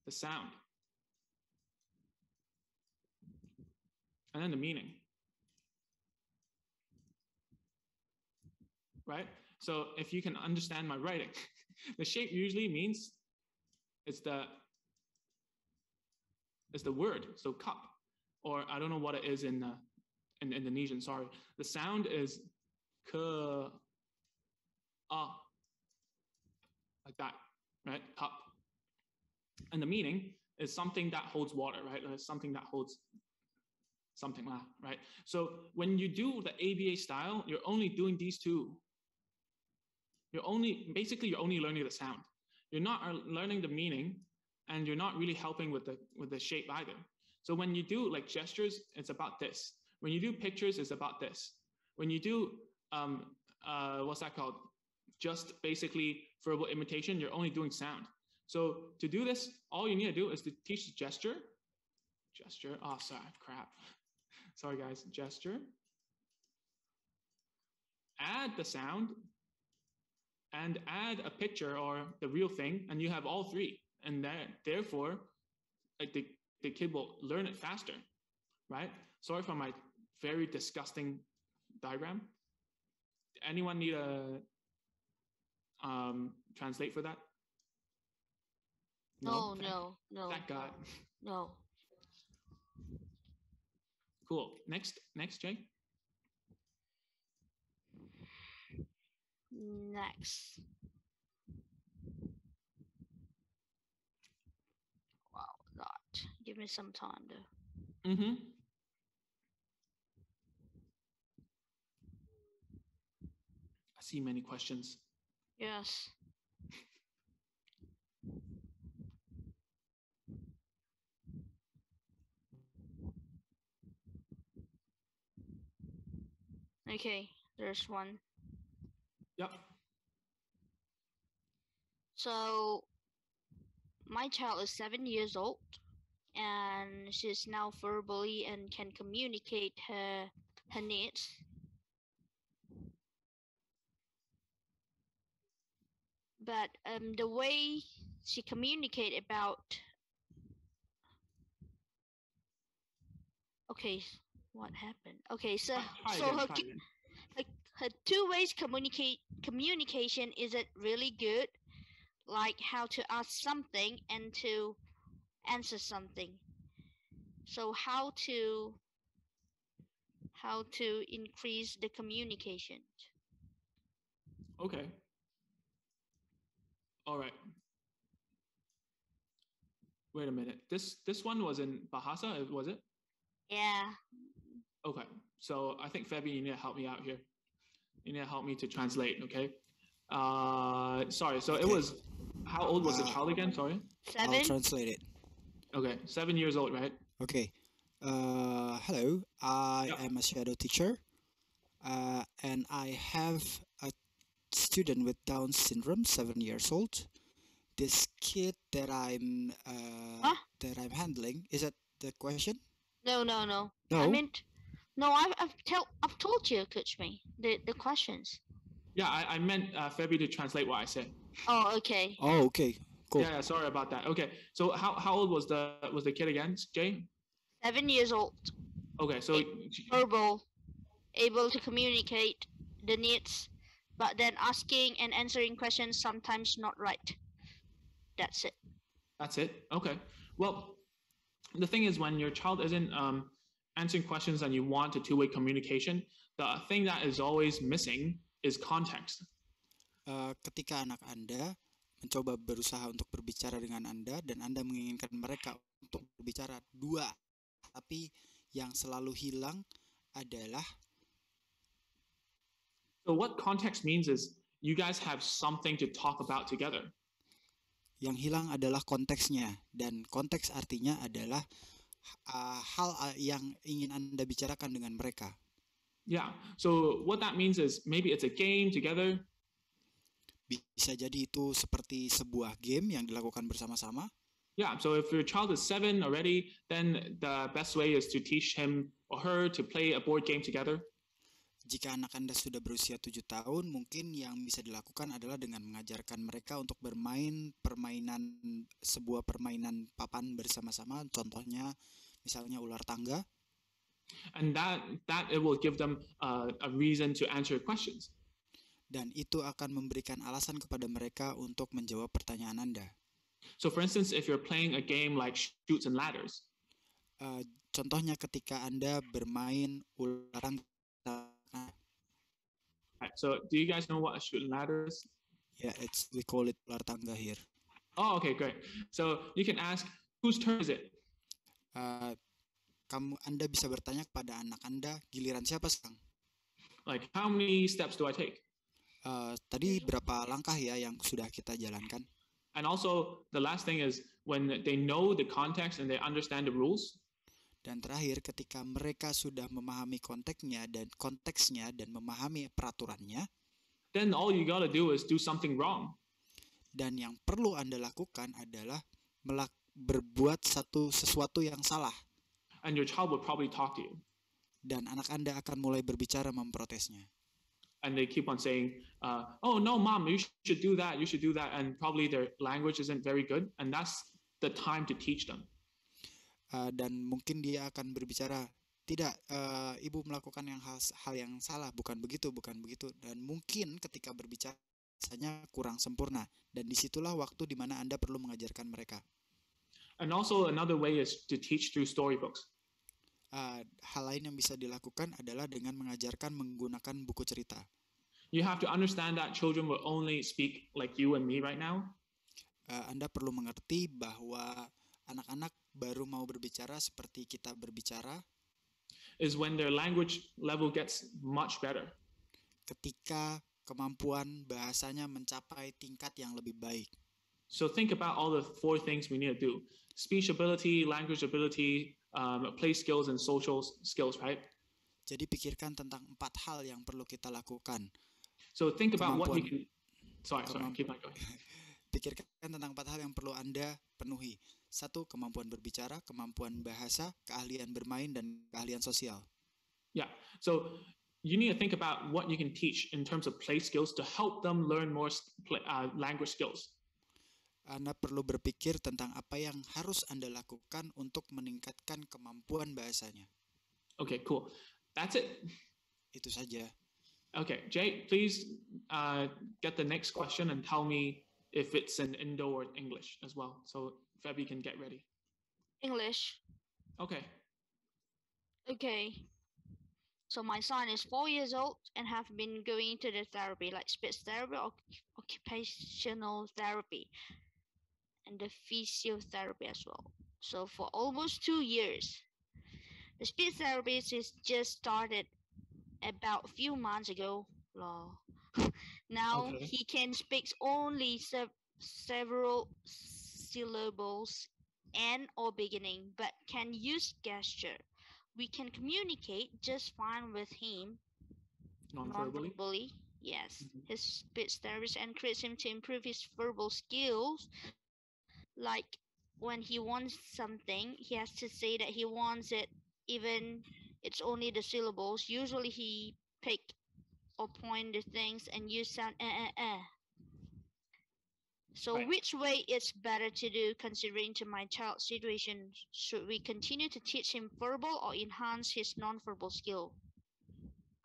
The sound. And then the meaning. Right? So if you can understand my writing, the shape usually means it's the it's the word, so cup, or I don't know what it is in uh, in Indonesian. Sorry, the sound is ke like that, right? Cup, and the meaning is something that holds water, right? something that holds something like right? So when you do the ABA style, you're only doing these two you're only basically you're only learning the sound. You're not uh, learning the meaning, and you're not really helping with the with the shape either. So when you do like gestures, it's about this. When you do pictures, it's about this. When you do um, uh, what's that called? Just basically verbal imitation. You're only doing sound. So to do this, all you need to do is to teach the gesture. Gesture. Oh, sorry, crap. sorry, guys. Gesture. Add the sound and add a picture or the real thing, and you have all three. And that therefore, like the, the kid will learn it faster, right? Sorry for my very disgusting diagram. Anyone need a um, translate for that? No, no, no, no. Thank God. No. Cool. Next, next, Jay. next. Wow, that. Give me some time to. Mm-hmm. I see many questions. Yes. Okay, there's one. Yep. So my child is seven years old and she's now verbally and can communicate her her needs. But um, the way she communicate about okay, what happened? Okay, so so her 2 ways communicate communication isn't really good, like how to ask something and to answer something. So how to how to increase the communication. Okay. All right. Wait a minute. This this one was in Bahasa, was it? Yeah. Okay. So I think Fabi, you need to help me out here you to help me to translate, okay? Uh, sorry, so it was, how old was uh, the child again, sorry? Seven? I'll translate it. Okay, seven years old, right? Okay. Uh, hello, I yeah. am a shadow teacher, uh, and I have a student with Down syndrome, seven years old. This kid that I'm uh, huh? that I'm handling is that the question? No, no, no. No. I meant no, I've I've, tell, I've told you, Kuchmi, the the questions. Yeah, I, I meant uh, Febby to translate what I said. Oh, okay. Oh, okay. Cool. Yeah, yeah, sorry about that. Okay, so how, how old was the was the kid again, Jay? Seven years old. Okay, so verbal, able to communicate the needs, but then asking and answering questions sometimes not right. That's it. That's it. Okay. Well, the thing is, when your child isn't um, answering questions and you want a two-way communication, the thing that is always missing is context. Uh, ketika anak Anda mencoba berusaha untuk berbicara dengan Anda dan Anda menginginkan mereka untuk berbicara dua, tapi yang selalu hilang adalah So what context means is you guys have something to talk about together. Yang hilang adalah konteksnya dan konteks artinya adalah uh, hal uh, yang ingin Anda bicarakan dengan mereka. Yeah. So what that means is maybe it's a game together. Bisa jadi itu seperti sebuah game yang dilakukan bersama-sama. Yeah. So if your child is seven already, then the best way is to teach him or her to play a board game together. Jika anak Anda sudah berusia 7 tahun, mungkin yang bisa dilakukan adalah dengan mengajarkan mereka untuk bermain permainan sebuah permainan papan bersama-sama, contohnya misalnya ular tangga. And that that it will give them a, uh, a reason to answer questions. Dan itu akan memberikan alasan kepada mereka untuk menjawab pertanyaan Anda. So for instance, if you're playing a game like shoots and ladders, uh, contohnya ketika Anda bermain ular tangga type. So do you guys know what a shooting ladder is? Yeah, it's we call it lartanga here. Oh, okay, great. So you can ask whose turn is it? Uh, kamu Anda bisa bertanya kepada anak Anda giliran siapa sekarang? Like how many steps do I take? Uh, tadi berapa langkah ya yang sudah kita jalankan? And also the last thing is when they know the context and they understand the rules. Dan terakhir, ketika mereka sudah memahami konteksnya dan konteksnya dan memahami peraturannya, then all you gotta do is do something wrong. Dan yang perlu anda lakukan adalah melak berbuat satu sesuatu yang salah. And your child will probably talk to you. Dan anak anda akan mulai berbicara memprotesnya. And they keep on saying, uh, "Oh no, mom, you should do that. You should do that." And probably their language isn't very good, and that's the time to teach them. Eh, dan mungkin dia akan berbicara tidak uh, ibu melakukan yang hal, hal yang salah bukan begitu bukan begitu dan mungkin ketika berbicara biasanya kurang sempurna dan disitulah waktu di mana anda perlu mengajarkan mereka. And also another way is to teach through storybooks. Uh, hal lain yang bisa dilakukan adalah dengan mengajarkan menggunakan buku cerita. You have to understand that children will only speak like you and me right now. Uh, anda perlu mengerti bahwa anak-anak baru mau berbicara seperti kita berbicara is when their language level gets much better. Ketika kemampuan bahasanya mencapai tingkat yang lebih baik. So think about all the four things we need to do: speech ability, language ability, um, play skills, and social skills, right? Jadi pikirkan tentang empat hal yang perlu kita lakukan. So think about kemampuan, what you can. Sorry, sorry, keep on going. pikirkan tentang empat hal yang perlu anda penuhi. Satu, kemampuan berbicara, kemampuan bahasa, keahlian bermain, dan keahlian sosial. Yeah, so you need to think about what you can teach in terms of play skills to help them learn more play, uh, language skills. Anda perlu berpikir tentang apa yang harus Anda lakukan untuk meningkatkan kemampuan bahasanya. Okay, cool. That's it. Itu saja. Okay, Jay, please uh, get the next question and tell me if it's in Indo or English as well. So Fabi can get ready. English. Okay. Okay. So my son is four years old and have been going to the therapy, like speech therapy, or occupational therapy, and the physiotherapy as well. So for almost two years, the speech therapy is just started about few months ago. Now okay. he can speak only several syllables and or beginning, but can use gesture. We can communicate just fine with him. Non-verbally. Non yes. Mm -hmm. His speech therapist encourages him to improve his verbal skills. Like when he wants something, he has to say that he wants it, even it's only the syllables. Usually he pick or point the things and use sound eh, eh, eh so right. which way is better to do considering to my child's situation? Should we continue to teach him verbal or enhance his non-verbal skill?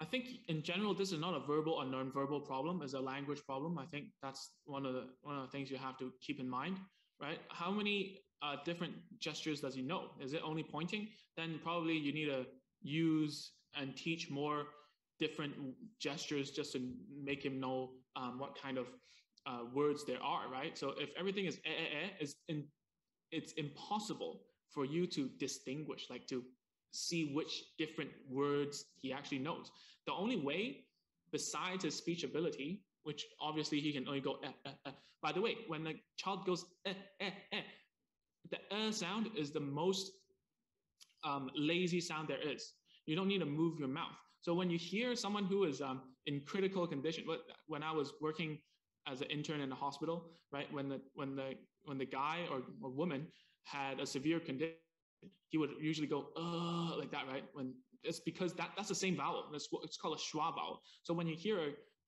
I think in general, this is not a verbal or non-verbal problem, it's a language problem. I think that's one of the one of the things you have to keep in mind, right? How many uh, different gestures does he know? Is it only pointing? Then probably you need to use and teach more different gestures just to make him know um, what kind of uh, words there are, right? So if everything is eh, eh, eh, it's, in, it's impossible for you to distinguish, like to see which different words he actually knows. The only way, besides his speech ability, which obviously he can only go eh, eh, eh. By the way, when the child goes eh, eh, eh, the eh sound is the most um, lazy sound there is. You don't need to move your mouth. So when you hear someone who is um, in critical condition, when I was working as an intern in a hospital, right? When the when the when the guy or, or woman had a severe condition, he would usually go uh like that, right? When it's because that that's the same vowel. That's what it's called a schwa vowel. So when you hear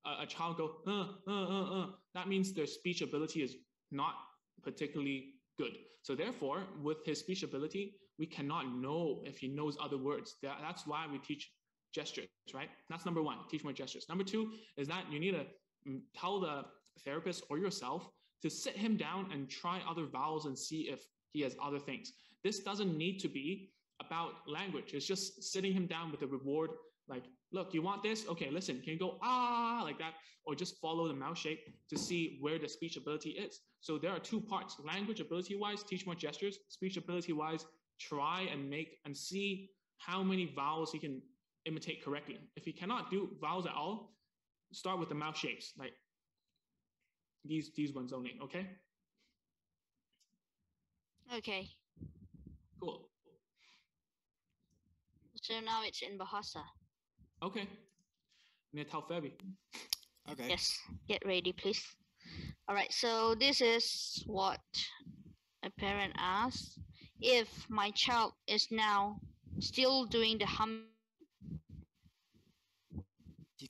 a, a child go uh, uh uh uh, that means their speech ability is not particularly good. So therefore, with his speech ability, we cannot know if he knows other words. That, that's why we teach gestures, right? That's number one. Teach more gestures. Number two is that you need to mm, tell the therapist or yourself to sit him down and try other vowels and see if he has other things. This doesn't need to be about language. It's just sitting him down with a reward, like, look, you want this? Okay, listen, can you go ah like that? Or just follow the mouth shape to see where the speech ability is. So there are two parts language ability wise, teach more gestures, speech ability wise, try and make and see how many vowels he can imitate correctly. If he cannot do vowels at all, start with the mouth shapes. Like these these ones only. Okay. Okay. Cool. So now it's in Bahasa. Okay. Natal Fabi. Okay. Yes. Get ready, please. All right. So this is what a parent asks. If my child is now still doing the hum,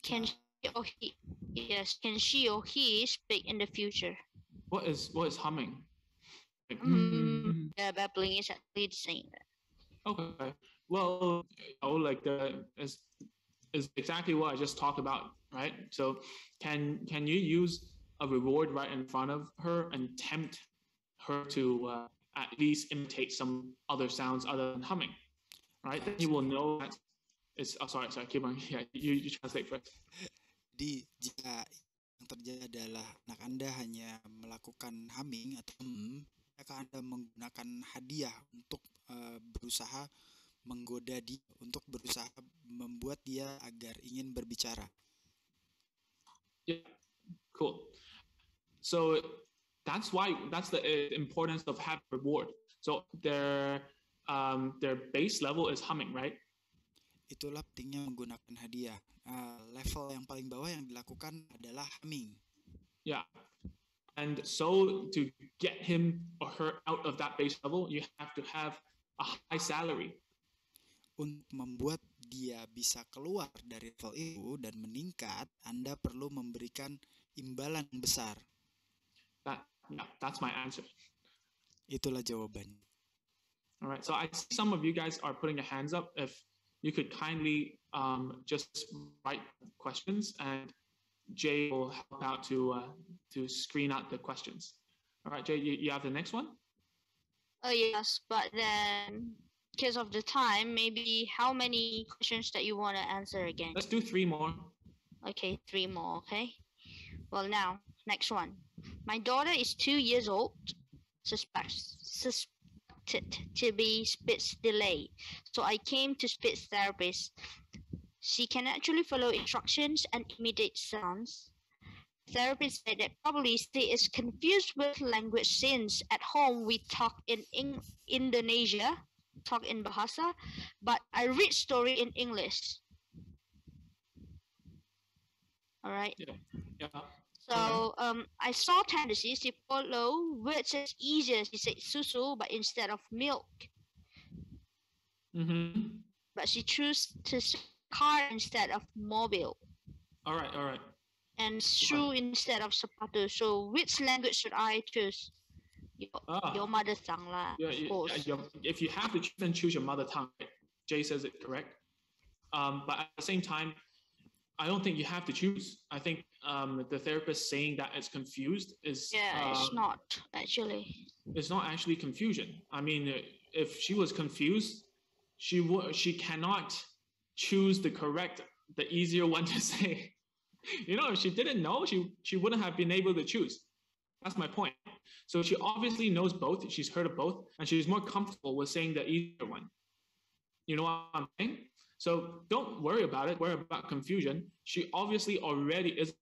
can she or he Yes. Can she or he speak in the future? What is what is humming? Like, mm, yeah, babbling is actually saying that. Okay. Well, you know, like the is is exactly what I just talked about, right? So, can can you use a reward right in front of her and tempt her to uh, at least imitate some other sounds other than humming, right? Then you will know that it's. Oh, sorry, sorry. Keep on. Yeah, you, you translate first. Jadi jika yang terjadi adalah anak Anda hanya melakukan humming atau hmm, hmm maka Anda menggunakan hadiah untuk uh, berusaha menggoda dia, untuk berusaha membuat dia agar ingin berbicara. Yeah, cool. So that's why that's the eh, importance of having reward. So their um, their base level is humming, right? Itulah pentingnya menggunakan hadiah. Uh, level yang paling bawah yang dilakukan adalah humming. Yeah. And so to get him or her out of that base level, you have to have a high salary. Untuk membuat dia bisa keluar dari level itu dan meningkat, Anda perlu memberikan imbalan besar. That, yeah, that's my answer. Itulah jawabannya. All right. So I see some of you guys are putting your hands up if you could kindly um, just write questions and Jay will help out to uh, to screen out the questions. All right, Jay, you, you have the next one? Oh, yes, but then because of the time, maybe how many questions that you want to answer again? Let's do three more. Okay, three more, okay. Well, now, next one. My daughter is two years old, suspects, sus to be speech delay. So I came to speech therapist. She can actually follow instructions and imitate sounds. Therapist said that probably she is confused with language since at home we talk in, in Indonesia, talk in Bahasa, but I read story in English. All right. Yeah. yeah. Mm-hmm. So um, I saw tendencies to follow, which is easier to say susu, but instead of milk. Mm-hmm. But she chose to car instead of mobile. All right, all right. And shoe instead of sapato. So which language should I choose? Your, ah. your mother tongue, lah. Yeah, yeah, if you have to choose, then choose your mother tongue. Jay says it correct. Um, but at the same time, I don't think you have to choose. I think um, the therapist saying that it's confused is yeah, um, it's not actually. It's not actually confusion. I mean, if she was confused, she would she cannot choose the correct, the easier one to say. you know, if she didn't know, she she wouldn't have been able to choose. That's my point. So she obviously knows both. She's heard of both, and she's more comfortable with saying the easier one. You know what I'm saying? So don't worry about it. Worry about confusion. She obviously already is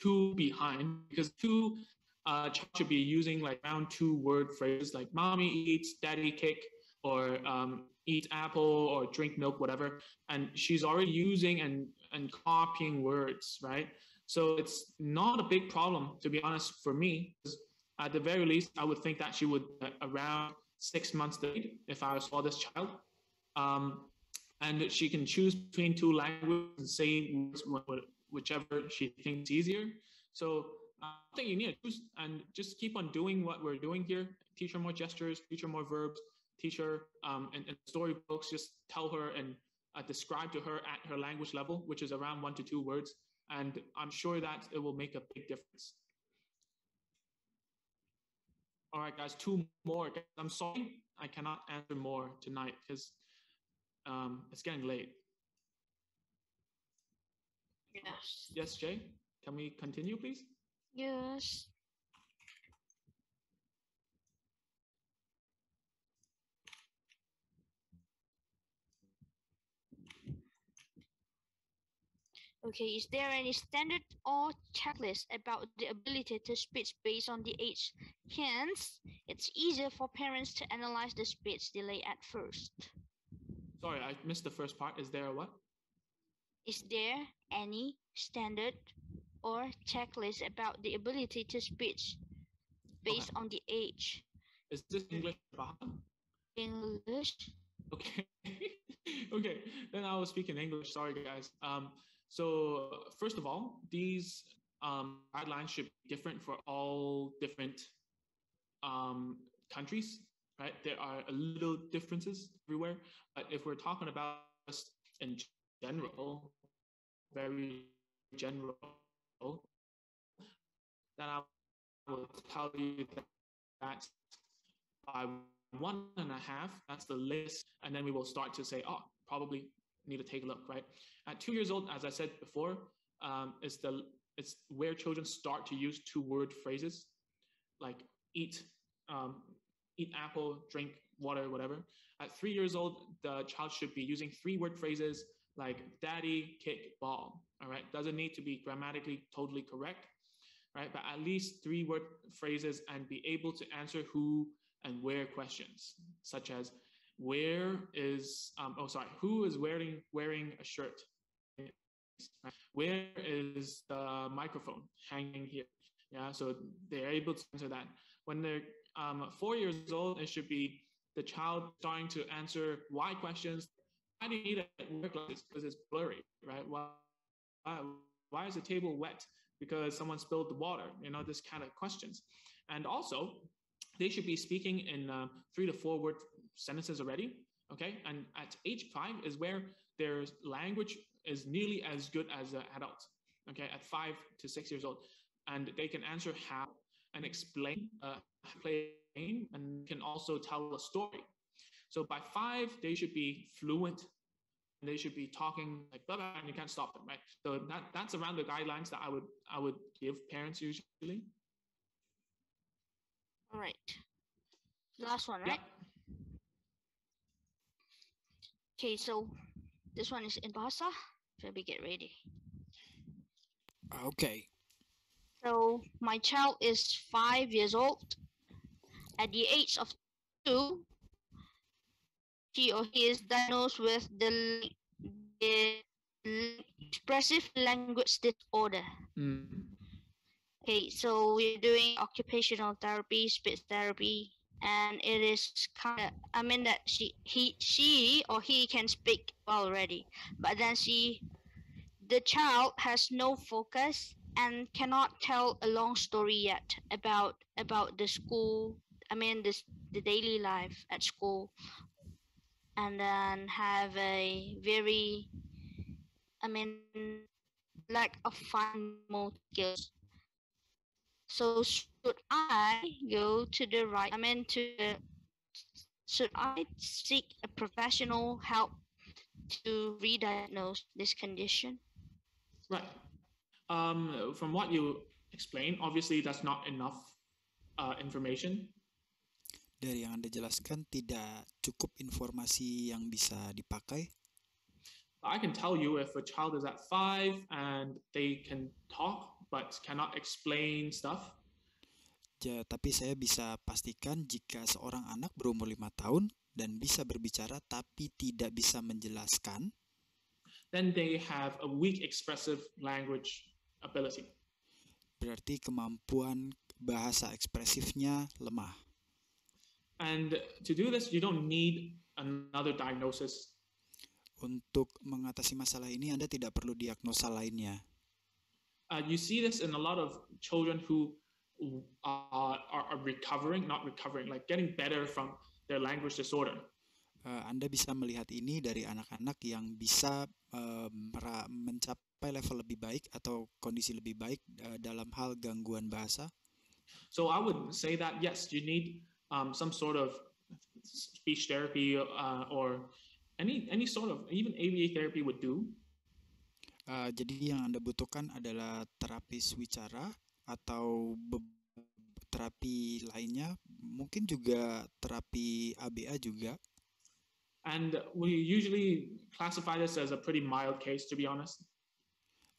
two behind because two uh, should be using like round two word phrases like mommy eats, daddy kick, or um, eat apple or drink milk, whatever. And she's already using and, and copying words, right? So it's not a big problem, to be honest, for me. At the very least, I would think that she would uh, around six months date if I saw this child. Um, and she can choose between two languages and say whichever she thinks easier. So uh, I think you need to choose and just keep on doing what we're doing here. Teach her more gestures, teach her more verbs, teach her um, and, and storybooks. Just tell her and uh, describe to her at her language level, which is around one to two words. And I'm sure that it will make a big difference. All right, guys, two more. I'm sorry I cannot answer more tonight because um, it's getting late. Yes. Yes, Jay. Can we continue, please? Yes. Okay, is there any standard or checklist about the ability to speech based on the age? Hence, it's easier for parents to analyze the speech delay at first. Sorry, I missed the first part. Is there a what? Is there any standard or checklist about the ability to speech based okay. on the age? Is this English? English. Okay. okay. Then I will speak in English. Sorry, guys. Um, so first of all, these um, guidelines should be different for all different um, countries right? There are a little differences everywhere, but if we're talking about just in general, very general, then I will tell you that, by one and a half, that's the list, and then we will start to say, oh, probably need to take a look, right? At two years old, as I said before, um, it's the it's where children start to use two-word phrases like eat, um, eat apple, drink water, whatever. At three years old, the child should be using three word phrases like daddy, kick, ball. All right. Doesn't need to be grammatically totally correct. Right. But at least three word phrases and be able to answer who and where questions, such as where is, um, oh, sorry, who is wearing, wearing a shirt? Where is the microphone hanging here? Yeah, so they're able to answer that. When they're um, four years old, it should be the child starting to answer why questions. Why do you need a Because it's blurry, right? Why, why, why is the table wet? Because someone spilled the water, you know, this kind of questions. And also, they should be speaking in uh, three to four word sentences already. Okay. And at age five is where their language is nearly as good as an adult. Okay. At five to six years old. And they can answer how and explain, uh, explain and can also tell a story. So by five, they should be fluent. And they should be talking like blah, blah, and you can't stop them, right? So that, that's around the guidelines that I would I would give parents usually. All right. Last one, right? Yeah. Okay, so this one is in Bahasa. Let me get ready? Okay. So my child is five years old. At the age of two, she or he is diagnosed with the, the expressive language disorder. Mm. Okay, so we're doing occupational therapy, speech therapy, and it is kind of, I mean that she, he, she or he can speak already, but then she, the child has no focus and cannot tell a long story yet about about the school i mean this the daily life at school and then have a very i mean lack of motor skills so should i go to the right i mean to the, should i seek a professional help to re-diagnose this condition right Um, from what you explained, obviously that's not enough uh, information. Dari yang Anda jelaskan tidak cukup informasi yang bisa dipakai. I can tell you if a child is at five and they can talk but cannot explain stuff. Ya, tapi saya bisa pastikan jika seorang anak berumur lima tahun dan bisa berbicara tapi tidak bisa menjelaskan. Then they have a weak expressive language apelasi. Berarti kemampuan bahasa ekspresifnya lemah. And to do this, you don't need another diagnosis. Untuk mengatasi masalah ini, Anda tidak perlu diagnosa lainnya. Uh, you see this in a lot of children who are, are recovering, not recovering, like getting better from their language disorder. Uh, Anda bisa melihat ini dari anak-anak yang bisa uh, mencapai mencapai level lebih baik atau kondisi lebih baik uh, dalam hal gangguan bahasa? So I would say that yes, you need um, some sort of speech therapy uh, or any any sort of even ABA therapy would do. Uh, jadi yang anda butuhkan adalah terapi wicara atau terapi lainnya, mungkin juga terapi ABA juga. And we usually classify this as a pretty mild case, to be honest.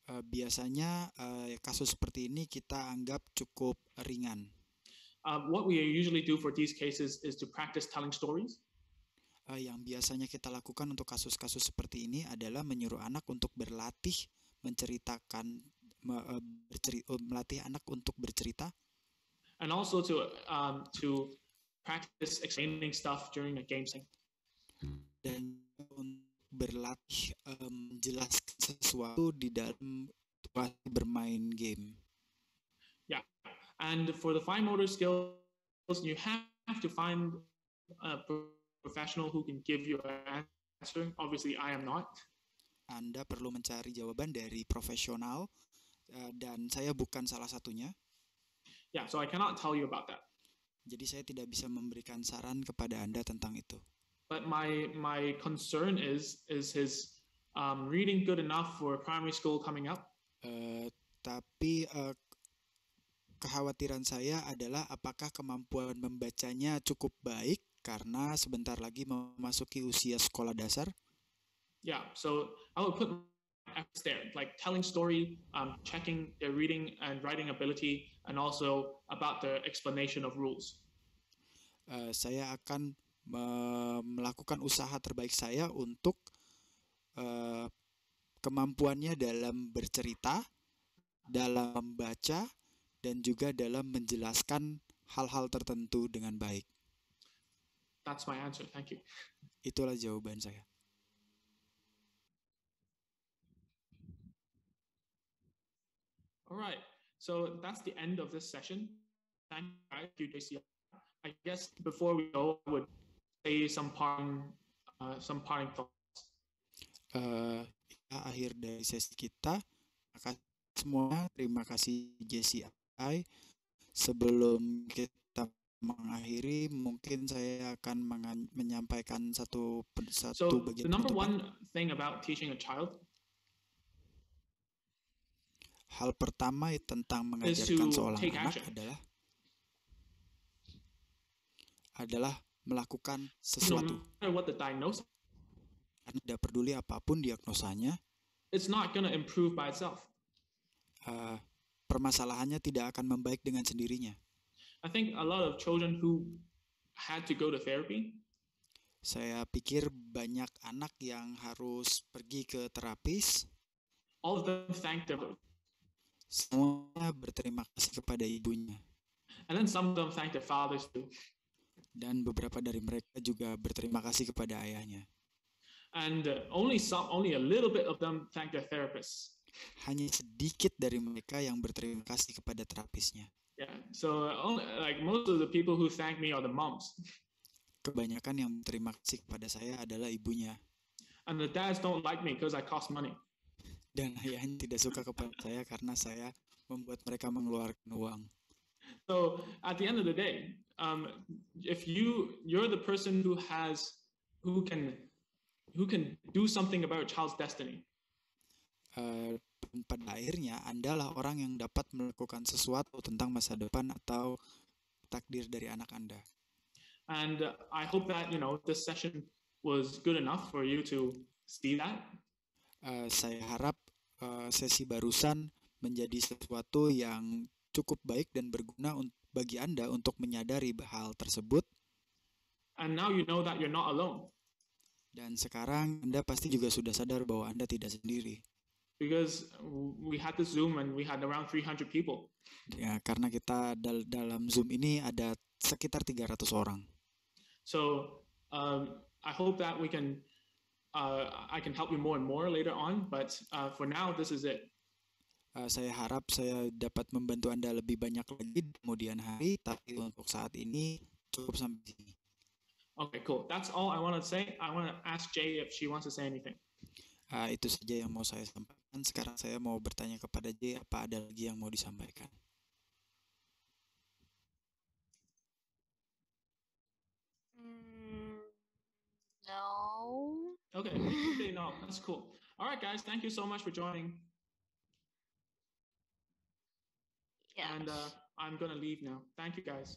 Eh, biasanya uh, kasus seperti ini kita anggap cukup ringan. Uh, what we usually do for these cases is to practice telling stories. Uh, yang biasanya kita lakukan untuk kasus-kasus seperti ini adalah menyuruh anak untuk berlatih menceritakan me, uh, berceri, uh, melatih anak untuk bercerita. And also to um, to practice explaining stuff during a game setting. Dan berlatih eh, menjelaskan um, sesuatu di dalam bermain game. Yeah, and for the fine motor skills, you have to find a professional who can give you an answer. Obviously, I am not. Anda perlu mencari jawaban dari profesional uh, dan saya bukan salah satunya. Yeah, so I cannot tell you about that. Jadi saya tidak bisa memberikan saran kepada Anda tentang itu. But my my concern is is his um, reading good enough for primary school coming up? Uh, tapi uh, kekhawatiran saya adalah apakah kemampuan membacanya cukup baik karena sebentar lagi memasuki usia sekolah dasar. Yeah, so I would put efforts there, like telling story, um, checking their reading and writing ability, and also about the explanation of rules. Uh, saya akan melakukan usaha terbaik saya untuk uh, kemampuannya dalam bercerita, dalam membaca, dan juga dalam menjelaskan hal-hal tertentu dengan baik. That's my answer. Thank you. Itulah jawaban saya. All right. So that's the end of this session. Thank you, JC. I guess before we go, I would say some parting uh, some parting thoughts? Uh, ya, akhir dari sesi kita. Makasih semua. Terima kasih JCI. Sebelum kita mengakhiri, mungkin saya akan menyampaikan satu satu so, bagian. So the number one thing about teaching a child Hal pertama tentang mengajarkan seorang anak action. adalah adalah melakukan sesuatu. Karena tidak peduli apapun diagnosanya, it's not gonna improve by itself. Uh, permasalahannya tidak akan membaik dengan sendirinya. I think a lot of children who had to go to therapy. Saya pikir banyak anak yang harus pergi ke terapis. All of them thanked them. Semua berterima kasih kepada ibunya. And then some of them thanked their fathers too dan beberapa dari mereka juga berterima kasih kepada ayahnya. And uh, only some, only a little bit of them thank their therapist. Hanya sedikit dari mereka yang berterima kasih kepada terapisnya. Yeah, so uh, only, like most of the people who thank me are the moms. Kebanyakan yang berterima kasih kepada saya adalah ibunya. And the dads don't like me because I cost money. Dan ayahnya tidak suka kepada saya karena saya membuat mereka mengeluarkan uang. So at the end of the day, um, if you you're the person who has who can who can do something about a child's destiny. Uh, pada akhirnya Andalah orang yang dapat melakukan sesuatu tentang masa depan atau takdir dari anak Anda. And uh, I hope that you know this session was good enough for you to see that. Uh, saya harap uh, sesi barusan menjadi sesuatu yang cukup baik dan berguna untuk bagi Anda untuk menyadari hal tersebut. And now you know that you're not alone. Dan sekarang Anda pasti juga sudah sadar bahwa Anda tidak sendiri. Because we had this Zoom and we had around 300 people. Ya, karena kita dal dalam Zoom ini ada sekitar 300 orang. So, um, I hope that we can uh, I can help you more and more later on, but uh, for now this is it. Eh, saya harap saya dapat membantu Anda lebih banyak lagi di kemudian hari, tapi untuk saat ini cukup sampai sini. Okay, cool. That's all I want to say. I want to ask Jay if she wants to say anything. Uh, itu saja yang mau saya sampaikan. Sekarang saya mau bertanya kepada Jay, apa ada lagi yang mau disampaikan? Mm, no. Okay, no, that's cool. All right, guys, thank you so much for joining. Yeah. And uh, I'm going to leave now. Thank you, guys.